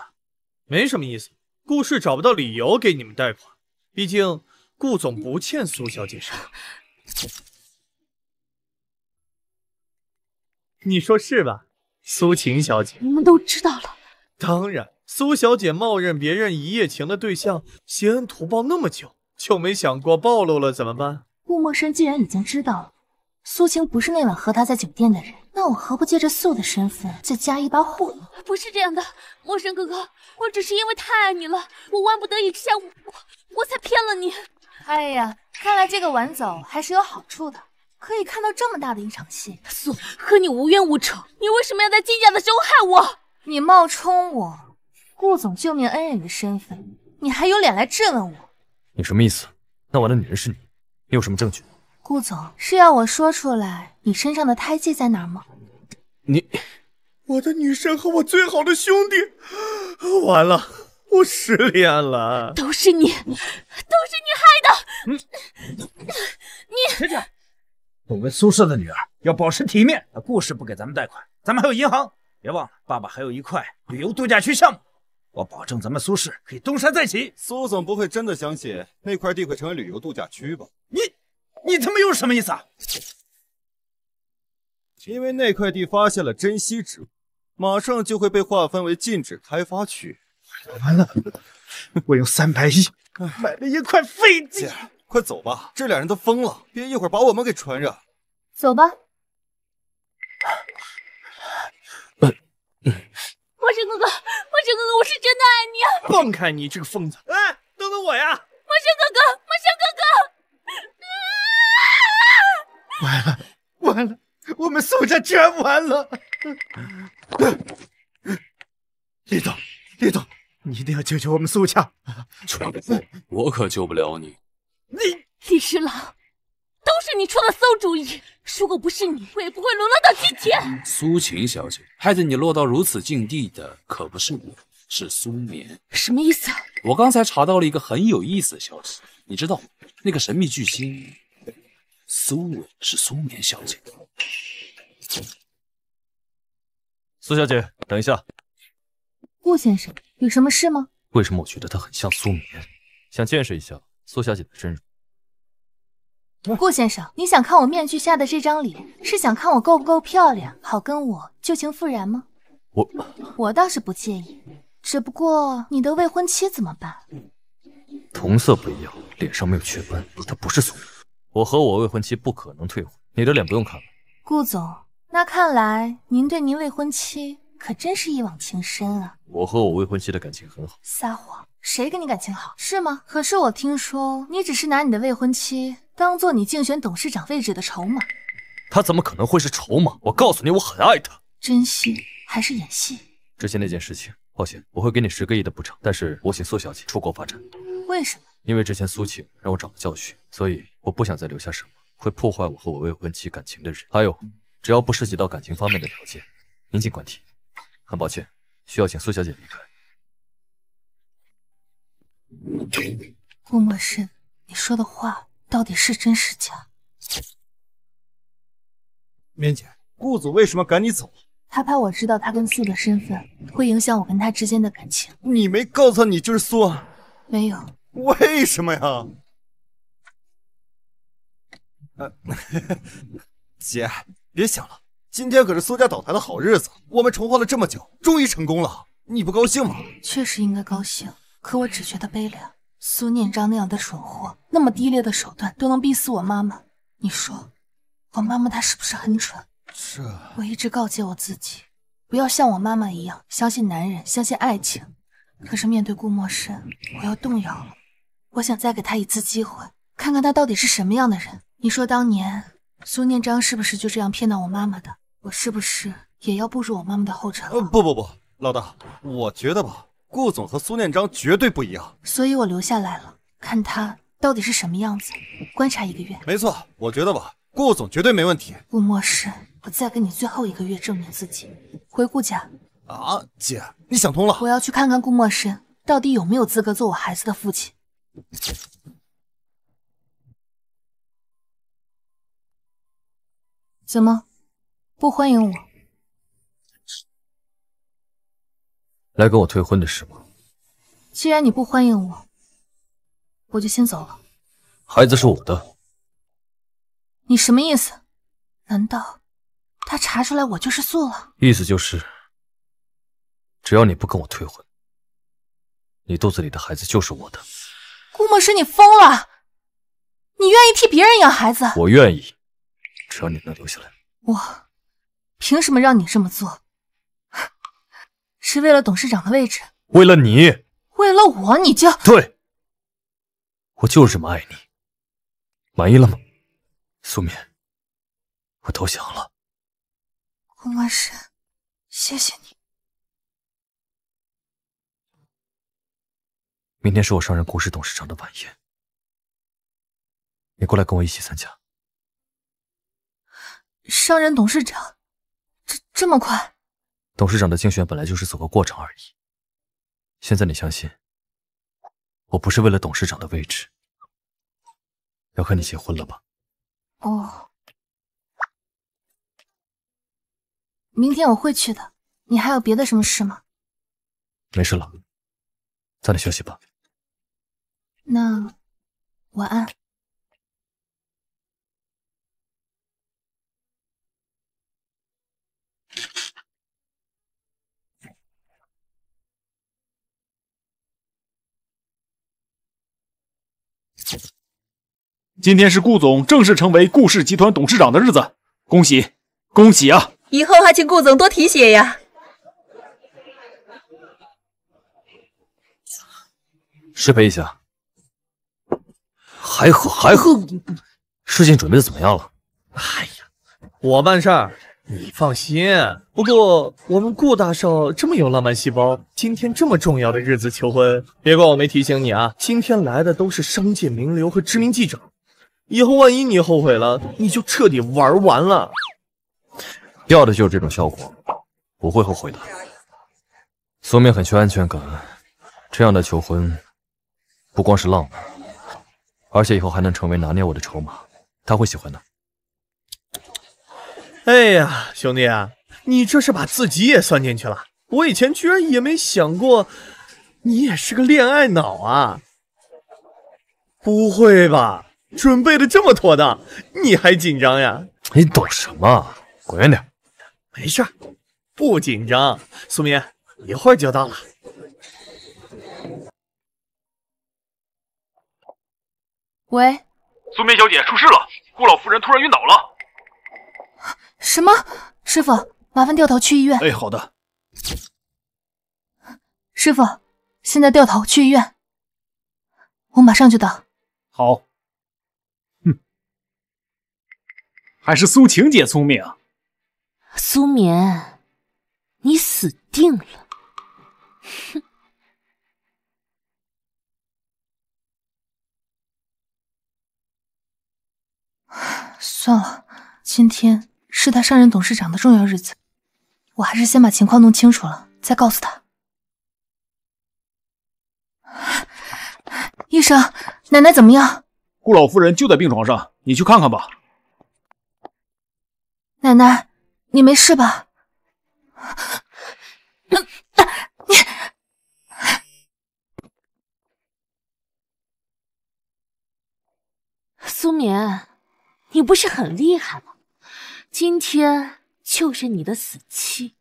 没什么意思，顾氏找不到理由给你们贷款，毕竟顾总不欠苏小姐什么。你说是吧，苏晴小姐？你们都知道了。当然，苏小姐冒认别人一夜情的对象，心恩图报那么久，就没想过暴露了怎么办？顾默生既然已经知道了苏晴不是那晚和他在酒店的人，那我何不借着素的身份再加一把火呢？不是这样的，默生哥哥，我只是因为太爱你了，我万不得已之下，我我才骗了你。哎呀，看来这个晚走还是有好处的。可以看到这么大的一场戏，素和你无冤无仇，你为什么要在季家的候害我？你冒充我顾总救命恩人的身份，你还有脸来质问我？你什么意思？那我的女人是你，你有什么证据？顾总是要我说出来，你身上的胎记在哪吗？你，我的女神和我最好的兄弟，完了，我失恋了，都是你，都是你害的，你，你，钱我们苏氏的女儿，要保持体面。顾氏不给咱们贷款，咱们还有银行。别忘了，爸爸还有一块旅游度假区项目，我保证咱们苏氏可以东山再起。苏总不会真的相信那块地会成为旅游度假区吧？你，你他妈又是什么意思啊？因为那块地发现了珍稀植物，马上就会被划分为禁止开发区。完了，我用三百亿买了一块废地。快走吧，这俩人都疯了，别一会儿把我们给传染。走吧。嗯嗯。墨轩哥哥，墨尘哥哥，我是真的爱你啊！放开你这个疯子！哎，等等我呀！墨尘哥哥，墨尘哥哥！完了，完了，我们苏家全完了！李总，李总，你一定要救救我们苏家！全部，我可救不了你。你李侍郎，都是你出的馊主意。如果不是你，我也不会沦落到今天。苏秦小姐，害得你落到如此境地的，可不是我，是苏眠。什么意思？我刚才查到了一个很有意思的消息，你知道吗？那个神秘巨星，苏伟是苏眠小姐。苏小姐，等一下。顾先生，有什么事吗？为什么我觉得他很像苏眠？想见识一下。苏小姐的真容，顾先生，你想看我面具下的这张脸，是想看我够不够漂亮，好跟我旧情复燃吗？我我倒是不介意，只不过你的未婚妻怎么办？同色不一样，脸上没有雀斑，她不是苏。我和我未婚妻不可能退婚，你的脸不用看了。顾总，那看来您对您未婚妻可真是一往情深啊。我和我未婚妻的感情很好。撒谎。谁跟你感情好，是吗？可是我听说你只是拿你的未婚妻当做你竞选董事长位置的筹码。她怎么可能会是筹码？我告诉你，我很爱她，真心还是演戏？之前那件事情，抱歉，我会给你十个亿的补偿，但是我请苏小姐出国发展。为什么？因为之前苏晴让我长了教训，所以我不想再留下什么会破坏我和我未婚妻感情的人。还有，只要不涉及到感情方面的条件，您尽管提。很抱歉，需要请苏小姐离开。顾墨深，你说的话到底是真是假？明姐，顾总为什么赶你走？他怕我知道他跟苏的身份，会影响我跟他之间的感情。你没告诉他你就是苏啊？没有。为什么呀？姐，别想了，今天可是苏家倒台的好日子，我们筹划了这么久，终于成功了，你不高兴吗？确实应该高兴。可我只觉得悲凉。苏念章那样的蠢货，那么低劣的手段都能逼死我妈妈，你说，我妈妈她是不是很蠢？是。我一直告诫我自己，不要像我妈妈一样相信男人，相信爱情。可是面对顾墨深，我要动摇了。我想再给他一次机会，看看他到底是什么样的人。你说当年苏念章是不是就这样骗到我妈妈的？我是不是也要步入我妈妈的后尘呃，不不不，老大，我觉得吧。顾总和苏念章绝对不一样，所以我留下来了，看他到底是什么样子，观察一个月。没错，我觉得吧，顾总绝对没问题。顾墨深，我再给你最后一个月证明自己，回顾家。啊，姐，你想通了？我要去看看顾墨深到底有没有资格做我孩子的父亲。怎么，不欢迎我？来跟我退婚的事吗？既然你不欢迎我，我就先走了。孩子是我的。你什么意思？难道他查出来我就是素了？意思就是，只要你不跟我退婚，你肚子里的孩子就是我的。顾墨深，你疯了？你愿意替别人养孩子？我愿意，只要你能留下来。我凭什么让你这么做？是为了董事长的位置，为了你，为了我，你就对，我就是这么爱你，满意了吗，苏敏？我投降了。顾漫生，谢谢你。明天是我上任股市董事长的晚宴，你过来跟我一起参加。上任董事长，这这么快？董事长的竞选本来就是走个过程而已。现在你相信，我不是为了董事长的位置要和你结婚了吧？哦，明天我会去的。你还有别的什么事吗？没事了，早点休息吧。那晚安。今天是顾总正式成为顾氏集团董事长的日子，恭喜恭喜啊！以后还请顾总多提携呀。失陪一下。还喝还喝？事情准备的怎么样了？哎呀，我办事儿，你放心。不过我们顾大少这么有浪漫细胞，今天这么重要的日子求婚，别怪我没提醒你啊！今天来的都是商界名流和知名记者。以后万一你后悔了，你就彻底玩完了。要的就是这种效果，不会后悔的。苏明很缺安全感，这样的求婚不光是浪漫，而且以后还能成为拿捏我的筹码，他会喜欢的。哎呀，兄弟，啊，你这是把自己也算进去了？我以前居然也没想过，你也是个恋爱脑啊！不会吧？准备的这么妥当，你还紧张呀？你懂什么？滚远点！没事，不紧张。苏明，一会儿就到了。喂，苏明小姐，出事了，顾老夫人突然晕倒了。什么？师傅，麻烦掉头去医院。哎，好的。师傅，现在掉头去医院。我马上就到。好。还是苏晴姐聪明。苏眠，你死定了！哼！算了，今天是他上任董事长的重要日子，我还是先把情况弄清楚了再告诉他。医生，奶奶怎么样？顾老夫人就在病床上，你去看看吧。奶奶，你没事吧？你苏眠，你不是很厉害吗？今天就是你的死期，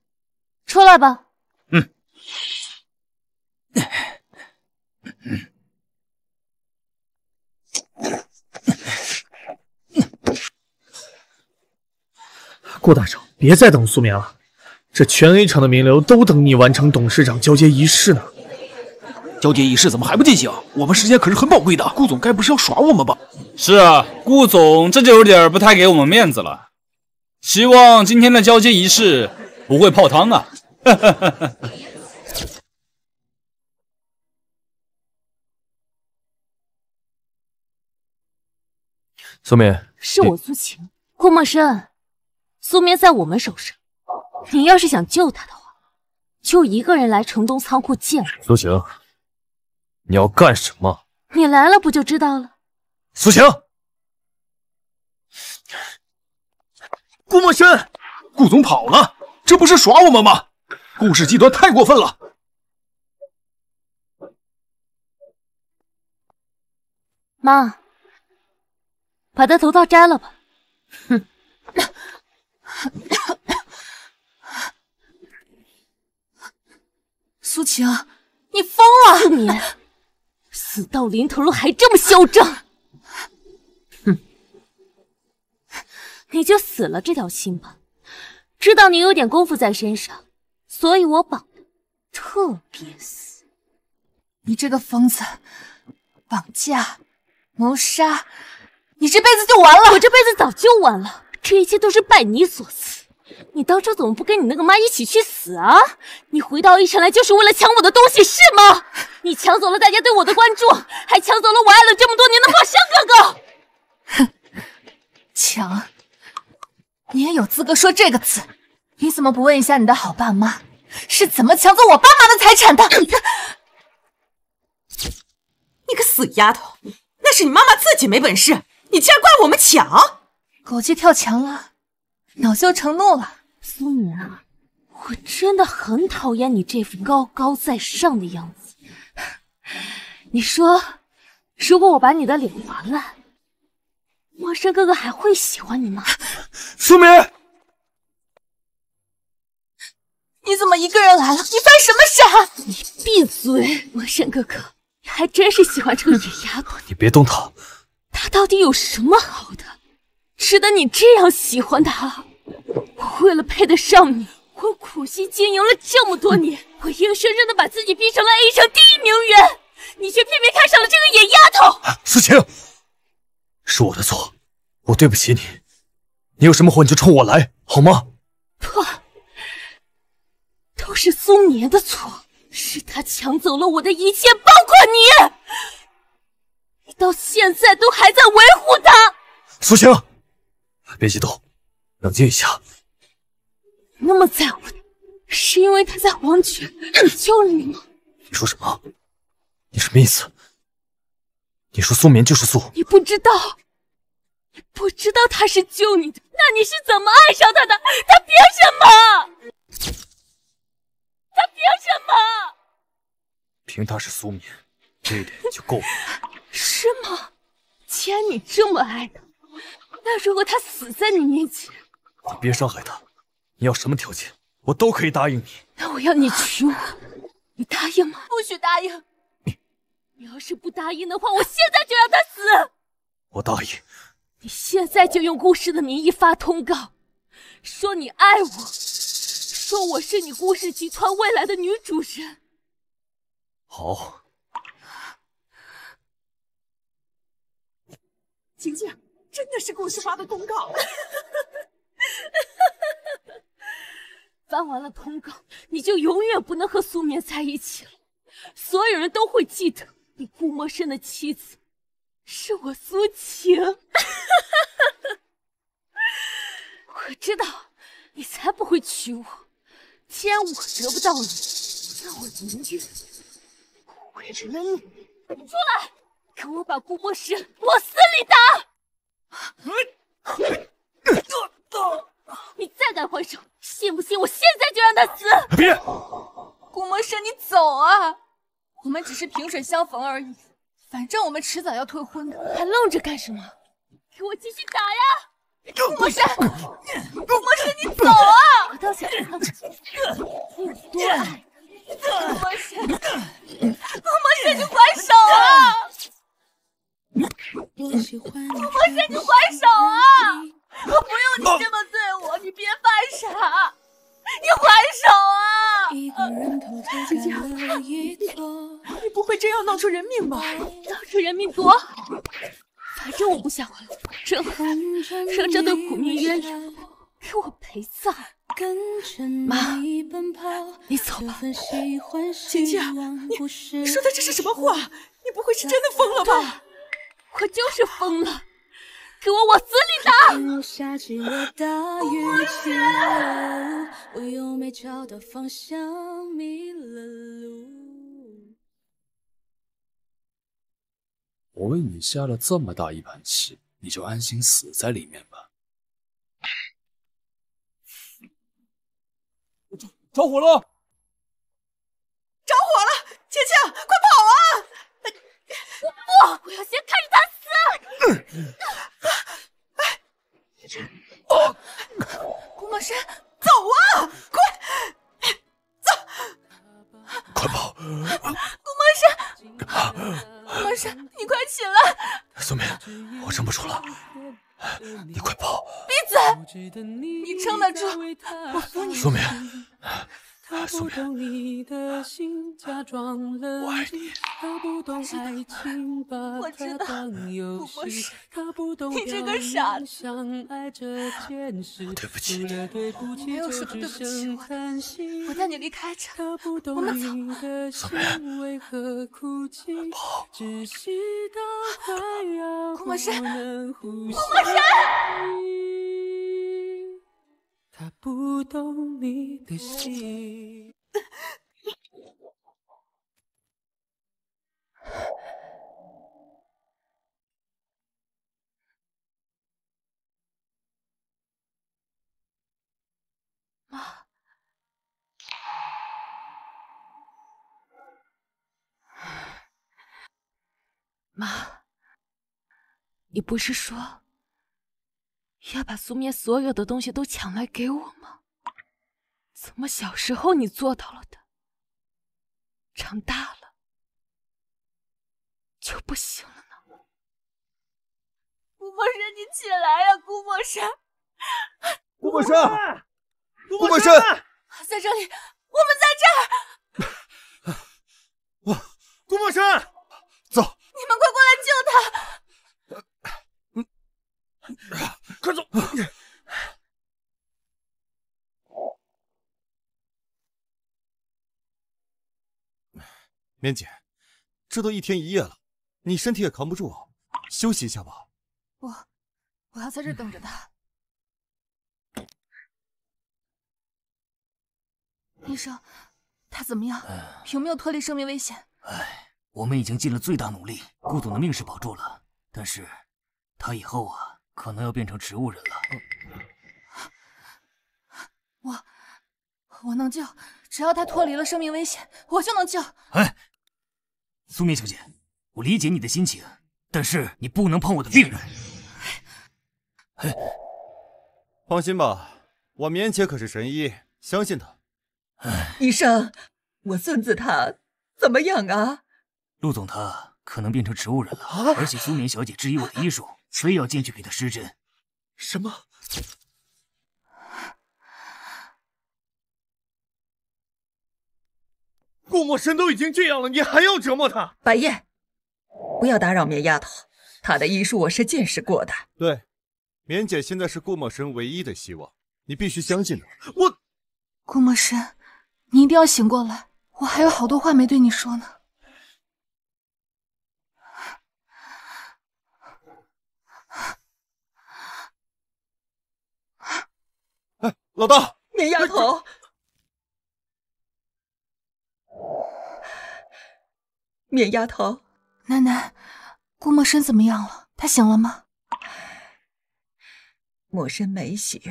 出来吧。顾大少，别再等苏眠了，这全 A 厂的名流都等你完成董事长交接仪式呢。交接仪式怎么还不进行？我们时间可是很宝贵的。顾总该不是要耍我们吧？是啊，顾总这就有点不太给我们面子了。希望今天的交接仪式不会泡汤啊。苏明，是我苏晴，顾墨深，苏明在我们手上，你要是想救他的话，就一个人来城东仓库见我。苏晴，你要干什么？你来了不就知道了？苏晴，顾墨轩，顾总跑了，这不是耍我们吗？顾氏集团太过分了。妈，把他头套摘了吧。哼。苏晴，你疯了！你死到临头了还这么嚣张，哼，你就死了这条心吧。知道你有点功夫在身上，所以我绑的特别死。你这个疯子，绑架、谋杀，你这辈子就完了。我这辈子早就完了。这一切都是拜你所赐，你当初怎么不跟你那个妈一起去死啊？你回到一城来就是为了抢我的东西是吗？你抢走了大家对我的关注，还抢走了我爱了这么多年的墨香哥哥。哼，抢，你也有资格说这个词。你怎么不问一下你的好爸妈是怎么抢走我爸妈的财产的？你个死丫头，那是你妈妈自己没本事，你竟然怪我们抢。狗急跳墙了，恼羞成怒了。苏敏，我真的很讨厌你这副高高在上的样子。你说，如果我把你的脸划烂，墨山哥哥还会喜欢你吗？苏敏，你怎么一个人来了？你犯什么傻？你闭嘴！墨山哥哥，你还真是喜欢这个野丫头。你别动她，她到底有什么好的？值得你这样喜欢他？我为了配得上你，我苦心经营了这么多年，我硬生生的把自己逼成了 A 城第一名媛，你却偏偏看上了这个野丫头。苏晴，是我的错，我对不起你。你有什么活你就冲我来，好吗？不，都是苏年的错，是他抢走了我的一切，包括你。你到现在都还在维护他，苏晴。别激动，冷静一下。那么在乎，是因为他在皇权救了你吗？你说什么？你什么意思？你说苏眠就是苏？你不知道，你不知道他是救你的。那你是怎么爱上他的？他凭什么？他凭什么？凭他是苏眠，这一点就够了。是吗？既然你这么爱他。那如果他死在你面前，你别伤害他。你要什么条件，我都可以答应你。那我要你娶我，你答应吗？不许答应！你，你要是不答应的话，我现在就让他死。我答应。你现在就用顾氏的名义发通告，说你爱我，说我是你顾氏集团未来的女主人。好，晴晴。真的是顾世华的公告。翻 完了通告，你就永远不能和苏眠在一起了。所有人都会记得，你顾墨生的妻子是我苏晴。我知道，你才不会娶我。既然我得不到你，那我宁愿我去冷你。出来，给我把顾墨生往死里打！你再敢还手，信不信我现在就让他死？别，顾魔神，你走啊！我们只是萍水相逢而已，反正我们迟早要退婚的，还愣着干什么？给我继续打呀！顾魔神，顾魔神，你走啊！我倒想看看，顾魔神，顾魔神，就还手啊！我喜欢你还手啊！我不用你这么对我，你别犯傻！你还手啊！晶晶，你不会真要闹出人命吧？闹出人命多，好，反正我不想还了，正好让这对苦命鸳鸯给我陪葬。妈，你走吧。姐姐，你你说的这是什么话？你不会是真的疯了吧？我就是疯了，给我往死里打！我又没找到方向，迷了路。我为你下了这么大一盘棋，你就安心死在里面吧。着着火了！着火了！青青，快跑啊！不，我要先看着他死。哎，顾墨生，走啊，快走，快跑！顾墨生，墨生，你快起来！苏明，我撑不住了，你快跑！闭嘴，你撑得住，我帮你。苏明。阿松，我爱你。我知道，我知道，我真不懂你这个傻子。对不起。还有什么对不起我？我带你离开这，我们走。阿松，阿宝，穆穆山，穆穆山。他不懂你的心。妈，妈，你不是说？要把苏棉所有的东西都抢来给我吗？怎么小时候你做到了的，长大了就不行了呢？顾墨生，你起来呀！顾墨生，顾墨生，顾墨生，在这里，我们在这儿。我，顾墨生，走，你们快过来救他！快走！面姐，这都一天一夜了，你身体也扛不住，休息一下吧。我，我要在这等着他。医生，他怎么样？有没有脱离生命危险？哎，我们已经尽了最大努力，顾总的命是保住了，但是他以后啊。可能要变成植物人了。我我能救，只要他脱离了生命危险，我就能救。哎，苏明小姐，我理解你的心情，但是你不能碰我的病人。哎，放心吧，我棉姐可是神医，相信她。哎，医生，我孙子他怎么样啊？陆总他可能变成植物人了，而且苏明小姐质疑我的医术。非要进去给他施针？什么？顾墨深都已经这样了，你还要折磨他？白燕，不要打扰绵丫头，她的医术我是见识过的。对，绵姐现在是顾墨深唯一的希望，你必须相信她。我，顾墨深，你一定要醒过来，我还有好多话没对你说呢。老大，免丫头，免丫头，奶奶，顾默笙怎么样了？他醒了吗？默笙没醒，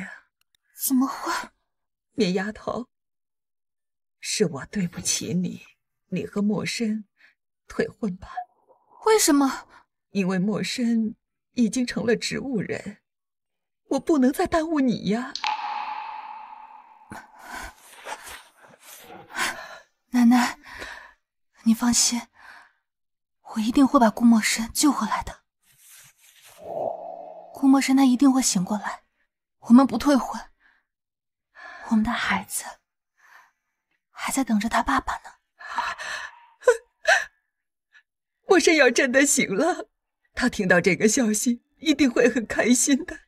怎么会？免丫头，是我对不起你，你和默笙退婚吧。为什么？因为默笙已经成了植物人，我不能再耽误你呀。奶奶，你放心，我一定会把顾墨深救回来的。顾墨深他一定会醒过来，我们不退婚，我们的孩子还在等着他爸爸呢。墨深要真的醒了，他听到这个消息一定会很开心的。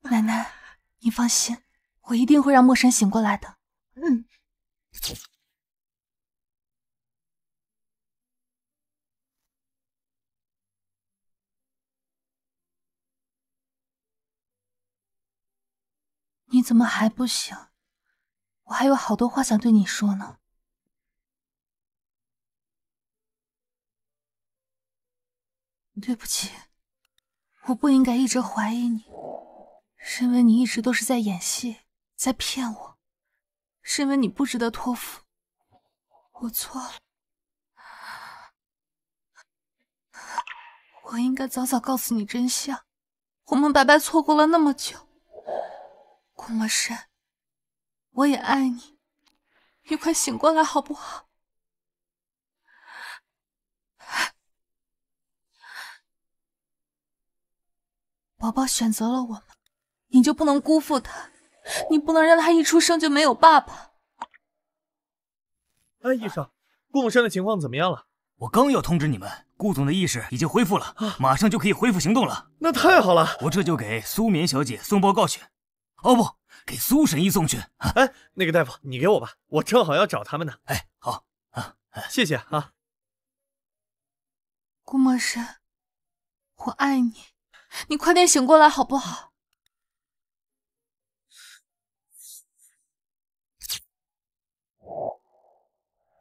奶奶，你放心，我一定会让墨深醒过来的。嗯。你怎么还不醒？我还有好多话想对你说呢。对不起，我不应该一直怀疑你，认为你一直都是在演戏，在骗我。是因为你不值得托付，我错了，我应该早早告诉你真相，我们白白错过了那么久。顾墨深，我也爱你，你快醒过来好不好？宝宝选择了我们，你就不能辜负他。你不能让他一出生就没有爸爸。哎，医生，顾墨山的情况怎么样了？我刚要通知你们，顾总的意识已经恢复了，马上就可以恢复行动了。那太好了，我这就给苏眠小姐送报告去。哦不，给苏神医送去。哎，那个大夫，你给我吧，我正好要找他们呢。哎，好啊，谢谢啊。顾墨山，我爱你，你快点醒过来好不好？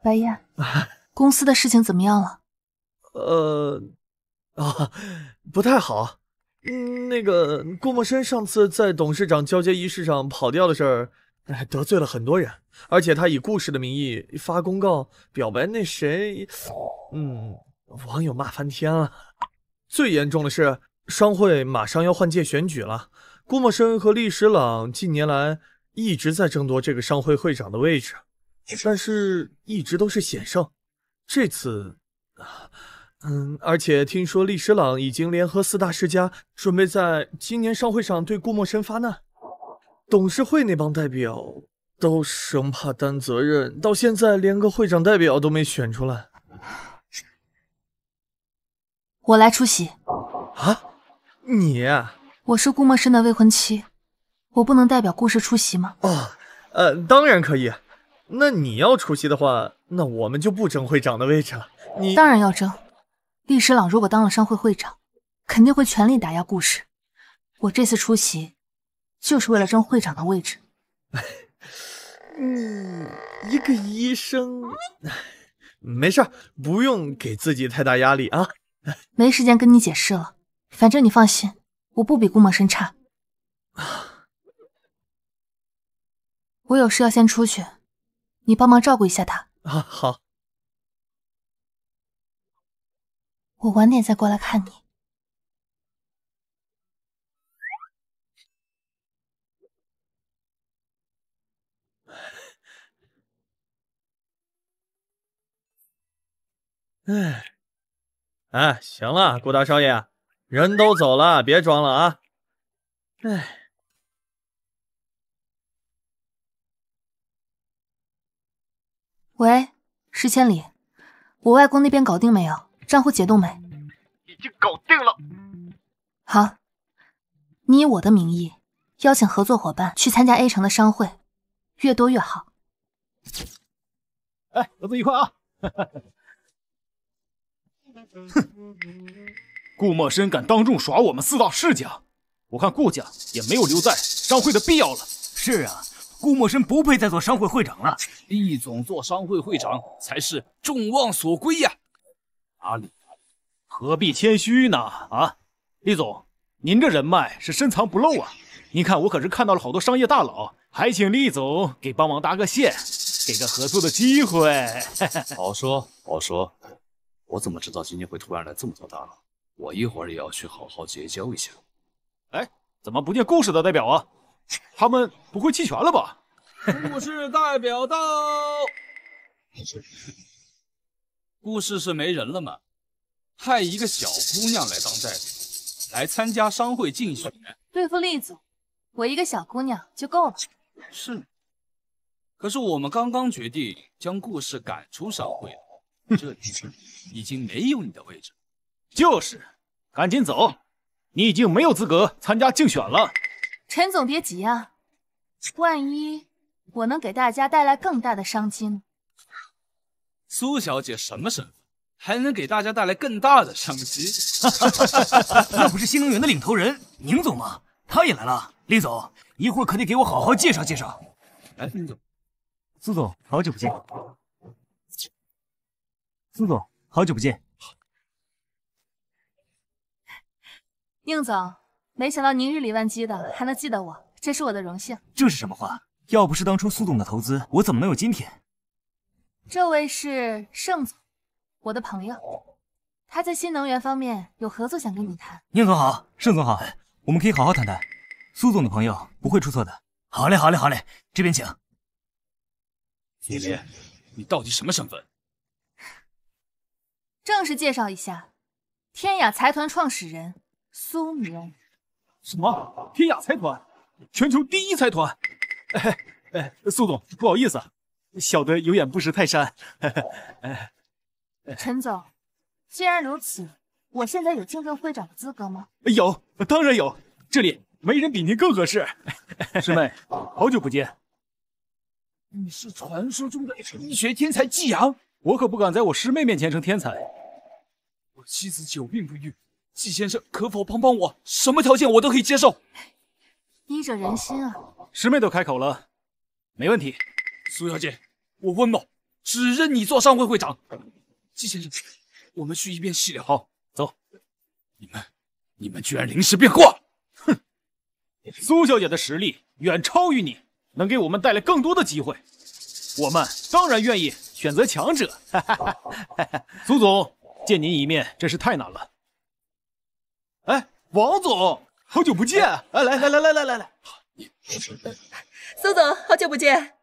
白夜，公司的事情怎么样了？呃，啊，不太好。嗯，那个顾默深上次在董事长交接仪式上跑调的事儿，得罪了很多人。而且他以顾氏的名义发公告表白那谁，嗯，网友骂翻天了。最严重的是，商会马上要换届选举了，顾默深和厉石朗近年来一直在争夺这个商会会长的位置。但是一直都是险胜，这次，嗯，而且听说厉石朗已经联合四大世家，准备在今年商会上对顾墨深发难。董事会那帮代表都生怕担责任，到现在连个会长代表都没选出来。我来出席。啊？你？我是顾墨深的未婚妻，我不能代表顾氏出席吗？哦，呃，当然可以。那你要出席的话，那我们就不争会长的位置了。你当然要争。厉十郎如果当了商会会长，肯定会全力打压顾氏。我这次出席，就是为了争会长的位置。你 一个医生，没事，不用给自己太大压力啊。没时间跟你解释了，反正你放心，我不比顾梦生差。我有事要先出去。你帮忙照顾一下他啊，好。我晚点再过来看你。哎，哎，行了，顾大少爷，人都走了，别装了啊。哎。喂，石千里，我外公那边搞定没有？账户解冻没？已经搞定了。好，你以我的名义邀请合作伙伴去参加 A 城的商会，越多越好。哎，合作愉快啊！哈哈。哼，顾默深敢当众耍我们四大世家，我看顾家也没有留在商会的必要了。是啊。顾默笙不配再做商会会长了，厉总做商会会长才是众望所归呀！阿里，何必谦虚呢？啊，厉总，您这人脉是深藏不露啊！您看，我可是看到了好多商业大佬，还请厉总给帮忙搭个线，给个合作的机会。好说好说，我怎么知道今天会突然来这么多大佬？我一会儿也要去好好结交一下。哎，怎么不见顾氏的代表啊？他们不会弃权了吧？顾氏代表到。顾氏是没人了吗？派一个小姑娘来当代表，来参加商会竞选。对付厉总，我一个小姑娘就够了。是。可是我们刚刚决定将顾氏赶出商会，这里已经没有你的位置。就是，赶紧走，你已经没有资格参加竞选了。陈总，别急啊，万一我能给大家带来更大的商机呢？苏小姐什么身份？还能给大家带来更大的商机？那不是新能源的领头人宁总吗？他也来了。李总，一会儿可得给我好好介绍介绍。来，宁总，苏总，好久不见。苏总，好久不见。宁总。没想到您日理万机的还能记得我，这是我的荣幸。这是什么话？要不是当初苏总的投资，我怎么能有今天？这位是盛总，我的朋友，他在新能源方面有合作，想跟你谈。宁总好，盛总好，我们可以好好谈谈。苏总的朋友不会出错的。好嘞，好嘞，好嘞，这边请。李莲，你到底什么身份？正式介绍一下，天雅财团创始人苏明。什么？天雅财团，全球第一财团。哎哎，苏总，不好意思，小的有眼不识泰山。哎哎，陈总，既然如此，我现在有竞争会长的资格吗？有，当然有，这里没人比您更合适。师妹，好久不见。你是传说中的医学天才季阳，我可不敢在我师妹面前称天才。我妻子久病不愈。季先生，可否帮帮我？什么条件我都可以接受。医者仁心啊！师妹都开口了，没问题。苏小姐，我温某只认你做商会会长。季先生，我们去一边细聊。好，走。你们，你们居然临时变卦哼，苏小姐的实力远超于你，能给我们带来更多的机会。我们当然愿意选择强者。苏总，见您一面真是太难了。哎，王总，好久不见！哎，来来来来来来来。苏总，好久不见。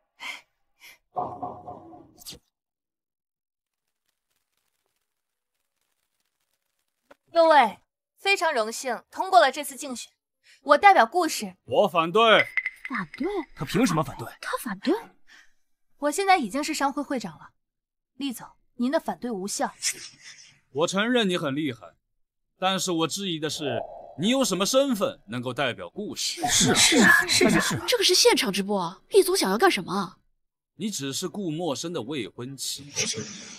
各位，非常荣幸通过了这次竞选。我代表故事。我反对。反对？他凭什么反对？他反对。我现在已经是商会会长了，厉总，您的反对无效。我承认你很厉害。但是我质疑的是，你有什么身份能够代表故事？是是是是，这可是现场直播，一总想要干什么？你只是顾默笙的未婚妻，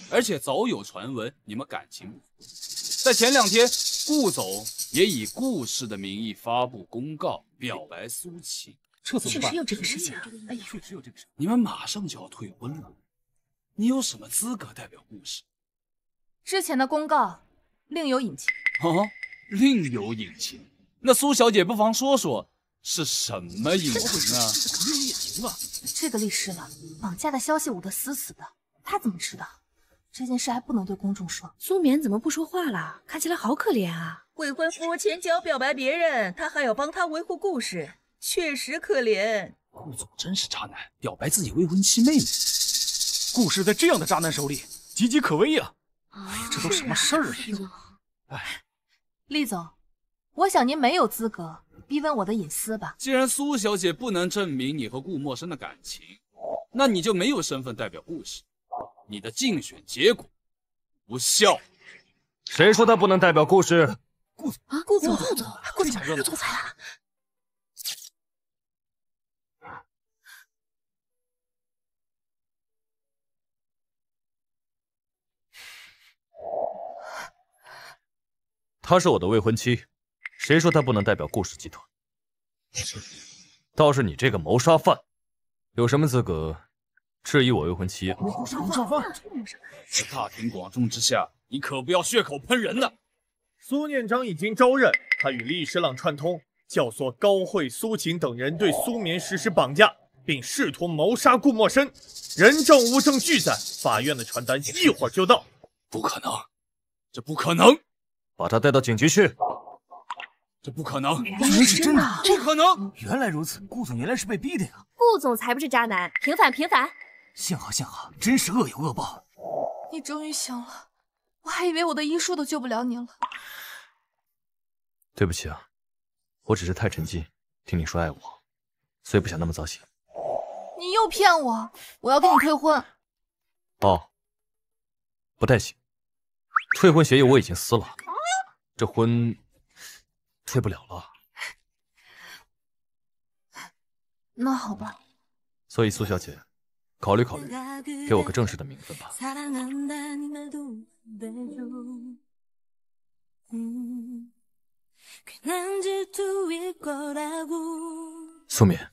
而且早有传闻你们感情不在前两天，顾总也以顾氏的名义发布公告表白苏晴，这怎么办？确实有这个事情。确实有这个事你们马上就要退婚了，你有什么资格代表顾氏？之前的公告。另有隐情啊！另有隐情，那苏小姐不妨说说是什么隐情啊？这个律师了，绑架的消息捂得死死的，他怎么知道？这件事还不能对公众说。苏眠怎么不说话了？看起来好可怜啊！未婚夫前脚表白别人，他还要帮他维护故事，确实可怜。顾总真是渣男，表白自己未婚妻妹妹。故事在这样的渣男手里，岌岌可危啊！哎这都什么事儿呀？哎，厉总，我想您没有资格逼问我的隐私吧？既然苏小姐不能证明你和顾默生的感情，那你就没有身份代表顾氏，你的竞选结果无效。谁说他不能代表顾氏？顾总，顾总，顾总，顾总，总裁啊！她是我的未婚妻，谁说她不能代表顾氏集团？倒是你这个谋杀犯，有什么资格质疑我未婚妻？谋杀谋杀犯！在大庭广众之下，你可不要血口喷人呐！苏念章已经招认，他与厉师浪串通，教唆高慧、苏晴等人对苏眠实施绑架，并试图谋杀顾莫深。人证物证俱在，法院的传单一会儿就到。不可能，这不可能！把他带到警局去，这不可能，原来是真的，不可能，原来如此，顾总原来是被逼的呀，顾总裁不是渣男，平反平反，幸好幸好，真是恶有恶报，你终于醒了，我还以为我的医术都救不了你了，对不起啊，我只是太沉浸，听你说爱我，所以不想那么早醒，你又骗我，我要跟你退婚，哦，不太行，退婚协议我已经撕了。这婚退不了了，那好吧。所以苏小姐，考虑考虑，给我个正式的名分吧。苏勉。